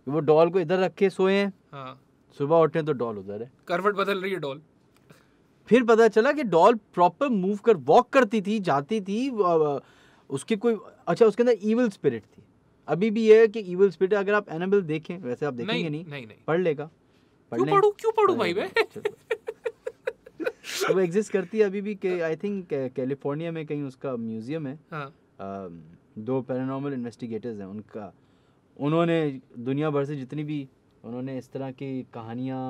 कि वो डॉल को इधर रख के सोए हैं हाँ। सुबह उठे तो डॉल उधर है करवट बदल रही है डॉल फिर पता चला कि डॉल प्रॉपर मूव कर वॉक करती थी जाती थी उसके कोई अच्छा उसके अंदर ईवल स्पिरिट थी अभी भी ये है कि ईवल स्पिरिट अगर आप एनिमल देखें वैसे आप देखेंगे नहीं नहीं, नहीं, नहीं। पढ़ लेगा पढ़ क्यों पढ़ू क्यों पढ़ू भाई मैं तो वो एग्जिस्ट करती है अभी भी के आई थिंक कैलिफोर्निया में कहीं उसका म्यूजियम है हाँ। दो पैरानॉर्मल इन्वेस्टिगेटर्स हैं उनका उन्होंने दुनिया भर से जितनी भी उन्होंने इस तरह की कहानियाँ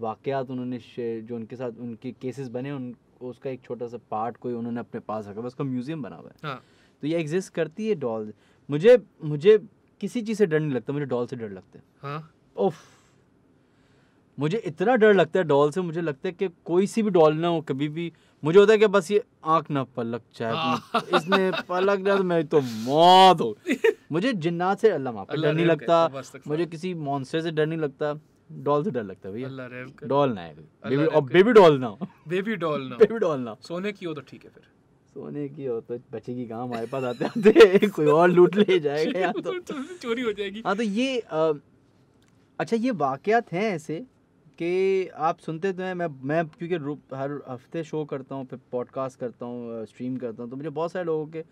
वाक़ात उन्होंने जो उनके साथ उनके केसेस बने उन उसका एक छोटा सा पार्ट कोई उन्होंने अपने पास रखा उसका म्यूज़ियम बना हुआ है हाँ। तो ये एग्जिस्ट करती है डॉल मुझे मुझे किसी चीज़ से डर नहीं लगता मुझे डॉल से डर लगता है हाँ? ओफ मुझे इतना डर लगता है डॉल से मुझे लगता है कि कोई सी भी डॉल ना हो कभी भी मुझे होता है कि बस ये आंख ना पलक चाहे हाँ। इसने पलक जाए तो मैं तो मौत हो मुझे जिन्नात से अल्लाह माफ डर नहीं लगता मुझे किसी मॉन्स्टर से डर नहीं लगता डॉल से डर लगता है भैया डॉल ना है बेबी और बेबी डॉल ना बेबी डॉल ना बेबी डॉल ना सोने की हो तो ठीक है फिर सोने की हो तो बचेगी कहाँ हमारे पास आते आते कोई और लूट ले जाएगा या तो।, तो, तो चोरी हो जाएगी हाँ तो ये अच्छा ये वाकयात हैं ऐसे कि आप सुनते तो हैं मैं मैं क्योंकि हर हफ्ते शो करता हूँ फिर पॉडकास्ट करता हूँ स्ट्रीम करता हूँ तो मुझे बहुत सारे लोगों के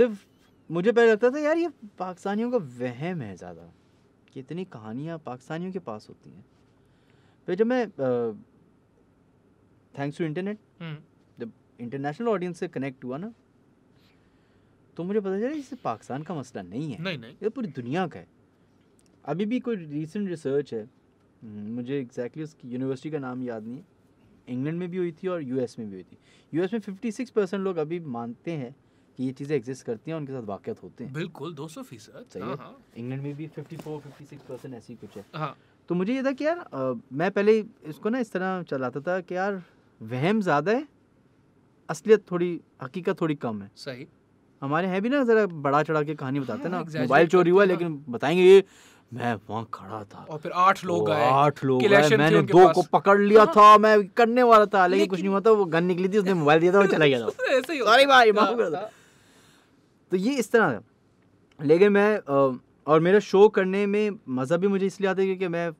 सिर्फ मुझे पहले लगता था यार ये पाकिस्तानियों का वहम है ज़्यादा कि इतनी कहानियाँ पाकिस्तानियों के पास होती हैं फिर जब मैं थैंक्स टू इंटरनेट जब इंटरनेशनल ऑडियंस से कनेक्ट हुआ ना तो मुझे पता चला इससे पाकिस्तान का मसला नहीं है नहीं नहीं ये पूरी दुनिया का है अभी भी कोई रिसेंट रिसर्च है हम्म, मुझे एग्जैक्टली exactly उसकी यूनिवर्सिटी का नाम याद नहीं है इंग्लैंड में भी हुई थी और यूएस में भी हुई थी यूएस में 56 परसेंट लोग अभी मानते हैं कि ये चीज़ें एग्जिस्ट करती हैं उनके साथ वाक़त होते हैं बिल्कुल दो सौ फीसद सही इंग्लैंड हाँ, हाँ। में भी fifty four fifty six percent ऐसी कुछ है हाँ। तो मुझे ये था कि यार आ, मैं पहले इसको ना इस तरह चलाता था कि यार वहम ज़्यादा है असलियत थोड़ी हकीकत थोड़ी कम है सही हमारे हैं भी ना ज़रा बड़ा चढ़ा के कहानी बताते हैं ना हाँ, मोबाइल चोरी हुआ लेकिन बताएंगे ये मैं वहाँ खड़ा था और फिर आठ लोग तो आए आठ लोग आए मैंने दो को पकड़ लिया था मैं करने वाला था लेकिन कुछ नहीं हुआ था वो गन निकली थी उसने मोबाइल दिया था वो चला गया था सॉरी भाई माफ कर तो ये इस तरह है लेकिन मैं और मेरा शो करने में मज़ा भी मुझे इसलिए आता है क्योंकि मैं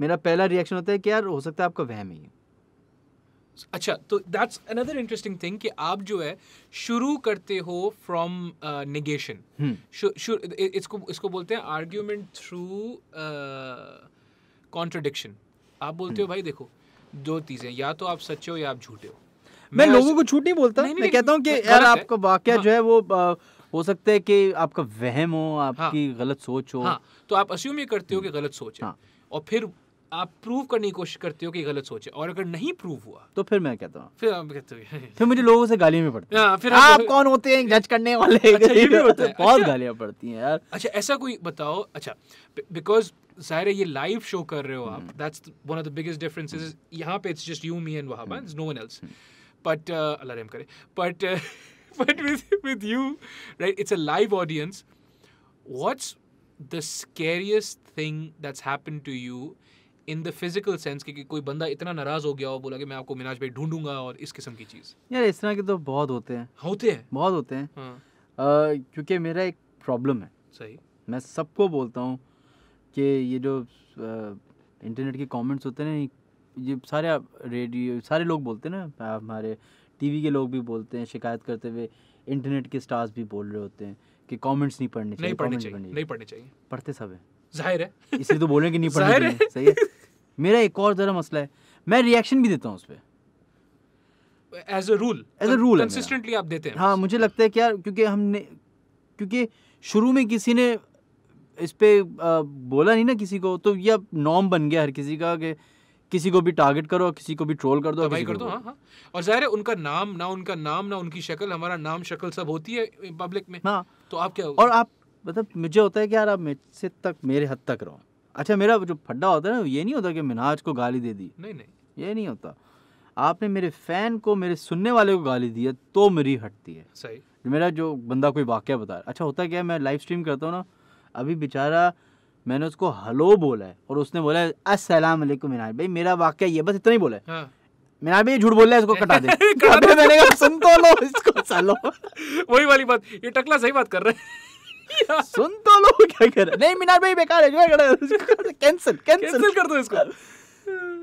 मेरा पहला रिएक्शन होता है कि यार हो सकता है आपका वहम ही है अच्छा तो दैट्स अनदर इंटरेस्टिंग थिंग कि आप जो है शुरू करते हो फ्रॉम हम्म। निगेशन इसको इसको बोलते हैं आर्ग्यूमेंट थ्रू कॉन्ट्रडिक्शन आप बोलते हो हम्म। भाई देखो दो चीज़ें या तो आप सच्चे हो या आप झूठे हो मैं लोगों को छूट नहीं बोलता मैं कहता हूँ कि यार हाँ। आपका वाक्य हाँ। जो है वो हो सकता है कि आपका वहम हो हाँ। आपकी गलत सोच हो तो आप अस्यूम ये करते हो कि हम्म। गलत सोच है और फिर आप प्रूव करने की कोशिश करते हो कि गलत सोच है और अगर नहीं प्रूव हुआ तो फिर मैं कहता हूँ फिर आप कहते हो फिर मुझे लोगों से गालियां भी पड़ती हैं फिर आप, कौन होते हैं जज करने वाले अच्छा, ये भी होता है तो बहुत अच्छा, गालियाँ पड़ती हैं यार अच्छा ऐसा कोई बताओ अच्छा बिकॉज जाहिर है ये लाइव शो कर रहे हो आप that's one of the biggest differences यहाँ पे it's just you me and वहाबा it's no one else but uh, Allah but kare. But uh, but with with you, right? It's a live audience. What's the scariest thing that's happened to you in the physical sense क्योंकि कोई बंदा इतना नाराज हो गया हो बोला कि मैं आपको मिनाज भाई ढूंढूंगा और इस किस्म की चीज़ यार इस तरह के तो बहुत होते हैं होते हैं बहुत होते हैं हाँ। uh, क्योंकि मेरा एक प्रॉब्लम है सही मैं सबको बोलता हूँ कि ये जो इंटरनेट के कमेंट्स होते हैं ना ये सारे रेडियो सारे लोग बोलते हैं ना हमारे टीवी के लोग भी बोलते हैं शिकायत करते हुए इंटरनेट के स्टार्स भी बोल रहे होते हैं कि कमेंट्स नहीं पढ़ने चाहिए नहीं पढ़ने चाहिए नहीं पढ़ने चाहिए पढ़ते सब है जाहिर है इसलिए तो बोल रहे कि नहीं पढ़ने चाहिए सही है मेरा एक और ज़रा मसला है मैं रिएक्शन भी देता हूँ उस पर as a rule as a rule consistently आप देते हैं हाँ मुझे लगता है कि यार क्योंकि हमने क्योंकि शुरू में किसी ने इस पर बोला नहीं ना किसी को तो यह नॉर्म बन गया हर किसी का कि किसी को भी टारगेट करो किसी को भी ट्रोल कर दो कर, दो हाँ हाँ और जाहिर है उनका नाम ना उनका नाम ना उनकी शक्ल हमारा नाम शक्ल सब होती है पब्लिक में हाँ तो आप क्या और आप मतलब मुझे होता है कि यार आप मुझसे तक मेरे हद तक रहो अच्छा मेरा जो फड्डा होता है ना ये नहीं होता कि मिनाज को गाली दे दी नहीं नहीं ये नहीं होता आपने मेरे फ़ैन को मेरे सुनने वाले को गाली दी है तो मेरी हटती है सही मेरा जो बंदा कोई वाक्य बता रहा अच्छा होता क्या है मैं लाइव स्ट्रीम करता हूँ ना अभी बेचारा मैंने उसको हलो बोला है और उसने बोला अस्सलाम वालेकुम मीनार भाई मेरा वाक्य ये बस इतना ही बोला है हाँ। मीनार भाई झूठ बोल रहा है इसको कटा दे अबे मैंने कहा सुन तो लो इसको सालो वही वाली बात ये टकला सही बात कर रहे हैं सुन तो लो क्या कर रहे नहीं मीनार भाई बेकार है कैंसिल कैंसिल कर दो इसको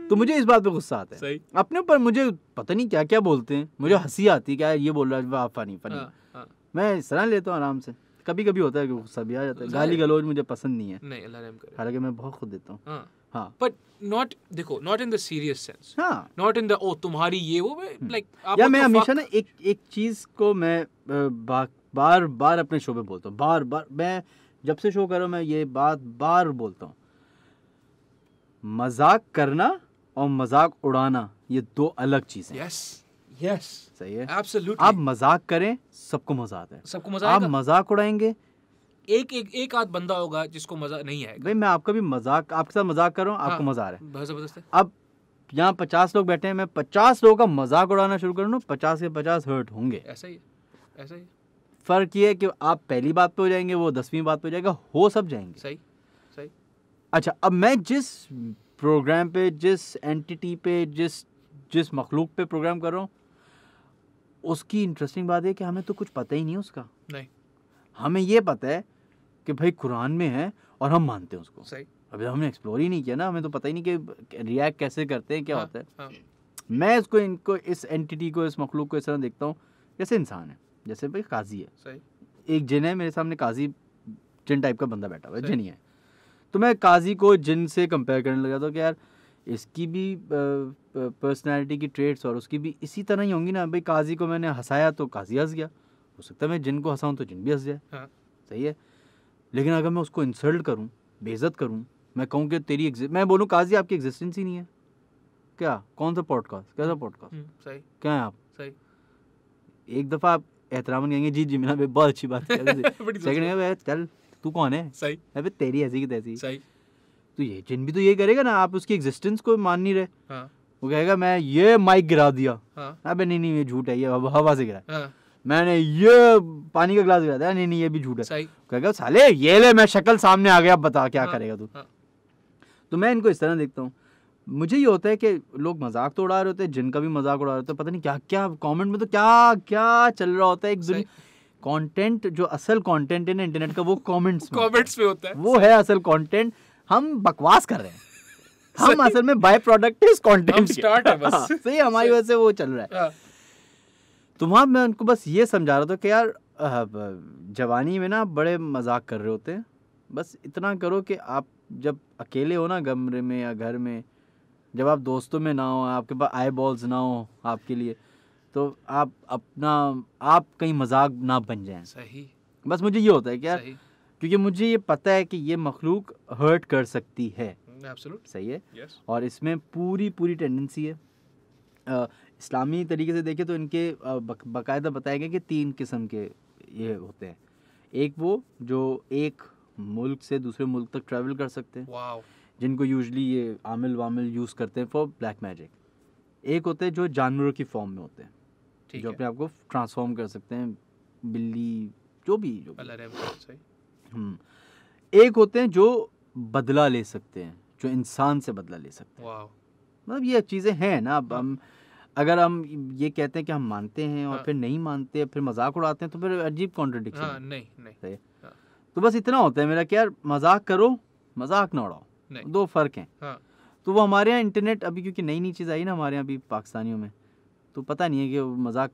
तो मुझे इस बात पे गुस्सा आता है सही। अपने ऊपर मुझे पता नहीं क्या क्या बोलते हैं मुझे हंसी आती है क्या ये बोल रहा है वाह फनी फनी हाँ, हाँ। मैं सलाह लेता हूँ आराम से कभी कभी होता है कि गुस्सा भी आ जाता है गाली गलौज मुझे पसंद नहीं है नहीं अल्लाह रहम करे हालांकि मैं बहुत खुद देता हूँ हां बट नॉट देखो not in the serious sense हाँ नॉट इन द ओ तुम्हारी ये वो लाइक हम्म। like, या मैं हमेशा ना एक एक चीज को मैं बार बार अपने शो पे बोलता हूँ बार बार मैं जब से शो कर रहा हूँ मैं ये बात बार बोलता हूँ मजाक करना और मजाक उड़ाना ये दो अलग चीज़ें yes. yes. सही है Absolutely. आप मजाक करें सबको मजा आता है सबको मजा आप मजाक उड़ाएंगे एक एक एक आध बंदा होगा जिसको मजा नहीं आएगा भाई मैं आपका भी मजाक आपके साथ मजाक कर रहा हूँ हाँ, आपको मजा आ रहा है जबरदस्त है अब यहाँ पचास लोग बैठे हैं मैं पचास लोगों का मजाक उड़ाना शुरू करूँ पचास के पचास हर्ट होंगे ऐसा ही ऐसा ही फ़र्क ये है कि आप पहली बात पे हो जाएंगे वो दसवीं बात पे हो जाएगा हो सब जाएंगे सही सही अच्छा अब मैं जिस प्रोग्राम पे जिस एंटिटी पे जिस जिस मखलूक पे प्रोग्राम कर रहा हूँ उसकी इंटरेस्टिंग बात है कि हमें तो कुछ पता ही नहीं उसका नहीं हमें ये पता है कि भाई कुरान में है और हम मानते हैं उसको सही अभी तो हमने एक्सप्लोर ही नहीं किया ना हमें तो पता ही नहीं कि रिएक्ट कैसे करते हैं क्या हाँ, होता है हाँ. मैं इसको इनको इस एंटिटी को इस मखलूक को इस तरह देखता हूँ जैसे इंसान है जैसे भाई काजी है सही एक जिन है मेरे सामने काजी जिन टाइप का बंदा बैठा हुआ है जिन है तो मैं काजी को जिन से कंपेयर करने लगा था कि यार इसकी भी पर्सनालिटी की ट्रेट्स और उसकी भी इसी तरह ही होंगी ना भाई काजी को मैंने हंसाया तो काजी हंस गया हो सकता है मैं जिन को हंसाऊँ तो जिन भी हंस जाए हाँ। सही है लेकिन अगर मैं उसको इंसल्ट करूँ बेजत करूँ मैं कहूँ कि तेरी मैं बोलूँ काजी आपकी एग्जिस्टेंस ही नहीं है क्या कौन सा पॉडकास्ट कैसा पॉडकास्ट हम्म, हम्म, सही क्या है आप सही एक दफ़ा आप एहतराम कहेंगे जी जी मेरा बहुत अच्छी बात है चल तू कौन है सही अबे तेरी ऐसी की तैसी सही तो ये जिन भी तो ये करेगा ना आप उसकी एग्जिस्टेंस को मान नहीं रहे हाँ। वो कहेगा मैं ये माइक गिरा दिया हाँ। अबे नहीं नहीं ये झूठ है ये हवा से गिरा हाँ। मैंने ये पानी का गिलास गिरा दिया नहीं नहीं ये भी झूठ है कहेगा साले ये ले मैं शक्ल सामने आ गया बता क्या हाँ, करेगा तू हाँ। तो मैं इनको इस तरह देखता हूँ मुझे ये होता है कि लोग मजाक तो उड़ा रहे होते हैं जिनका भी मजाक उड़ा रहे होते हैं पता नहीं क्या क्या कमेंट में तो क्या क्या चल रहा होता है एक कंटेंट जो असल कंटेंट है ना इंटरनेट का वो कमेंट्स में कमेंट्स पे होता है वो है असल कंटेंट हम बकवास कर रहे हैं हम असल में बाय प्रोडक्ट इस कंटेंट स्टार्ट है बस हाँ, सही हमारी वजह से वो चल रहा है हाँ। तो वहां मैं उनको बस ये समझा रहा था कि यार जवानी में ना बड़े मजाक कर रहे होते हैं बस इतना करो कि आप जब अकेले हो ना कमरे में या घर में जब आप दोस्तों में ना हो आपके पास आई बॉल्स ना हो आपके लिए तो आप अपना आप कहीं मजाक ना बन जाएं सही बस मुझे ये होता है कि यार क्योंकि मुझे ये पता है कि ये मखलूक हर्ट कर सकती है Absolute. सही है yes. और इसमें पूरी पूरी टेंडेंसी है आ, इस्लामी तरीके से देखें तो इनके बाकायदा बताए गए कि तीन किस्म के ये होते हैं एक वो जो एक मुल्क से दूसरे मुल्क तक ट्रैवल कर सकते हैं wow. जिनको यूजली ये आमिल वामिल यूज़ करते हैं फॉर ब्लैक मैजिक एक होते हैं जो जानवरों की फॉर्म में होते हैं जो अपने आप को ट्रांसफॉर्म कर सकते हैं बिल्ली जो भी जो भी। एक होते हैं जो बदला ले सकते हैं जो इंसान से बदला ले सकते हैं मतलब ये चीज़ें हैं ना अब हम अगर हम ये कहते हैं कि हम मानते हैं और हाँ। फिर नहीं मानते फिर मजाक उड़ाते हैं तो फिर अजीब कॉन्ट्रडिक्शन हाँ, नहीं नहीं हाँ। तो बस इतना होता है मेरा कि यार मजाक करो मजाक ना उड़ाओ दो फर्क हैं हाँ। तो वो हमारे यहाँ इंटरनेट अभी क्योंकि नई नई चीज़ आई ना हमारे यहाँ अभी पाकिस्तानियों में तो पता नहीं है कि मजाक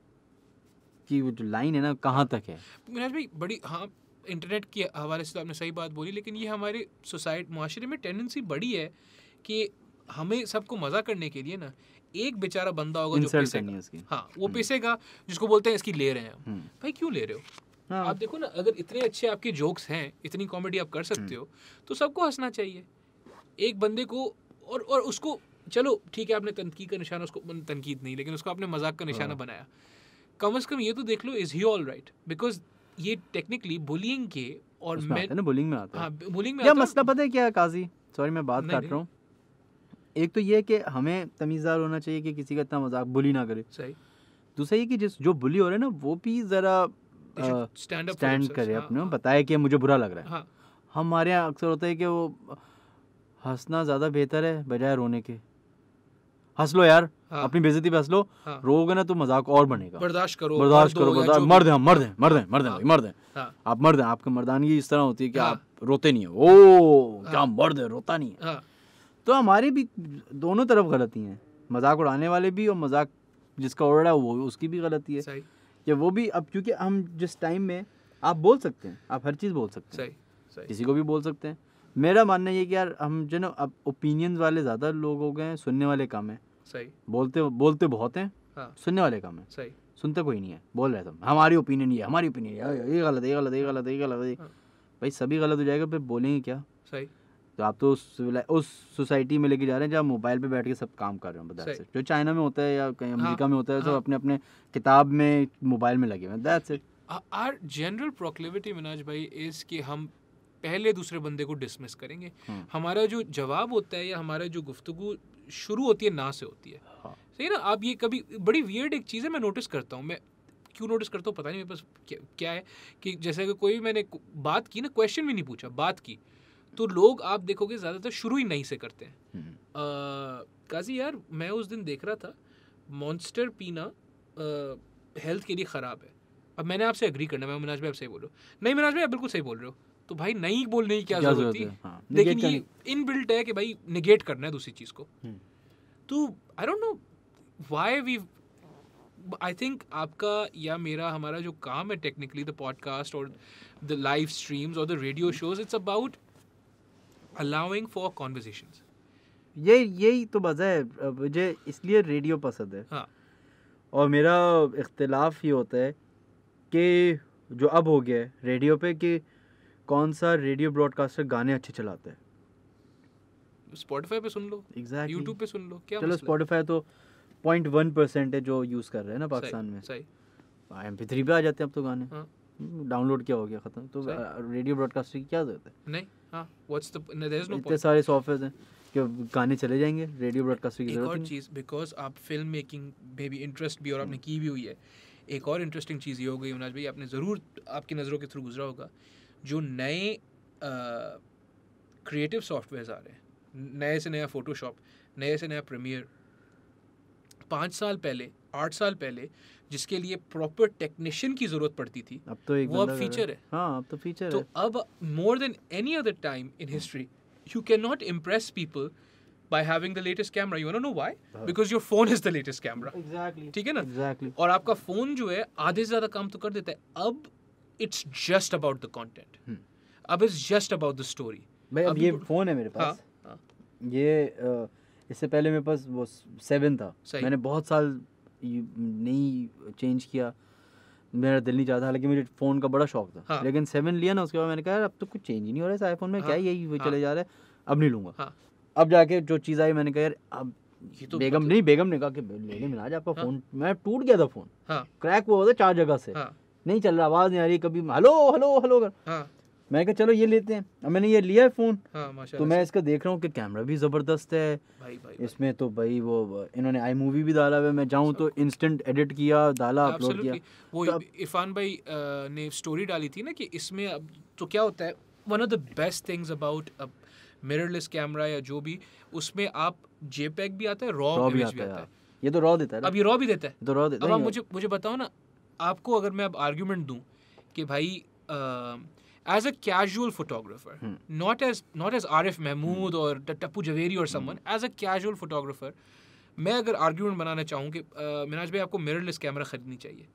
की जो लाइन है ना कहाँ तक है भाई बड़ी हाँ इंटरनेट के हवाले से तो आपने सही बात बोली लेकिन ये हमारे सोसाइट माशरे में टेंडेंसी बड़ी है कि हमें सबको मज़ा करने के लिए ना एक बेचारा बंदा होगा जो पिसेगा हाँ वो हम्म। पिसेगा जिसको बोलते हैं इसकी ले रहे हैं हम्म। भाई क्यों ले रहे हो हाँ। आप देखो ना अगर इतने अच्छे आपके जोक्स हैं इतनी कॉमेडी आप कर सकते हम्म। हो तो सबको हंसना चाहिए एक बंदे को और और उसको चलो ठीक है आपने तनकीद का निशाना उसको तनकीद नहीं लेकिन उसको आपने मजाक का निशाना हाँ। बनाया कम अज़ कम ये तो देख लो is he all right because ये टेक्निकली बुलिंग के और में बुलिंग में आता हाँ, बुलिंग में क्या मसला पता है क्या काजी सॉरी मैं बात कर रहा हूँ एक तो ये कि हमें तमीज़दार होना चाहिए कि किसी का इतना मजाक बुली ना करे सही दूसरा ये कि जिस जो बुली हो रहा है ना वो भी ज़रा स्टैंड स्टैंड करे अपने हाँ, बताए कि मुझे बुरा लग रहा है हाँ, हमारे यहाँ अक्सर होता है कि वो हंसना ज़्यादा बेहतर है बजाय रोने के हंस लो यार हाँ। अपनी बेजती पे हंस लो हाँ। रोगे ना तो मजाक और बनेगा बर्दाश्त करो बर्दाश्त करो बर्दाश्त मर दें मर्द हैं मर्द हैं हाँ। मर्द हैं हाँ। मर्द हैं आप मर दें आपकी मर्दानगी इस तरह होती है कि हाँ। आप रोते नहीं हो ओ क्या मर्द है रोता नहीं है तो हमारी भी दोनों तरफ गलती है मजाक उड़ाने वाले भी और मजाक जिसका उड़ रहा है वो उसकी भी गलती है कि वो भी अब क्योंकि हम जिस टाइम में आप बोल सकते हैं आप हर चीज़ बोल सकते हैं किसी को भी बोल सकते हैं मेरा मानना ये कि यार हम जो ना अब ओपिनियंस वाले ज़्यादा लोग हो गए हैं सुनने वाले कम हैं सही बोलते बोलते बहुत हैं हाँ। सुनने वाले कम है सही सुनते कोई नहीं है बोल रहे तुम हमारी ओपिनियन ये हमारी ओपिनियन ये गलत है ये गलत है ये गलत है ये गलत है हाँ। भाई सभी गलत हो जाएगा फिर बोलेंगे क्या सही तो आप तो उस उस सोसाइटी में लेके जा रहे हैं जहाँ मोबाइल पे बैठ के सब काम कर रहे हैं दैट्स जो चाइना में होता है या कहीं हाँ। अमेरिका हाँ, में होता है हाँ, सब अपने अपने किताब में मोबाइल में लगे हुए हैं that's it our general proclivity Minaj भाई इस कि हम पहले दूसरे बंदे को डिसमिस करेंगे हाँ। हमारा जो जवाब होता है या हमारा जो गुफ्तु शुरू होती है ना से होती है हाँ. सही ना आप ये कभी बड़ी वियर्ड एक चीज़ है मैं नोटिस करता हूँ मैं क्यों नोटिस करता हूँ पता नहीं मेरे पास क्या, क्या है कि जैसे अगर कोई मैंने बात की ना क्वेश्चन भी नहीं पूछा बात की तो लोग आप देखोगे ज़्यादातर शुरू ही नहीं से करते हैं हम्म। काजी यार मैं उस दिन देख रहा था मॉन्स्टर पीना हेल्थ के लिए ख़राब है अब मैंने आपसे एग्री करना मैं मिनाज भाई आप सही बोल रहे हो नहीं मिनाज भाई आप बिल्कुल सही बोल रहे हो तो भाई नहीं बोलने की क्या, जरूरत है हाँ। लेकिन ये इन बिल्ट है कि भाई निगेट करना है दूसरी चीज़ को हम्म। तो I don't know why we I think आपका या मेरा हमारा जो काम है टेक्निकली द पॉडकास्ट और द लाइव स्ट्रीम्स और the radio shows it's about allowing for conversation ये यही तो मज़ा है मुझे इसलिए रेडियो पसंद है हाँ और मेरा इख्तलाफ ये होता है कि जो अब हो गया है रेडियो पे कि कौन सा रेडियो ब्रॉडकास्टर गाने अच्छे चलाते हैं स्पॉटिफाई पे सुन लो एग्जैक्ट यूट्यूब पे सुन लो क्या चलो स्पॉटिफाई तो पॉइंट वन परसेंट है जो यूज़ कर रहे हैं ना पाकिस्तान में आई एम पी थ्री पे आ जाते हैं अब तो गाने डाउनलोड हाँ। क्या हो गया खत्म तो रेडियो ब्रॉडकास्टर की क्या जरूरत है नहीं what's the there is no इतने सारे सॉफ्टवेयर हैं कि गाने चले जाएंगे रेडियो ब्रॉडकास्टर की जरूरत एक और चीज़ बिकॉज आप फिल्म मेकिंग में भी इंटरेस्ट भी और आपने हम्म। की भी हुई है एक और इंटरेस्टिंग चीज़ ये हो गई उनाज भाई आपने ज़रूर आपकी नज़रों के थ्रू गुजरा होगा जो नए क्रिएटिव सॉफ्टवेयर आ रहे हैं नए से नया फ़ोटोशॉप नए से नया प्रीमियर पाँच साल पहले आठ साल पहले जिसके लिए प्रॉपर टेक्नीशियन की जरूरत पड़ती थी अब तो एक वो अब फीचर है हाँ अब तो फीचर तो है। अब more than any other time in history you can not impress people by having the latest camera. You wanna know why? हाँ। Because your phone is the latest camera. Exactly. ठीक है ना? Exactly. और आपका phone जो है आधे से ज्यादा काम तो कर देता है अब it's just about the content अब is just about the story भाई अब ये फ़ोन है मेरे हाँ, पास हाँ। ये इससे पहले मेरे पास वो सेवन था मैंने बहुत साल नहीं चेंज किया मेरा दिल नहीं चाहता हालांकि मुझे फ़ोन का बड़ा शौक था हाँ. लेकिन सेवन लिया ना उसके बाद मैंने कहा अब तो कुछ चेंज ही नहीं हो रहा है आईफोन में हाँ. क्या यही हाँ. चले जा रहा है अब नहीं लूंगा हाँ. अब जाके जो चीज़ आई मैंने कहा यार अब ये तो बेगम मतलब नहीं बेगम ने कहा कि लेने मिला आपका हाँ. फ़ोन मैं टूट गया था फ़ोन क्रैक हाँ। हुआ था चार जगह से हाँ. नहीं चल रहा आवाज़ नहीं आ रही कभी हेलो हेलो हेलो कर हाँ। मैं कहा चलो ये लेते हैं अब मैंने ये लिया है फ़ोन हाँ, तो मैं इसका देख रहा हूँ कि कैमरा भी ज़बरदस्त है भाई, भाई, भाई। इसमें तो भाई वो इन्होंने आई मूवी भी डाला हुआ मैं जाऊँ तो इंस्टेंट एडिट किया डाला अपलोड किया वो तो इरफान भाई ने स्टोरी डाली थी ना कि इसमें अब तो क्या होता है one of the best things about mirrorless camera या जो भी उसमें आप जेपैग भी आता है रॉ भी आता हाँ। है ये तो रॉ देता है अब ये रॉ भी देता है तो रॉ देता है मुझे मुझे बताओ ना आपको अगर मैं अब आर्ग्यूमेंट दूँ कि भाई as a casual photographer not as not as Arif Mahmood और टप्पू जवेरी और Saman as a casual photographer मैं अगर आर्ग्यूमेंट बनाना चाहूँ कि मिनाज भाई आपको मिररलेस कैमरा खरीदनी चाहिए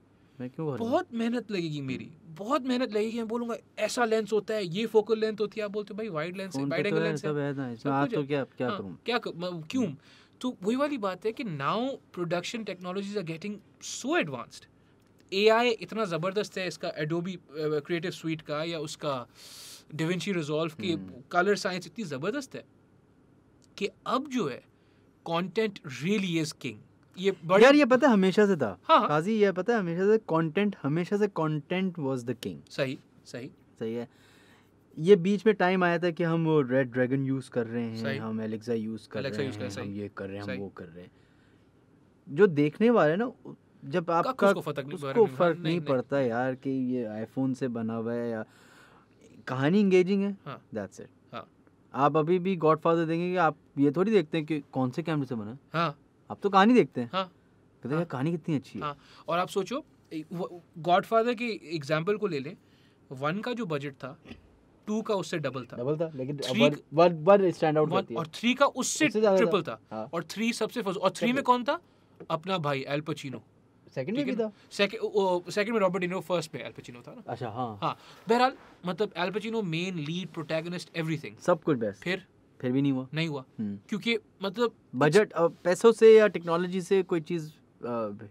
बहुत मेहनत लगेगी हम्म। मेरी बहुत मेहनत लगेगी मैं बोलूंगा ऐसा लेंस होता है ये फोकल लेंथ होती है आप बोलते हो भाई वाइड लेंस है वाइड एंगल लेंस है तो क्या क्या हाँ, करूं क्या क्यों हम्म। तो वही वाली बात है कि now production technologies are getting so advanced ए इतना ज़बरदस्त है इसका एडोबी क्रिएटिव स्वीट का या उसका डिवेंशी रिजॉल्व की कलर साइंस इतनी ज़बरदस्त है कि अब जो है कॉन्टेंट रियली इज किंग ये बड़े यार ये पता है हमेशा से था हाँ, हाँ। काजी ये पता है हमेशा से कंटेंट हमेशा से कंटेंट वाज द किंग सही सही सही है ये बीच में टाइम आया था कि हम वो रेड ड्रैगन यूज कर रहे हैं हम एलेक्सा यूज कर रहे हैं हम ये कर रहे हैं हम वो कर रहे हैं जो देखने वाले ना जब आपका उसको फर्क हाँ, नहीं, नहीं, पड़ता यार कि ये आईफोन से बना हुआ है या कहानी इंगेजिंग है दैट्स हाँ। इट हाँ। आप अभी भी गॉडफादर देंगे कि आप ये थोड़ी देखते हैं कि कौन से कैमरे से बना है हाँ आप तो कहानी देखते हैं हाँ कहते हैं कहानी कितनी अच्छी है हाँ और आप सोचो गॉडफादर फादर की एग्जाम्पल को ले लें वन का जो बजट था टू का उससे डबल था डबल था लेकिन three one one stand out होती है और थ्री का उससे ट्रिपल था और थ्री सबसे फर्स्ट और थ्री में कौन था अपना भाई एल पचिनो सेकंड में भी था सेकंड में रॉबर्ट डिनो फर्स्ट में एल पचिनो था ना अच्छा हाँ हाँ बहरहाल मतलब Al Pacino main lead protagonist everything सब कुछ बेस्ट फिर फिर भी नहीं हुआ नहीं हुआ हम्म। क्योंकि मतलब बजट पैसों से या टेक्नोलॉजी से कोई चीज़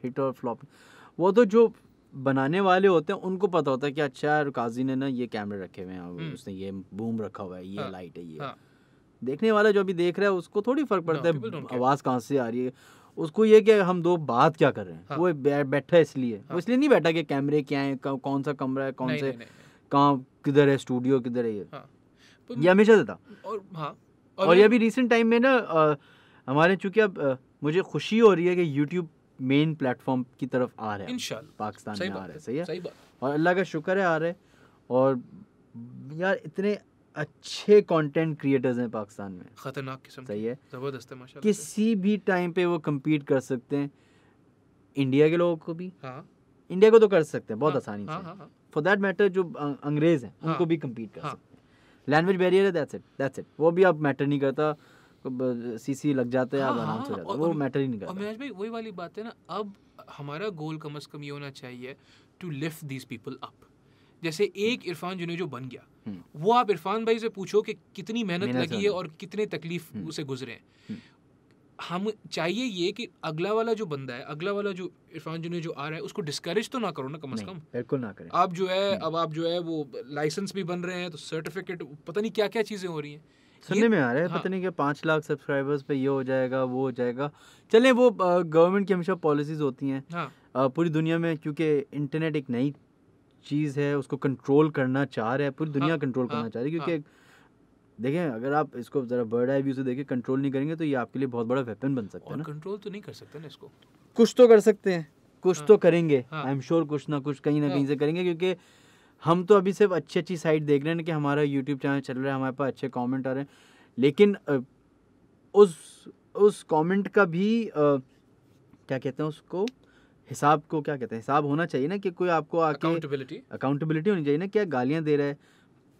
हिट और फ्लॉप वो तो जो बनाने वाले होते हैं उनको पता होता है कि अच्छा यार काजी ने ना ये कैमरे रखे हुए हैं हम्म। उसने ये बूम रखा हुआ है ये हाँ, लाइट है ये हाँ. देखने वाला जो अभी देख रहा है उसको थोड़ी फर्क पड़ता no, है आवाज़ कहाँ से आ रही है उसको ये कि हम दो बात क्या कर रहे हैं हाँ। वो बैठा इसलिए हाँ। वो इसलिए नहीं बैठा कि कैमरे क्या है कौन सा कमरा है कौन से कहाँ किधर है स्टूडियो किधर है ये हाँ। ये हमेशा देता और हाँ और ये अभी रिसेंट टाइम में ना हमारे चूंकि अब मुझे खुशी हो रही है कि यूट्यूब मेन प्लेटफॉर्म की तरफ आ रहा है पाकिस्तान में आ रहा है सही है और अल्लाह का शुक्र है आ रहा है और यार इतने अच्छे कंटेंट क्रिएटर्स हैं पाकिस्तान में ख़तरनाक किस्म सही है ज़बरदस्त है माशा किसी भी टाइम पे वो कम्पीट कर सकते हैं इंडिया के लोगों को भी हाँ इंडिया को तो कर सकते हैं बहुत हाँ, आसानी हाँ, से फॉर देट मैटर जो अंग्रेज़ हैं उनको हाँ। भी कम्पीट कर हाँ। सकते हैं लैंग्वेज बैरियर है दैट्स इट दैट्स इट वो भी अब मैटर नहीं करता सीसी लग जाते हैं हाँ, हाँ, आराम से जाता वो मैटर ही नहीं करता अमिराज भाई वही वाली बात है ना अब हमारा गोल कम अज़ कम ये होना चाहिए to lift these people up जैसे एक हम्म। इरफान जुने जो बन गया हम्म। वो आप इरफान भाई से पूछो कि कितनी मेहनत लगी है और कितने तकलीफ हम्म। उसे गुजरे हैं हम चाहिए ये कि अगला वाला जो बंदा है अगला वाला जो इरफान जुने जो आ रहा है उसको डिस्करेज तो ना करो ना कम अज कम बिल्कुल ना करें आप जो है अब आप जो है वो लाइसेंस भी बन रहे हैं तो सर्टिफिकेट पता नहीं क्या क्या चीज़ें हो रही हैं सुनने में आ रहा है हाँ। पता नहीं क्या पाँच लाख सब्सक्राइबर्स पे ये हो जाएगा वो हो जाएगा चलें वो गवर्नमेंट की हमेशा पॉलिसीज़ होती हैं हाँ। पूरी दुनिया में क्योंकि इंटरनेट एक नई चीज़ है उसको कंट्रोल करना चाह रहे हैं पूरी दुनिया कंट्रोल हाँ, करना हाँ, चाह रही है हाँ। क्योंकि देखें अगर आप इसको ज़रा बर्ड आई व्यू से देखें कंट्रोल नहीं करेंगे तो ये आपके लिए बहुत बड़ा वेपन बन सकता है ना कंट्रोल तो नहीं कर सकते ना इसको कुछ तो कर सकते हैं कुछ हाँ, तो करेंगे आई एम श्योर कुछ ना कुछ कहीं ना कहीं से करेंगे क्योंकि हम तो अभी सिर्फ अच्छी अच्छी साइट देख रहे हैं कि हमारा यूट्यूब चैनल चल रहा है हमारे पास अच्छे कॉमेंट आ रहे हैं लेकिन उस उस कमेंट का भी क्या कहते हैं उसको हिसाब को क्या कहते हैं हिसाब होना चाहिए ना कि कोई आपको अकाउंटेबिलिटी अकाउंटेबिलिटी होनी चाहिए ना क्या गालियाँ दे रहा है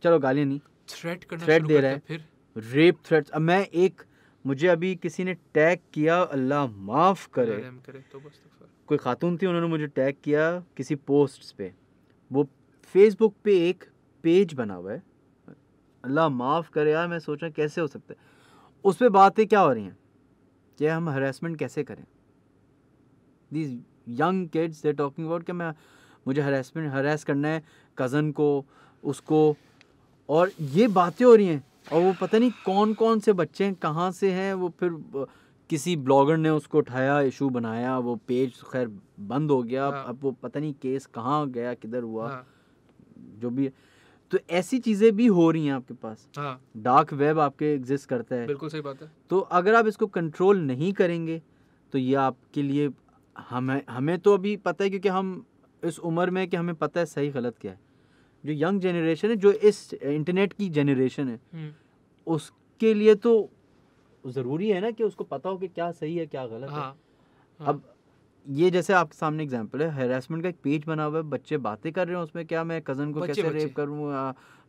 चलो गालियाँ नहीं थ्रेट करना थ्रेट दे रहा है फिर रेप थ्रेट अब मैं एक मुझे अभी किसी ने टैग किया अल्लाह माफ़ करे, तो तो कोई खातून थी उन्होंने मुझे टैग किया किसी पोस्ट पे वो फेसबुक पे एक पेज बना हुआ है अल्लाह माफ़ करे यार मैं सोच रहा कैसे हो सकता है उस पर बातें क्या हो रही हैं कि हम हरासमेंट कैसे करें these young kids they talking about कि मैं मुझे हरेसमेंट हरेस करना है कज़न को उसको और ये बातें हो रही हैं और वो पता नहीं कौन कौन से बच्चे हैं कहाँ से हैं वो फिर किसी ब्लॉगर ने उसको उठाया इशू बनाया वो पेज तो खैर बंद हो गया हाँ। अब वो पता नहीं केस कहाँ गया किधर हुआ हाँ। जो भी तो ऐसी चीज़ें भी हो रही हैं आपके पास हाँ। डार्क वेब आपके एग्जिस्ट करता है बिल्कुल सही बात है तो अगर आप इसको कंट्रोल नहीं करेंगे तो ये आपके लिए हमें हमें तो अभी पता है क्योंकि हम इस उम्र में कि हमें पता है सही गलत क्या है जो यंग जनरेशन है जो इस इंटरनेट की जनरेशन है हम्म। उसके लिए तो ज़रूरी है ना कि उसको पता हो कि क्या सही है क्या गलत हाँ, है हाँ. अब ये जैसे आपके सामने एग्जांपल है हरासमेंट का एक पेज बना हुआ है बच्चे बातें कर रहे हैं उसमें क्या मैं कज़न को बच्चे, कैसे रेप करूँ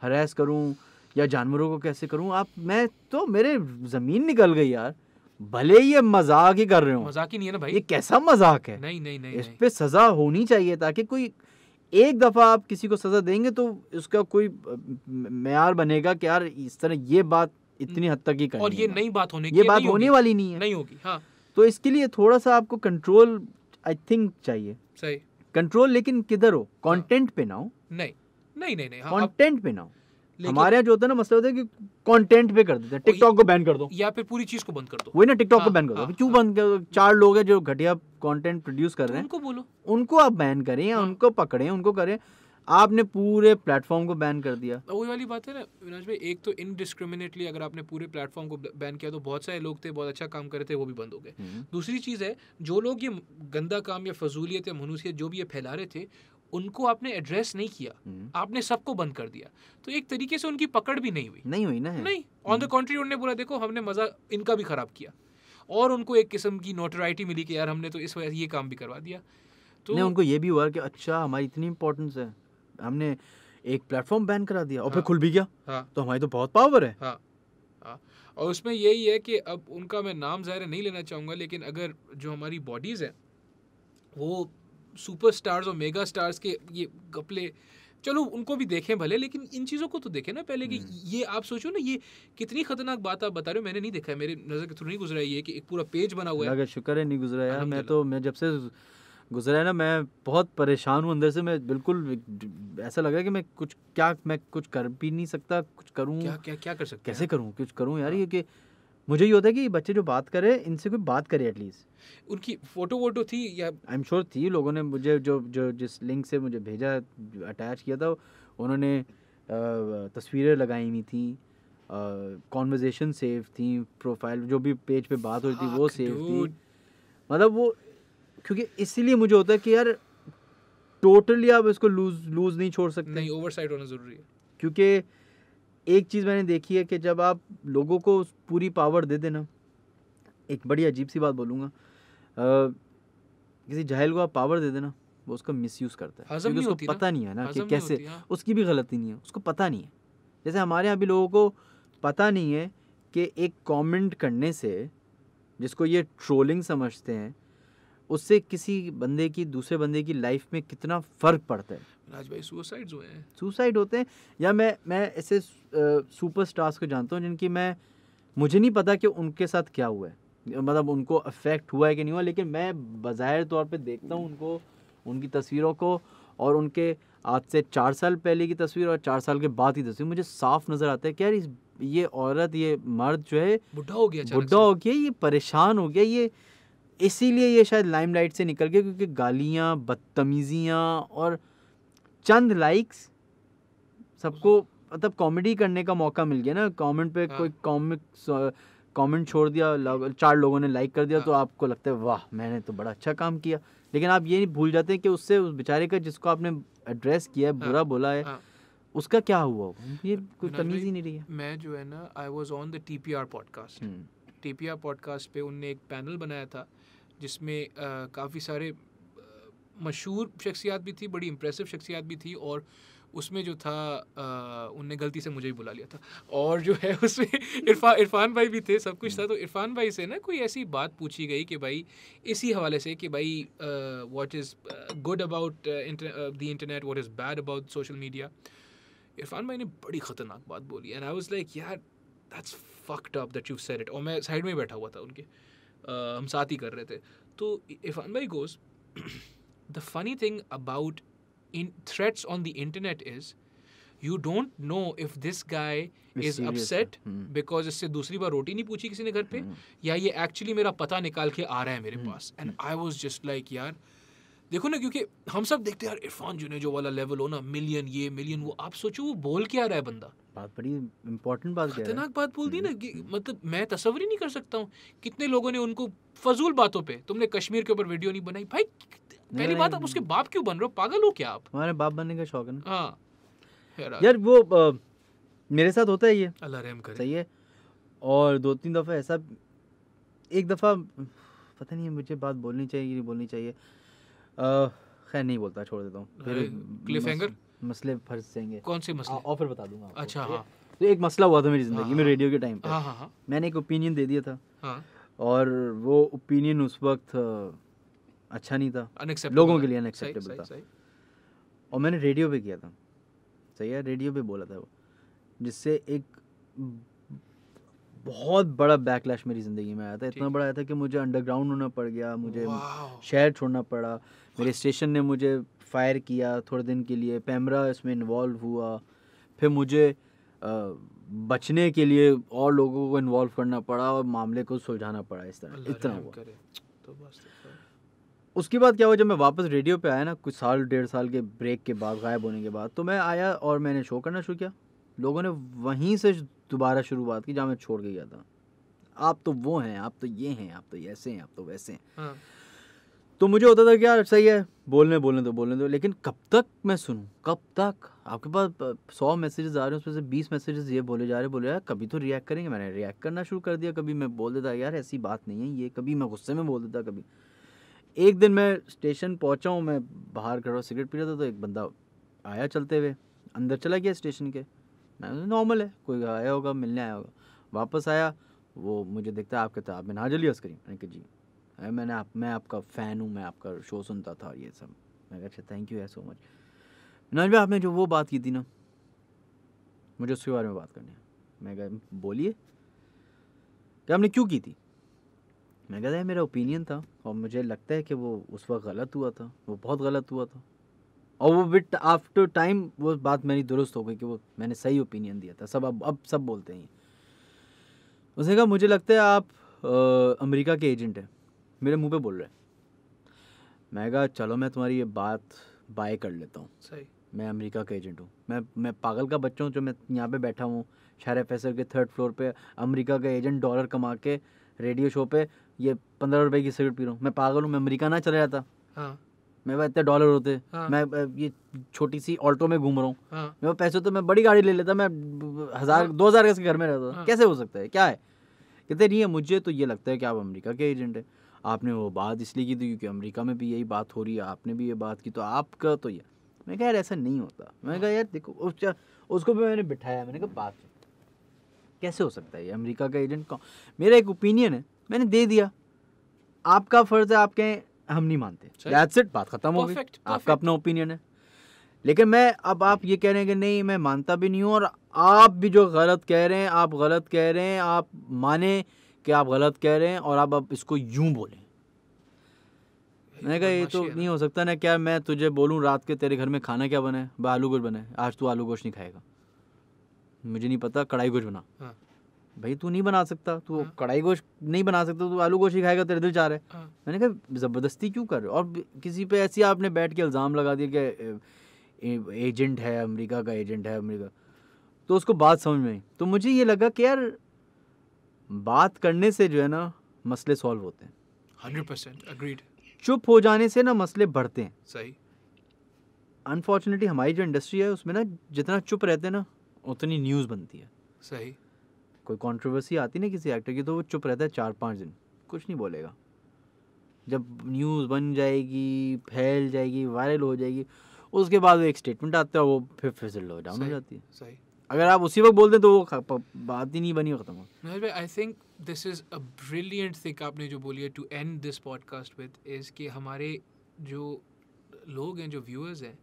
हरास करूँ या जानवरों को कैसे करूँ आप मैं तो मेरे ज़मीन निकल गई यार भले ये मजाक ही कर रहे हो मजाक ही नहीं है ना भाई ये कैसा मजाक है नहीं नहीं नहीं इस पे सजा होनी चाहिए ताकि कोई एक दफ़ा आप किसी को सज़ा देंगे तो उसका कोई मैार बनेगा कि यार इस तरह ये बात इतनी हद तक ही करनी और ये नई बात होने ये बात होने वाली नहीं है नहीं होगी हाँ तो इसके लिए थोड़ा सा आपको कंट्रोल आई थिंक चाहिए सही कंट्रोल लेकिन किधर हो कंटेंट पे ना हो नहीं नहीं नहीं नहीं कंटेंट हाँ, पे ना हो हमारे यहाँ जो होता है ना मसला होता है कि कंटेंट पे कर देते हैं टिकटॉक को बैन कर दो या फिर पूरी चीज को बंद कर दो वही ना टिकटॉक को बैन हाँ, कर दो हाँ, क्यों हाँ। बंद कर दो चार लोग हैं जो घटिया कंटेंट प्रोड्यूस कर रहे हैं उनको बोलो उनको आप बैन करें या उनको पकड़े उनको करें आपने पूरे प्लेटफॉर्म को बैन कर दिया वही वाली बात है ना विनाश भाई एक तो इनडिस्क्रिमिनेटली अगर आपने पूरे प्लेटफॉर्म को बैन किया तो बहुत सारे लोग थे बहुत अच्छा काम कर रहे थे वो भी बंद हो गए हम्म। दूसरी चीज़ है जो लोग ये गंदा काम या फजूलियत या मनुसियत जो भी ये फैला रहे थे उनको आपने एड्रेस नहीं किया हम्म। आपने सबको बंद कर दिया तो एक तरीके से उनकी पकड़ भी नहीं हुई नहीं हुई ना नहीं ऑन द कंट्री उन्होंने बोला देखो हमने मज़ा इनका भी ख़राब किया और उनको एक किस्म की नोटराइटी मिली कि यार हमने तो इस वजह ये काम भी करवा दिया तो नहीं उनको ये भी हुआ कि अच्छा हमारी इतनी इंपॉर्टेंस है हमने एक प्लेटफॉर्म बैन करा दिया और फिर हाँ। खुल भी गया हाँ। तो हमारी तो बहुत पावर है हाँ। और उसमें यही है कि अब उनका मैं नाम ज़ाहिर नहीं लेना चाहूँगा लेकिन अगर जो हमारी बॉडीज़ हैं वो सुपर स्टार्स और मेगा स्टार्स के ये कपले चलो उनको भी देखें भले लेकिन इन चीज़ों को तो देखें ना पहले कि हम्म। ये आप सोचो ना ये कितनी खतरनाक बात आप बता रहे हो मैंने नहीं देखा है मेरे नज़र के थ्रू नहीं गुजरा ये कि एक पूरा पेज बना हुआ है अगर शुक्र है नहीं गुजरा यार मैं तो मैं जब से गुजरा है ना मैं बहुत परेशान हूँ अंदर से मैं बिल्कुल ऐसा लग रहा है कि मैं कुछ क्या मैं कुछ कर भी नहीं सकता कुछ करूँ क्या क्या क्या कर सकता कैसे करूँ कुछ करूँ यार हाँ। ये कि मुझे ये होता है कि बच्चे जो बात करें इनसे कोई बात करे एटलीस्ट उनकी फ़ोटो वोटो थी या आई एम श्योर थी लोगों ने मुझे जो जो जिस लिंक से मुझे भेजा अटैच किया था उन्होंने तस्वीरें लगाई हुई थी कॉन्वर्जेसन सेव थी प्रोफाइल जो भी पेज पे बात हो रही थी वो सेव थी मतलब वो क्योंकि इसीलिए मुझे होता है कि यार टोटली आप इसको लूज लूज नहीं छोड़ सकते नहीं ओवरसाइड होना ज़रूरी है क्योंकि एक चीज़ मैंने देखी है कि जब आप लोगों को पूरी पावर दे देना एक बड़ी अजीब सी बात बोलूँगा किसी जहल को आप पावर दे देना वो उसका मिस यूज़ करता है क्योंकि उसको पता नहीं है ना कि कैसे हाँ। उसकी भी गलती नहीं है उसको पता नहीं है जैसे हमारे यहाँ भी लोगों को पता नहीं है कि एक कमेंट करने से जिसको ये ट्रोलिंग समझते हैं उससे किसी बंदे की दूसरे बंदे की लाइफ में कितना फ़र्क पड़ता है राज भाई सुसाइड जो है सुसाइड होते हैं या मैं मैं ऐसे सुपर स्टार्स को जानता हूँ जिनकी मैं मुझे नहीं पता कि उनके साथ क्या हुआ है मतलब उनको अफेक्ट हुआ है कि नहीं हुआ लेकिन मैं बाहर तौर पे देखता हूँ उनको उनकी तस्वीरों को और उनके आज से चार साल पहले की तस्वीर और चार साल के बाद की तस्वीर मुझे साफ नज़र आता है कि यार ये औरत ये मर्द जो है बुढ़ा हो गया बुढ़ा हो गया ये परेशान हो गया ये इसीलिए ये शायद लाइमलाइट से निकल गया क्योंकि गालियाँ बदतमीज़ियाँ और चंद लाइक्स सबको मतलब कॉमेडी करने का मौका मिल गया ना कमेंट पे हाँ। कोई कॉमिक कमेंट छोड़ दिया चार लोगों ने लाइक कर दिया हाँ। तो आपको लगता है वाह मैंने तो बड़ा अच्छा काम किया लेकिन आप ये नहीं भूल जाते हैं कि उससे उस बेचारे का जिसको आपने एड्रेस किया है हाँ। बुरा हाँ। बोला है हाँ। उसका क्या हुआ हुआ ये कोई तमीज़ ही नहीं रही है मैं जो है ना I was on the T P R podcast T P R podcast पे उनने एक पैनल बनाया था जिसमें काफ़ी सारे मशहूर शख्सियात भी थी बड़ी इम्प्रेसिव शख्सियात भी थी और उसमें जो था उनने गलती से मुझे ही बुला लिया था और जो है उसमें इरफान इरफान भाई भी थे सब कुछ था तो इरफान भाई से ना कोई ऐसी बात पूछी गई कि भाई इसी हवाले से कि भाई what is good about the internet what is bad about social media Irfan भाई ने बड़ी ख़तरनाक बात बोली एंड आई वाज लाइक यार that's fucked up that you set it और मैं साइड में बैठा हुआ था उनके हम साथ ही कर रहे थे तो इरफान भाई goes the funny thing about in threats on the internet is you don't know if this guy is upset because इससे दूसरी बार रोटी नहीं पूछी किसी ने घर पे hmm. या ये एक्चुअली मेरा पता निकाल के आ रहा है मेरे hmm. पास and I was just like यार देखो ना क्योंकि हम सब देखते हैं यार इरफान जुनेजो वाला लेवल हो ना मिलियन ये मिलियन वो आप सोचो वो बोल क्या रहा है बंदा बात बड़ी इम्पोर्टेंट बात खतरनाक बात बोल दी ना हम्म। कि मतलब मैं तस्वर ही नहीं कर सकता हूँ कितने लोगों ने उनको फजूल बातों पे तुमने कश्मीर के ऊपर वीडियो नहीं बनाई भाई पहली बात आप उसके बाप क्यों बन रहे हो पागल हो क्या आप हमारे बाप बनने का शौक है ना हाँ यार वो मेरे साथ होता है ये अल्लाह रहम करे सही है और दो तीन दफ़ा ऐसा एक दफ़ा पता नहीं मुझे बात बोलनी चाहिए कि नहीं बोलनी चाहिए खैर नहीं बोलता छोड़ देता हूँ क्लिफ मसले फंस देंगे कौन से मसले ऑफर बता दूंगा अच्छा हाँ तो एक मसला हुआ था मेरी ज़िंदगी हाँ, में हाँ। रेडियो के टाइम पे हाँ, हाँ मैंने एक ओपिनियन दे दिया था और वो ओपिनियन उस वक्त अच्छा नहीं था लोगों के लिए अनएक्सेप्टेबल था और मैंने रेडियो पे किया था सही है रेडियो पे बोला था वो जिससे एक बहुत बड़ा बैकलैश मेरी ज़िंदगी में आया था इतना बड़ा आया था कि मुझे अंडरग्राउंड होना पड़ गया मुझे शहर छोड़ना पड़ा मेरे स्टेशन ने मुझे फायर किया थोड़े दिन के लिए पैमरा इसमें इन्वॉल्व हुआ फिर मुझे बचने के लिए और लोगों को इन्वॉल्व करना पड़ा और मामले को सुलझाना पड़ा इस तरह इतना हुआ तो तो उसके बाद क्या हुआ जब मैं वापस रेडियो पे आया ना कुछ साल डेढ़ साल के ब्रेक के बाद गायब होने के बाद तो मैं आया और मैंने शो करना शुरू किया लोगों ने वहीं से दोबारा शुरुआत की जहाँ मैं छोड़ के गया था आप तो वो हैं आप तो ये हैं आप तो ऐसे हैं आप तो वैसे हैं हाँ। तो मुझे होता था कि यार सही है बोलने बोलने दो बोलने दो लेकिन कब तक मैं सुनूं कब तक आपके पास सौ मैसेजेस आ रहे हैं उसमें से बीस मैसेजेस ये बोले जा रहे बोले यार कभी तो रिएक्ट करेंगे मैंने रिएक्ट करना शुरू कर दिया कभी मैं बोल देता यार ऐसी बात नहीं है ये कभी मैं गुस्से में बोल देता कभी एक दिन मैं स्टेशन पहुँचा हूँ मैं बाहर खड़ा सिगरेट पी रहा था तो एक बंदा आया चलते हुए अंदर चला गया स्टेशन के मैं नॉर्मल है कोई आया होगा मिलने आया होगा वापस आया वो मुझे देखता है आप कहते आप मैंने हाजली अस्करी मैंने कहा जी अरे मैंने आप मैं आपका फ़ैन हूँ मैं आपका शो सुनता था ये सब मैंने कहा अच्छा थैंक यू है सो मच मिनाज भाई आपने जो वो बात की थी ना मुझे उसके बारे में बात करनी है मैं कह बोलिए क्या तो आपने क्यों की थी मैं कहता है मेरा ओपिनियन था और मुझे लगता है कि वो उस वक्त गलत हुआ था वो बहुत गलत हुआ था और वो बिट आफ्टर टाइम वो बात मेरी दुरुस्त हो गई कि वो मैंने सही ओपिनियन दिया था सब अब अब सब बोलते हैं उसने कहा मुझे लगता है आप आ, अमेरिका के एजेंट हैं मेरे मुंह पे बोल रहे हैं मैं कहा चलो मैं तुम्हारी ये बात बाय कर लेता हूँ सही मैं अमेरिका का एजेंट हूँ मैं मैं पागल का बच्चा हूँ जो मैं यहाँ पे बैठा हूँ शहर फैसल के थर्ड फ्लोर पे अमेरिका का एजेंट डॉलर कमा के रेडियो शो पे ये पंद्रह रुपए की सिगरेट पी रहा हूँ मैं पागल हूँ मैं अमेरिका ना चला जाता हाँ मेरे पास इतने डॉलर होते हाँ। मैं ये छोटी सी ऑल्टो में घूम रहा हूँ हाँ। मेरे पैसे तो मैं बड़ी गाड़ी ले लेता मैं हज़ार हाँ। दो हज़ार के घर में रहता हाँ। कैसे हो सकता है क्या है कहते नहीं है मुझे तो ये लगता है कि आप अमेरिका के एजेंट हैं आपने वो बात इसलिए की थी क्योंकि अमेरिका में भी यही बात हो रही है आपने भी ये बात की तो आपका तो ये मैं कहा यार ऐसा नहीं होता मैं कहा यार देखो उस उसको भी मैंने बिठाया मैंने कहा बात कैसे हो सकता है ये अमरीका का एजेंट कौन मेरा एक ओपिनियन है मैंने दे दिया आपका फ़र्ज़ है आप कहें हम नहीं मानते दैट्स इट बात खत्म हो गई आपका अपना ओपिनियन है लेकिन मैं अब आप ये कह रहे हैं कि नहीं मैं मानता भी नहीं हूँ और आप भी जो गलत कह रहे हैं आप गलत कह रहे हैं आप माने कि आप गलत कह रहे हैं और आप अब इसको यूं बोलें मैंने कहा ये तो नहीं हो सकता ना क्या मैं तुझे बोलूँ रात के तेरे घर में खाना क्या बने आलू गोश्त बने आज तू आलू गोश्त नहीं खाएगा मुझे नहीं पता कढ़ाई गोश्त बना हाँ। भाई तू नहीं बना सकता तू हाँ। कढ़ाई गोश्त नहीं बना सकता तू आलू गोश्त ही खाएगा तेरे दिल चाह रहे हाँ। मैंने कहा ज़बरदस्ती क्यों कर रहे और किसी पे ऐसी आपने बैठ के इल्ज़ाम लगा दिया कि एजेंट है अमेरिका का एजेंट है अमेरिका तो उसको बात समझ में आई तो मुझे ये लगा कि यार बात करने से जो है ना मसले सॉल्व होते हैं हंड्रेड परसेंट अग्रीड चुप हो जाने से ना मसले बढ़ते हैं सही अनफॉर्चुनेटली हमारी जो इंडस्ट्री है उसमें ना जितना चुप रहते हैं ना उतनी न्यूज़ बनती है सही कोई कंट्रोवर्सी आती ना किसी एक्टर की तो वो चुप रहता है चार पाँच दिन कुछ नहीं बोलेगा जब न्यूज़ बन जाएगी फैल जाएगी वायरल हो जाएगी उसके बाद वो एक स्टेटमेंट आता है वो फिर फिजल हो डाउन हो जाती है सही अगर आप उसी वक्त बोल दें तो वो बात ही नहीं बनी खत्म हो I think this is a brilliant thing आपने जो बोली है too and this podcast with is कि हमारे जो लोग हैं जो व्यूअर्स हैं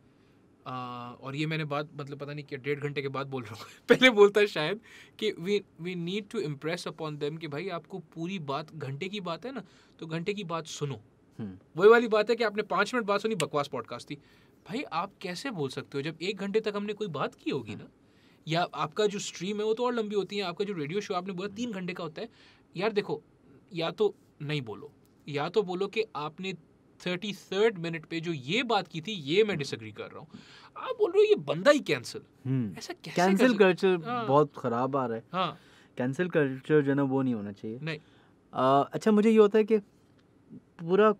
आ, और ये मैंने बात मतलब पता नहीं क्या डेढ़ घंटे के बाद बोल रहा हूँ पहले बोलता शायद कि we we need to impress upon them कि भाई आपको पूरी बात घंटे की बात है ना तो घंटे की बात सुनो हम्म। वही वाली बात है कि आपने पाँच मिनट बात सुनी बकवास पॉडकास्ट थी भाई आप कैसे बोल सकते हो जब एक घंटे तक हमने कोई बात की होगी हम्म। ना या आपका जो स्ट्रीम है वो तो और लंबी होती है आपका जो रेडियो शो आपने बोला तीन घंटे का होता है यार देखो या तो नहीं बोलो या तो बोलो कि आपने थर्टी थर्ड मिनट पे जो ये बात की थी ये मैं डिसग्री कर रहा हूँ आप बोल रहे हो ये बंदा ही कैंसिल हम्म। ऐसा कैंसिल कल्चर हाँ। बहुत ख़राब आ रहा है कैंसिल हाँ। कल्चर जो है ना वो नहीं होना चाहिए नहीं आ, अच्छा मुझे ये होता है कि पूरा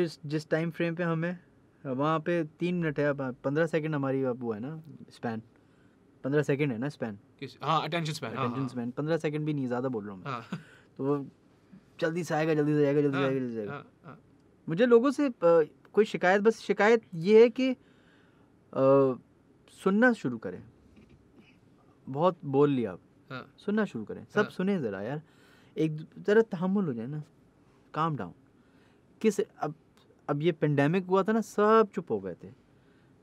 जिस जिस टाइम फ्रेम पे हमें वहाँ पे तीन मिनट है पंद्रह सेकंड हमारी वो है ना स्पैन पंद्रह सेकंड है ना स्पैन हाँ अटेंशन स्पैन अटेंशन स्पैन पंद्रह सेकंड भी नहीं ज़्यादा बोल रहा हूँ मैं हाँ। तो वो जल्दी से आएगा जल्दी से जाएगा जल्दी से आएगा जल्दी से आएगा मुझे लोगों से कोई शिकायत बस शिकायत ये है कि सुनना शुरू करें बहुत बोल लिया आप हाँ। सुनना शुरू करें सब हाँ। सुने ज़रा यार एक ज़रा तहमुल हो जाए ना काम डाउन किस अब अब ये पेंडेमिक हुआ था ना सब चुप हो गए थे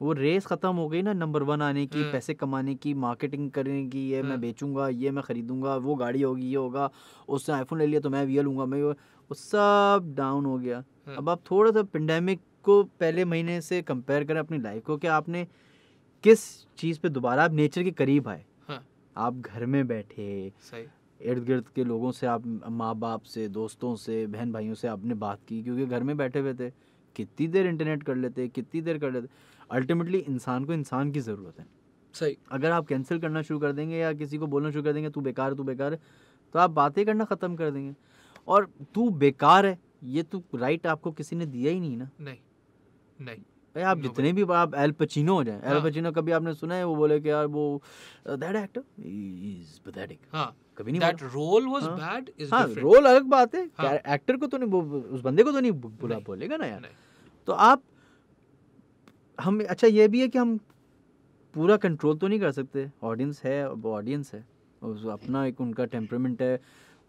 वो रेस ख़त्म हो गई ना नंबर वन आने की हाँ। पैसे कमाने की मार्केटिंग करने की ये मैं हाँ। बेचूंगा ये मैं ख़रीदूंगा वो गाड़ी होगी ये होगा उसने आईफोन ले लिया तो मैं ये लूँगा मैं वो सब डाउन हो गया हम्म। अब आप थोड़ा सा पेंडेमिक को पहले महीने से कंपेयर करें अपनी लाइफ को कि आपने किस चीज़ पे दोबारा आप नेचर के करीब आए हाँ। आप घर में बैठे इर्द गिर्द के लोगों से आप माँ बाप से दोस्तों से बहन भाइयों से आपने बात की क्योंकि घर में बैठे हुए थे कितनी देर इंटरनेट कर लेते कितनी देर कर लेते अल्टीमेटली इंसान को इंसान की ज़रूरत है सही अगर आप कैंसिल करना शुरू कर देंगे या किसी को बोलना शुरू कर देंगे तू बेकार तू बेकार तो आप बातें करना ख़त्म कर देंगे और तू बेकार है ये तो राइट आपको किसी ने दिया ही नहीं ना नहीं नहीं भाई आप जितने भी आप एल पचिनो हो जाए एल पचिनो कभी आपने सुना है वो बोले कि यार वो दैट एक्टर इज पैथेटिक हां कभी नहीं that role was bad is हां रोल अलग बात है हाँ. एक्टर को तो नहीं उस बंदे को तो नहीं बुला बोलेगा ना यार तो आप हम अच्छा ये भी है कि हम पूरा कंट्रोल तो नहीं कर सकते ऑडियंस है वो ऑडियंस है अपना एक उनका टेम्परमेंट है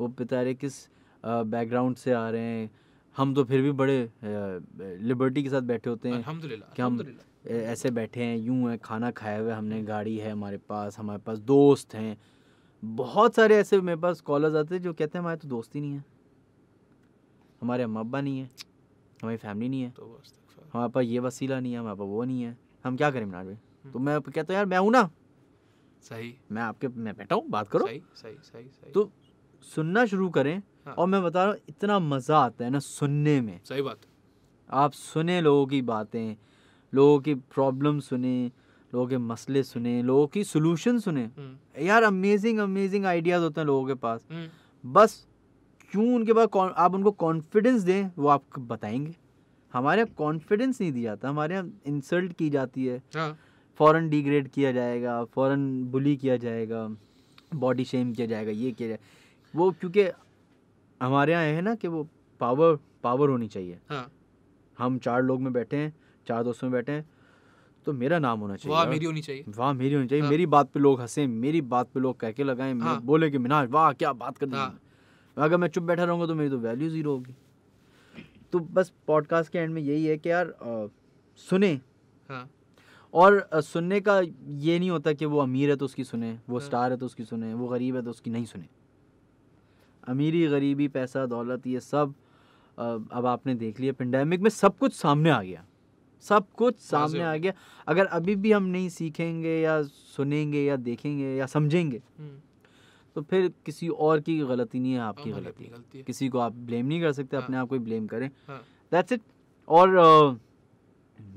वो बेचारे किस बैकग्राउंड से आ रहे हैं हम तो फिर भी बड़े लिबर्टी के साथ बैठे होते हैं कि हम ऐसे बैठे हैं यूं हैं खाना खाया हुआ हमने गाड़ी है हमारे पास हमारे पास दोस्त हैं बहुत सारे ऐसे मेरे पास कॉलर्स आते हैं जो कहते हैं हमारे तो दोस्त ही नहीं है हमारे अम्मा अब्बा नहीं है हमारी फैमिली नहीं है तो, तो हमारे पास ये वसीला नहीं है हमारे पास वो नहीं है हम क्या करें मिनार भाई हम्म। तो मैं कहता हूँ यार मैं हूँ ना सही मैं आपके मैं बैठा हूँ बात करो सही सही, सही तो सुनना शुरू करें हाँ। और मैं बता रहा हूँ इतना मज़ा आता है ना सुनने में सही बात आप सुने लोगों की बातें लोगों की प्रॉब्लम सुने लोगों के मसले सुने लोगों की सोल्यूशन सुने हम्म। यार अमेजिंग अमेजिंग आइडियाज़ होते हैं लोगों के पास हम्म। बस क्यों उनके पास आप उनको कॉन्फिडेंस दें वो आपको बताएंगे हमारे यहाँ कॉन्फिडेंस नहीं दिया जाता हमारे यहाँ इंसल्ट की जाती है फ़ौरन हाँ। डिग्रेड किया जाएगा फ़ौरन बुली किया जाएगा बॉडी शेम किया जाएगा ये किया जाएगा वो क्योंकि हमारे यहाँ है ना कि वो पावर पावर होनी चाहिए हाँ हम चार लोग में बैठे हैं चार दोस्तों में बैठे हैं तो मेरा नाम होना चाहिए वाह मेरी होनी चाहिए वाह मेरी होनी चाहिए हाँ। मेरी बात पे लोग हंसे मेरी बात पे लोग कह के लगाए हाँ। बोले कि मिनाज वाह क्या बात कर हाँ। अगर मैं चुप बैठा रहूँगा तो मेरी तो वैल्यू ज़ीरो होगी तो बस पॉडकास्ट के एंड में यही है कि यार सुने हाँ। और सुनने का ये नहीं होता कि वो अमीर है तो उसकी सुने वो स्टार हाँ। है तो उसकी सुने वो गरीब है तो उसकी नहीं सुने अमीरी गरीबी पैसा दौलत ये सब अब आपने देख लिया पेंडेमिक में सब कुछ सामने आ गया सब कुछ सामने आ गया अगर अभी भी हम नहीं सीखेंगे या सुनेंगे या देखेंगे या समझेंगे हम्म। तो फिर किसी और की गलती नहीं है आपकी गलती, है। गलती है। किसी को आप ब्लेम नहीं कर सकते हाँ। अपने आप को ब्लेम करें दैट्स हाँ। इट और uh,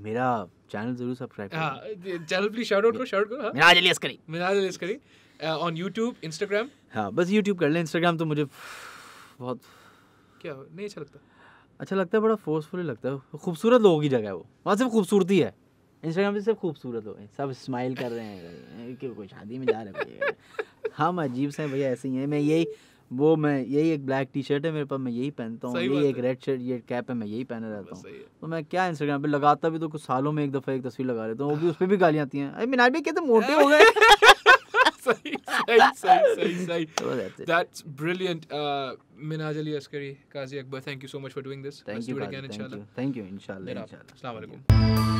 मेरा चैनल जरूर सब्सक्राइब करें चैनल प्लीज शाउट आउट करो शाउट करो हाँ। Miraj Ali Askari Miraj Ali Askari on YouTube Instagram हाँ बस यूट्यूब कर लें इंस्टाग्राम तो मुझे बहुत क्या नहीं अच्छा लगता अच्छा लगता है बड़ा फोर्सफुली लगता है खूबसूरत लोगों की जगह है वो वहाँ सिर्फ खूबसूरती है इंस्टाग्राम पे सब खूबसूरत हो गए सब स्माइल कर रहे हैं कि कोई शादी में जा रहे हैं हम अजीब से भैया ऐसे ही हैं मैं यही वो मैं यही एक ब्लैक टी शर्ट है मेरे पास मैं यही पहनता हूँ यही एक रेड शर्ट ये कैप है मैं यही पहने रहता हूँ तो मैं क्या इंस्टाग्राम पे लगाता भी तो कुछ सालों में एक दफ़ा एक तस्वीर लगा लेता हूँ वो भी उस पर भी गालियाँ आती हैं अरे मीनार भी कहते मोटे हो गए सही सही सही सही that's brilliant Minaj Ali Askari Qazi Akbar thank you so much for doing this thank you again इंशाल्लाह थैंक यू इंशाल्लाह इंशाल्लाह अस्सलाम वालेकुम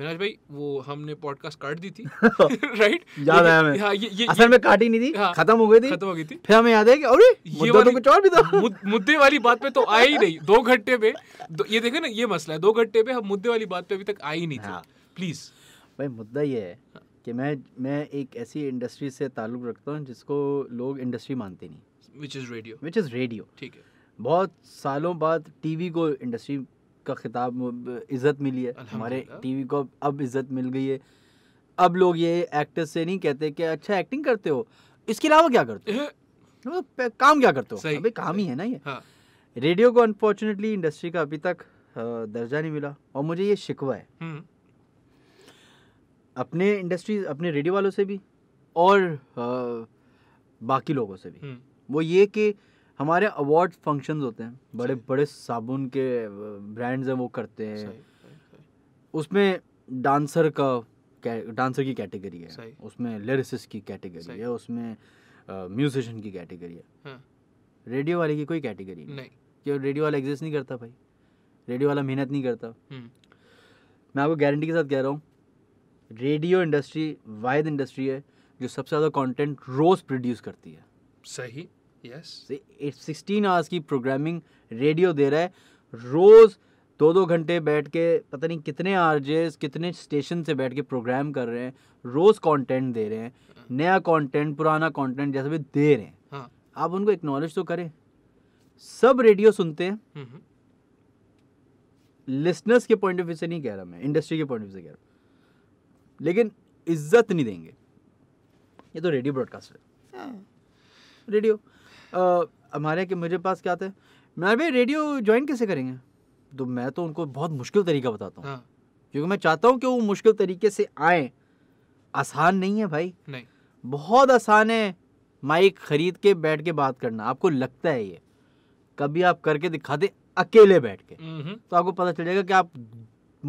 मिनाज भाई वो हमने पॉडकास्ट काट दी थी राइट याद आया मैं हाँ, ये, ये, असल में काटी नहीं थी हाँ, खत्म हो गई थी खत्म हो गई थी फिर हमें याद है कि अरे ये वाली, तो कुछ और भी था मुद्दे वाली बात पे तो आया ही नहीं दो घंटे पे ये देखे ना ये मसला है दो घंटे पे हम मुद्दे वाली बात पे अभी तक आई नहीं थी प्लीज भाई मुद्दा ये है हाँ। कि मैं मैं एक ऐसी इंडस्ट्री से ताल्लुक़ रखता हूँ जिसको लोग इंडस्ट्री मानते नहीं which is radio which is radio ठीक है बहुत सालों बाद टीवी को इंडस्ट्री का खिताब इज़्ज़त मिली है हमारे टीवी को अब इज़्ज़त मिल गई है अब लोग ये एक्टर्स से नहीं कहते कि अच्छा एक्टिंग करते हो इसके अलावा क्या करते हो तो काम क्या करते हो अभी काम ही है ना ये रेडियो हाँ। को अनफॉर्चुनेटली इंडस्ट्री का अभी तक दर्जा नहीं मिला और मुझे ये शिकवा है हम्म। अपने इंडस्ट्रीज अपने रेडियो वालों से भी और आ, बाकी लोगों से भी हम्म। वो ये कि हमारे अवार्ड फंक्शंस होते हैं बड़े बड़े साबुन के ब्रांड्स हैं वो करते हैं उसमें डांसर का डांसर की कैटेगरी है उसमें लिरिसिस की कैटेगरी है उसमें म्यूजिशियन की कैटेगरी है रेडियो वाले की कोई कैटेगरी नहीं। क्यों रेडियो वाला एग्जिस्ट नहीं करता भाई रेडियो वाला मेहनत नहीं करता हम्म। मैं आपको गारंटी के साथ कह रहा हूँ रेडियो इंडस्ट्री वायद इंडस्ट्री है जो सबसे ज़्यादा कंटेंट रोज़ प्रोड्यूस करती है सही यस yes. सिक्सटीन आवर्स की प्रोग्रामिंग रेडियो दे रहा है रोज़ दो दो घंटे बैठ के पता नहीं कितने आरजेस कितने स्टेशन से बैठ के प्रोग्राम कर रहे हैं रोज़ कंटेंट दे रहे हैं नया कंटेंट पुराना कंटेंट जैसे भी दे रहे हैं हाँ. आप उनको एक्नॉलेज तो करें सब रेडियो सुनते हैं लिसनर्स हम्म, हम्म। के पॉइंट ऑफ व्यू से नहीं कह रहा मैं इंडस्ट्री के पॉइंट ऑफ व्यू से कह रहा हूँ लेकिन इज्जत नहीं देंगे ये तो रेडियो ब्रॉडकास्टर है रेडियो हाँ। हमारे के मेरे पास क्या था मैं भाई रेडियो ज्वाइन कैसे करेंगे तो मैं तो उनको बहुत मुश्किल तरीका बताता हूँ हाँ। क्योंकि मैं चाहता हूँ कि वो मुश्किल तरीके से आए आसान नहीं है भाई नहीं बहुत आसान है माइक खरीद के बैठ के बात करना आपको लगता है ये कभी आप करके दिखा दे अकेले बैठ के हम्म। तो आपको पता चल जाएगा कि आप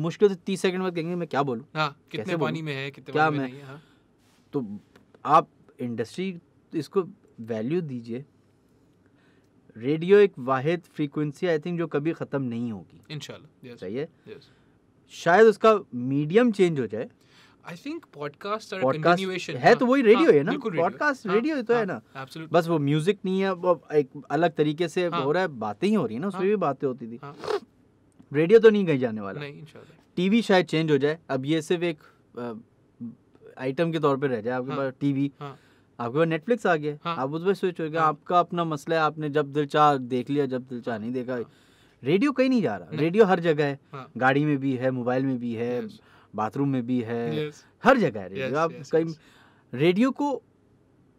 मुश्किल से तीस सेकंड बाद कहेंगे मैं क्या बोलूँ हाँ, कितने पानी में है कितने क्या मैं हाँ। तो आप इंडस्ट्री इसको वैल्यू दीजिए रेडियो एक वाहिद फ्रीक्वेंसी आई थिंक जो कभी ख़त्म नहीं होगी इनशाला सही है शायद उसका मीडियम चेंज हो जाए आई थिंक पॉडकास्ट पॉडकास्ट है तो हाँ। वही रेडियो है ना पॉडकास्ट रेडियो तो है ना बस वो म्यूजिक नहीं है वो एक अलग तरीके से हो रहा है बातें ही हो रही है ना उसमें भी बातें होती थी रेडियो तो नहीं कहीं जाने वाला नहीं टीवी शायद चेंज हो जाए अब ये सिर्फ एक आइटम के तौर पर रह जाए आपके हाँ। पास टीवी हाँ। आपके पास नेटफ्लिक्स आ गया हाँ। आप उस पर स्विच हो गया हाँ। आपका अपना मसला है आपने जब दिल चाह देख लिया जब दिल चाह नहीं देखा हाँ। रेडियो कहीं नहीं जा रहा रेडियो हर जगह है हाँ। गाड़ी में भी है मोबाइल में भी है बाथरूम में भी है हर जगह है रेडियो आप कहीं रेडियो को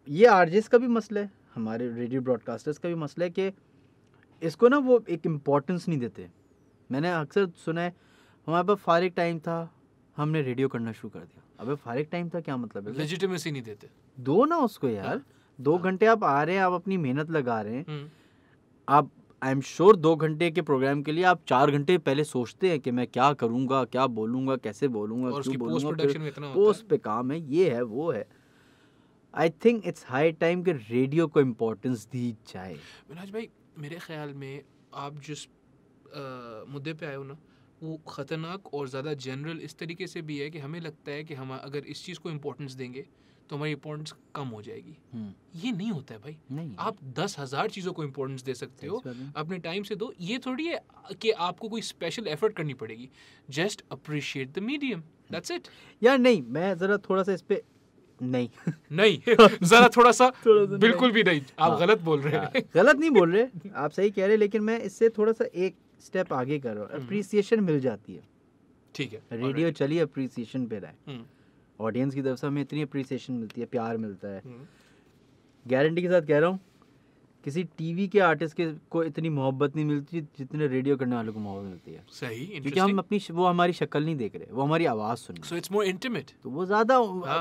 ये आरजेस का भी मसला है हमारे रेडियो ब्रॉडकास्टर्स का भी मसला है कि इसको ना वो एक इम्पोर्टेंस नहीं देते मैंने अक्सर सुना है हमारे पास फारिक टाइम था हमने रेडियो करना शुरू कर दिया अबे फारिक टाइम था क्या मतलब है लेजिटिमेसी नहीं देते दो ना उसको यार हाँ। दो हाँ। घंटे आप आ रहे हैं आप अपनी मेहनत लगा रहे हैं हम्म। आप आई एम श्योर दो घंटे के प्रोग्राम के लिए आप चार घंटे पहले सोचते हैं कि मैं क्या करूंगा क्या बोलूंगा कैसे बोलूंगा क्यों बोलूंगा पोस्ट पे काम है ये है वो है I think it's high time कि रेडियो को इम्पोर्टेंस दी जाए मिनाज भाई मेरे ख्याल में आप जिस मुद्दे पे आए हो ना वो ख़तरनाक और ज़्यादा जनरल इस तरीके से भी है कि हमें लगता है कि हम अगर इस चीज़ को इम्पोर्टेंस देंगे तो हमारी इम्पोर्टेंस कम हो जाएगी हम्म। ये नहीं होता है भाई नहीं आप दस हज़ार चीज़ों को इम्पोर्टेंस दे सकते हो अपने टाइम से दो ये थोड़ी है कि आपको कोई स्पेशल एफर्ट करनी पड़ेगी just appreciate the medium that's it यार नहीं मैं ज़रा थोड़ा सा इस पर नहीं नहीं जरा थोड़ा सा थोड़ा बिल्कुल नहीं। भी नहीं आप हाँ, गलत बोल रहे हैं हाँ, गलत नहीं बोल रहे आप सही कह रहे हैं लेकिन मैं इससे थोड़ा सा एक स्टेप आगे करो रहा अप्रिसिएशन मिल जाती है ठीक है रेडियो चलिए अप्रिसिएशन पे रहे ऑडियंस हम्म। की तरफ से हमें इतनी अप्रिसिएशन मिलती है प्यार मिलता है गारंटी हम्म। के साथ कह रहा हूँ किसी टीवी के आर्टिस्ट के को इतनी मोहब्बत नहीं मिलती जितने रेडियो करने वालों को मोहब्बत मिलती है सही क्योंकि हम अपनी वो हमारी शक्ल नहीं देख रहे वो हमारी आवाज़ सुन रहे इट्स मोर इंटीमेट तो वो ज़्यादा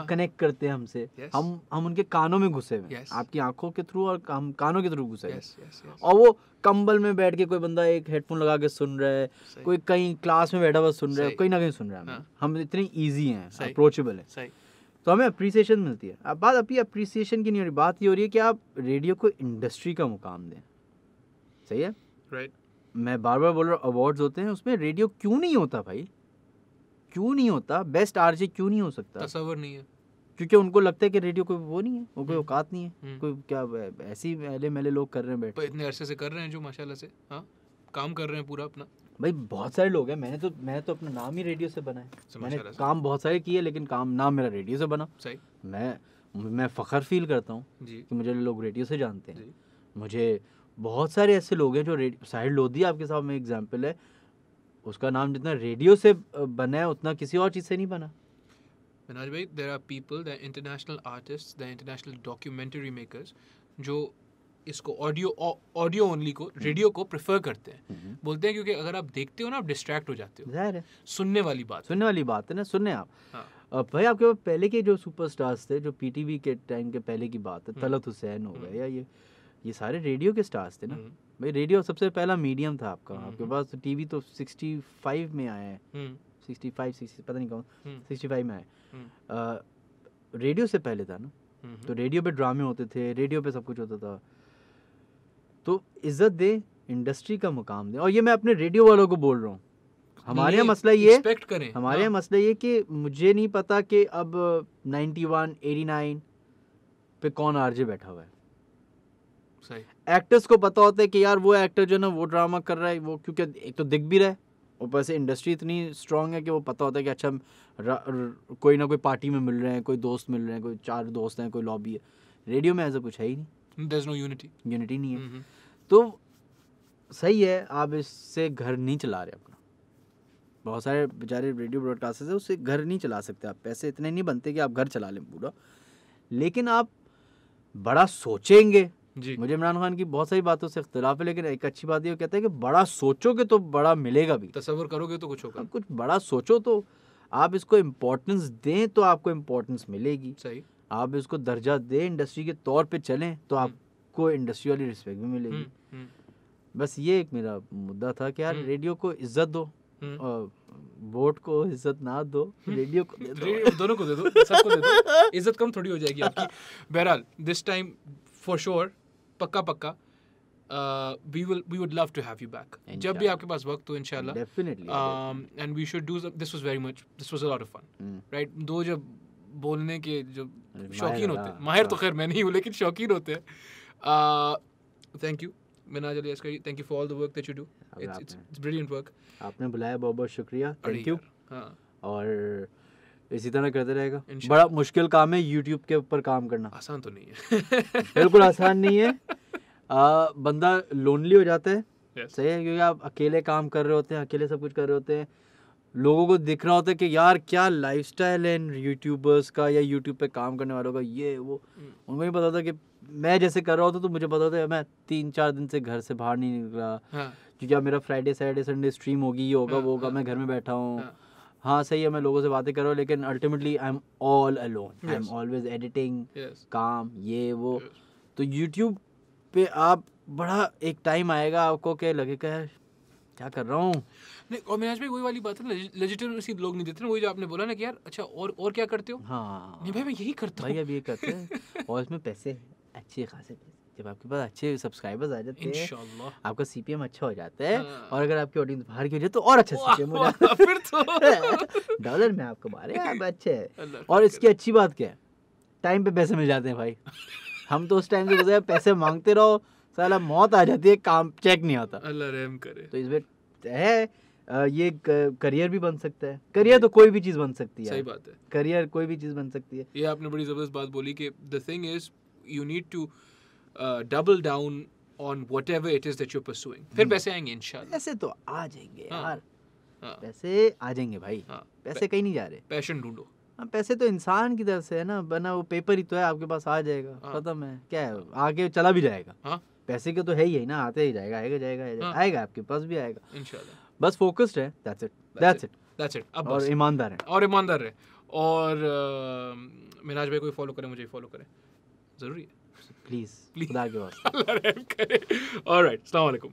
कनेक्ट हाँ। करते हैं हमसे yes. हम हम उनके कानों में घुसे हुए yes. आपकी आंखों के थ्रू और हम कानों के थ्रू घुसे yes, yes, yes, yes. और वो कंबल में बैठ के कोई बंदा एक हेडफोन लगा के सुन रहा है कोई कहीं क्लास में बैठा हुआ सुन रहा है कहीं ना कहीं सुन रहा है हाँ। हम इतने ईजी हैं अप्रोचेबल हैं तो हमें अप्रिसिएशन मिलती है अब बात अभी अप्रिसिएशन की नहीं हो रही बात ये हो रही है कि आप रेडियो को इंडस्ट्री का मुकाम दें सही है राइट right. मैं बार बार बोल रहा हूँ अवार्ड्स होते हैं उसमें रेडियो क्यों नहीं होता भाई क्यों नहीं होता बेस्ट आरजे क्यों नहीं हो सकता तस्वर नहीं है क्योंकि उनको लगता है कि रेडियो कोई वो नहीं है वो कोई हम्म। औकात नहीं है हम्म। कोई क्या ऐसी मेले मेले लोग कर रहे हैं बैठे इतने अरसे से कर रहे हैं जो माशाल्लाह से हाँ काम कर रहे हैं पूरा अपना भाई बहुत सारे लोग हैं मैंने तो मैंने तो अपना नाम ही रेडियो से है अच्छा, मैंने काम बहुत सारे किए लेकिन काम नाम मेरा रेडियो से बना सही मैं मैं फ़ख्र फील करता हूँ कि मुझे लोग रेडियो से जानते हैं मुझे बहुत सारे ऐसे लोग हैं जो साहिल लोधी आपके सामने एग्जाम्पल है उसका नाम जितना रेडियो से बना है उतना किसी और चीज़ से नहीं बना मिनाज भाई there are people the international artist the international documentary makers जो इसको ऑडियो ऑडियो ओनली को रेडियो hmm. को प्रेफर करते हैं hmm. बोलते हैं क्योंकि अगर आप देखते हो ना आप डिस्ट्रैक्ट हो जाते हो जाहिर है सुनने वाली बात सुनने वाली बात है ना सुनने आप हाँ। भाई आपके पास पहले के जो सुपरस्टार्स थे जो पीटीवी के टाइम के पहले की बात है hmm. तलत हुसैन हो गए या ये ये सारे रेडियो के स्टार्स थे ना भाई रेडियो सबसे पहला मीडियम था आपका आपके पास टीवी तो सिक्सटी फाइव तो में आया है सिक्सटी फाइव सिक्सटी पता नहीं कौन हम्म। सिक्सटी फाइव में आए हम्म। रेडियो से पहले था ना हम्म, तो रेडियो पे ड्रामे होते थे रेडियो पे सब कुछ होता था तो इज्जत दे इंडस्ट्री का मुकाम दे और ये मैं अपने रेडियो वालों को बोल रहा हूँ हमारे यहाँ मसला ये करें हमारे हाँ। यहाँ मसला ये कि मुझे नहीं पता कि अब नाइन्टी वन एटी नाइन पे कौन आरजे बैठा हुआ है सही एक्टर्स को पता होता है कि यार वो एक्टर जो है ना वो ड्रामा कर रहा है वो क्योंकि एक तो दिख भी रहा है ऊपर से इंडस्ट्री इतनी स्ट्रांग है कि वो पता होता है कि अच्छा कोई ना कोई पार्टी में मिल रहे हैं कोई दोस्त मिल रहे हैं कोई चार दोस्त हैं कोई लॉबी है रेडियो में ऐसा कुछ है ही नहीं देर नो यूनिटी यूनिटी नहीं है mm-hmm. तो सही है आप इससे घर नहीं चला रहे अपना बहुत सारे बेचारे रेडियो ब्रॉडकास्टर्स है उससे घर नहीं चला सकते आप पैसे इतने नहीं बनते कि आप घर चला लें पूरा लेकिन आप बड़ा सोचेंगे जी मुझे इमरान खान की बहुत सारी बातों से इख्तलाफ है लेकिन एक अच्छी बात ये कहता है कि बड़ा सोचोगे तो बड़ा मिलेगा भी तस्वर करोगे तो कुछ होगा हाँ, कुछ बड़ा सोचो तो आप इसको इम्पोर्टेंस दें तो आपको इम्पोर्टेंस मिलेगी सही आप इसको दर्जा दें इंडस्ट्री के तौर पर चलें तो हम्म। आपको इंडस्ट्री वाली रिस्पेक्ट भी मिलेगी हम्म, हम्म। बस ये एक मेरा मुद्दा था कि यार रेडियो को इज्जत दो वोट को इज्जत ना दो रेडियो को दे दो दोनों को दे दो सबको दे दो इज्जत कम थोड़ी हो जाएगी आपकी बहरहाल दिस टाइम फॉर श्योर पक्का पक्का we will we would love to have you back जब भी आपके पास वक्त हो इनशाला and we should do this was very much this was a of fun right दो जब बोलने के जो शौकीन होते हैं माहिर तो हाँ। खैर मैं नहीं हूँ लेकिन शौकीन होते हैं thank uh, you Minaj Ali Askari thank you for all the work that you do it's it's brilliant work आपने बुलाया बहुत बहुत शुक्रिया थैंक यू हाँ और इसी तरह करते रहेगा बड़ा मुश्किल काम है यूट्यूब के ऊपर काम करना आसान तो नहीं है बिल्कुल आसान नहीं है आ, बंदा लोनली हो जाता है yes. सही है क्योंकि आप अकेले काम कर रहे होते हैं अकेले सब कुछ कर रहे होते हैं लोगों को दिख रहा होता है कि यार क्या लाइफ स्टाइल है यूट्यूबर्स का या यूट्यूब पे काम करने वालों का ये वो hmm. उनको भी पता था कि मैं जैसे कर रहा होता तो मुझे पता था मैं तीन चार दिन से घर से बाहर नहीं निकला हाँ। क्योंकि अब मेरा फ्राइडे सैटरडे संडे स्ट्रीम होगी ये होगा हाँ, वो होगा हाँ। मैं घर में बैठा हूँ हाँ सही है मैं लोगों से बातें कर रहा हूँ लेकिन ultimately I am all alone I am always editing काम ये वो yes. तो यूट्यूब पे आप बड़ा एक टाइम आएगा आपको के लगेगा क्या कर रहा हूँ नहीं और मिनाज भाई वही वाली बात है लेजिटिमेसी लोग नहीं देते ना वही जो आपने बोला ना कि यार अच्छा और और क्या करते हो हाँ नहीं भाई मैं यही करता हूँ भाई अब ये करते हैं और इसमें पैसे अच्छे खासे पैसे जब आपके पास अच्छे सब्सक्राइबर्स आ जाते हैं आपका सीपीएम अच्छा हो जाता है हाँ। और अगर आपकी ऑडियंस बाहर की हो जाए तो और अच्छा सीपीएम हो जाता है फिर तो डॉलर में आपको मारे हैं आप अच्छे हैं और इसकी अच्छी बात क्या है टाइम पे पैसे मिल जाते हैं भाई हम तो उस टाइम से गुजरे पैसे मांगते रहो साला मौत आ जाती है काम चेक नहीं आता अल्लाह रहम करे तो इसमें है ये करियर भी बन सकता है करियर तो कोई भी चीज बन सकती है सही बात है करियर कोई भी चीज बन सकती है ये आपने बड़ी जबरदस्त बात बोली कि the thing is you need to double down on whatever it is that you pursuing फिर पैसे hmm. आएंगे इनशाला पैसे तो आ जाएंगे हाँ, यार हाँ, पैसे आ जाएंगे भाई हाँ, पैसे कहीं नहीं जा रहे पैशन ढूंढो हाँ, पैसे तो इंसान की तरफ से है ना बना वो पेपर ही तो है आपके पास आ जाएगा हाँ, खत्म है क्या है आगे चला भी जाएगा हाँ, पैसे के तो है ही है ना आते ही जाएगा आएगा जाएगा, जाएगा हाँ, आएगा आपके पास भी आएगा इंशाल्लाह बस फोकस्ड है that's it that's it that's it अब और ईमानदार है और ईमानदार है और मिराज भाई को फॉलो करें मुझे फॉलो करें ज़रूरी है प्लीज खुदा के वास्ते ऑलराइट अस्सलाम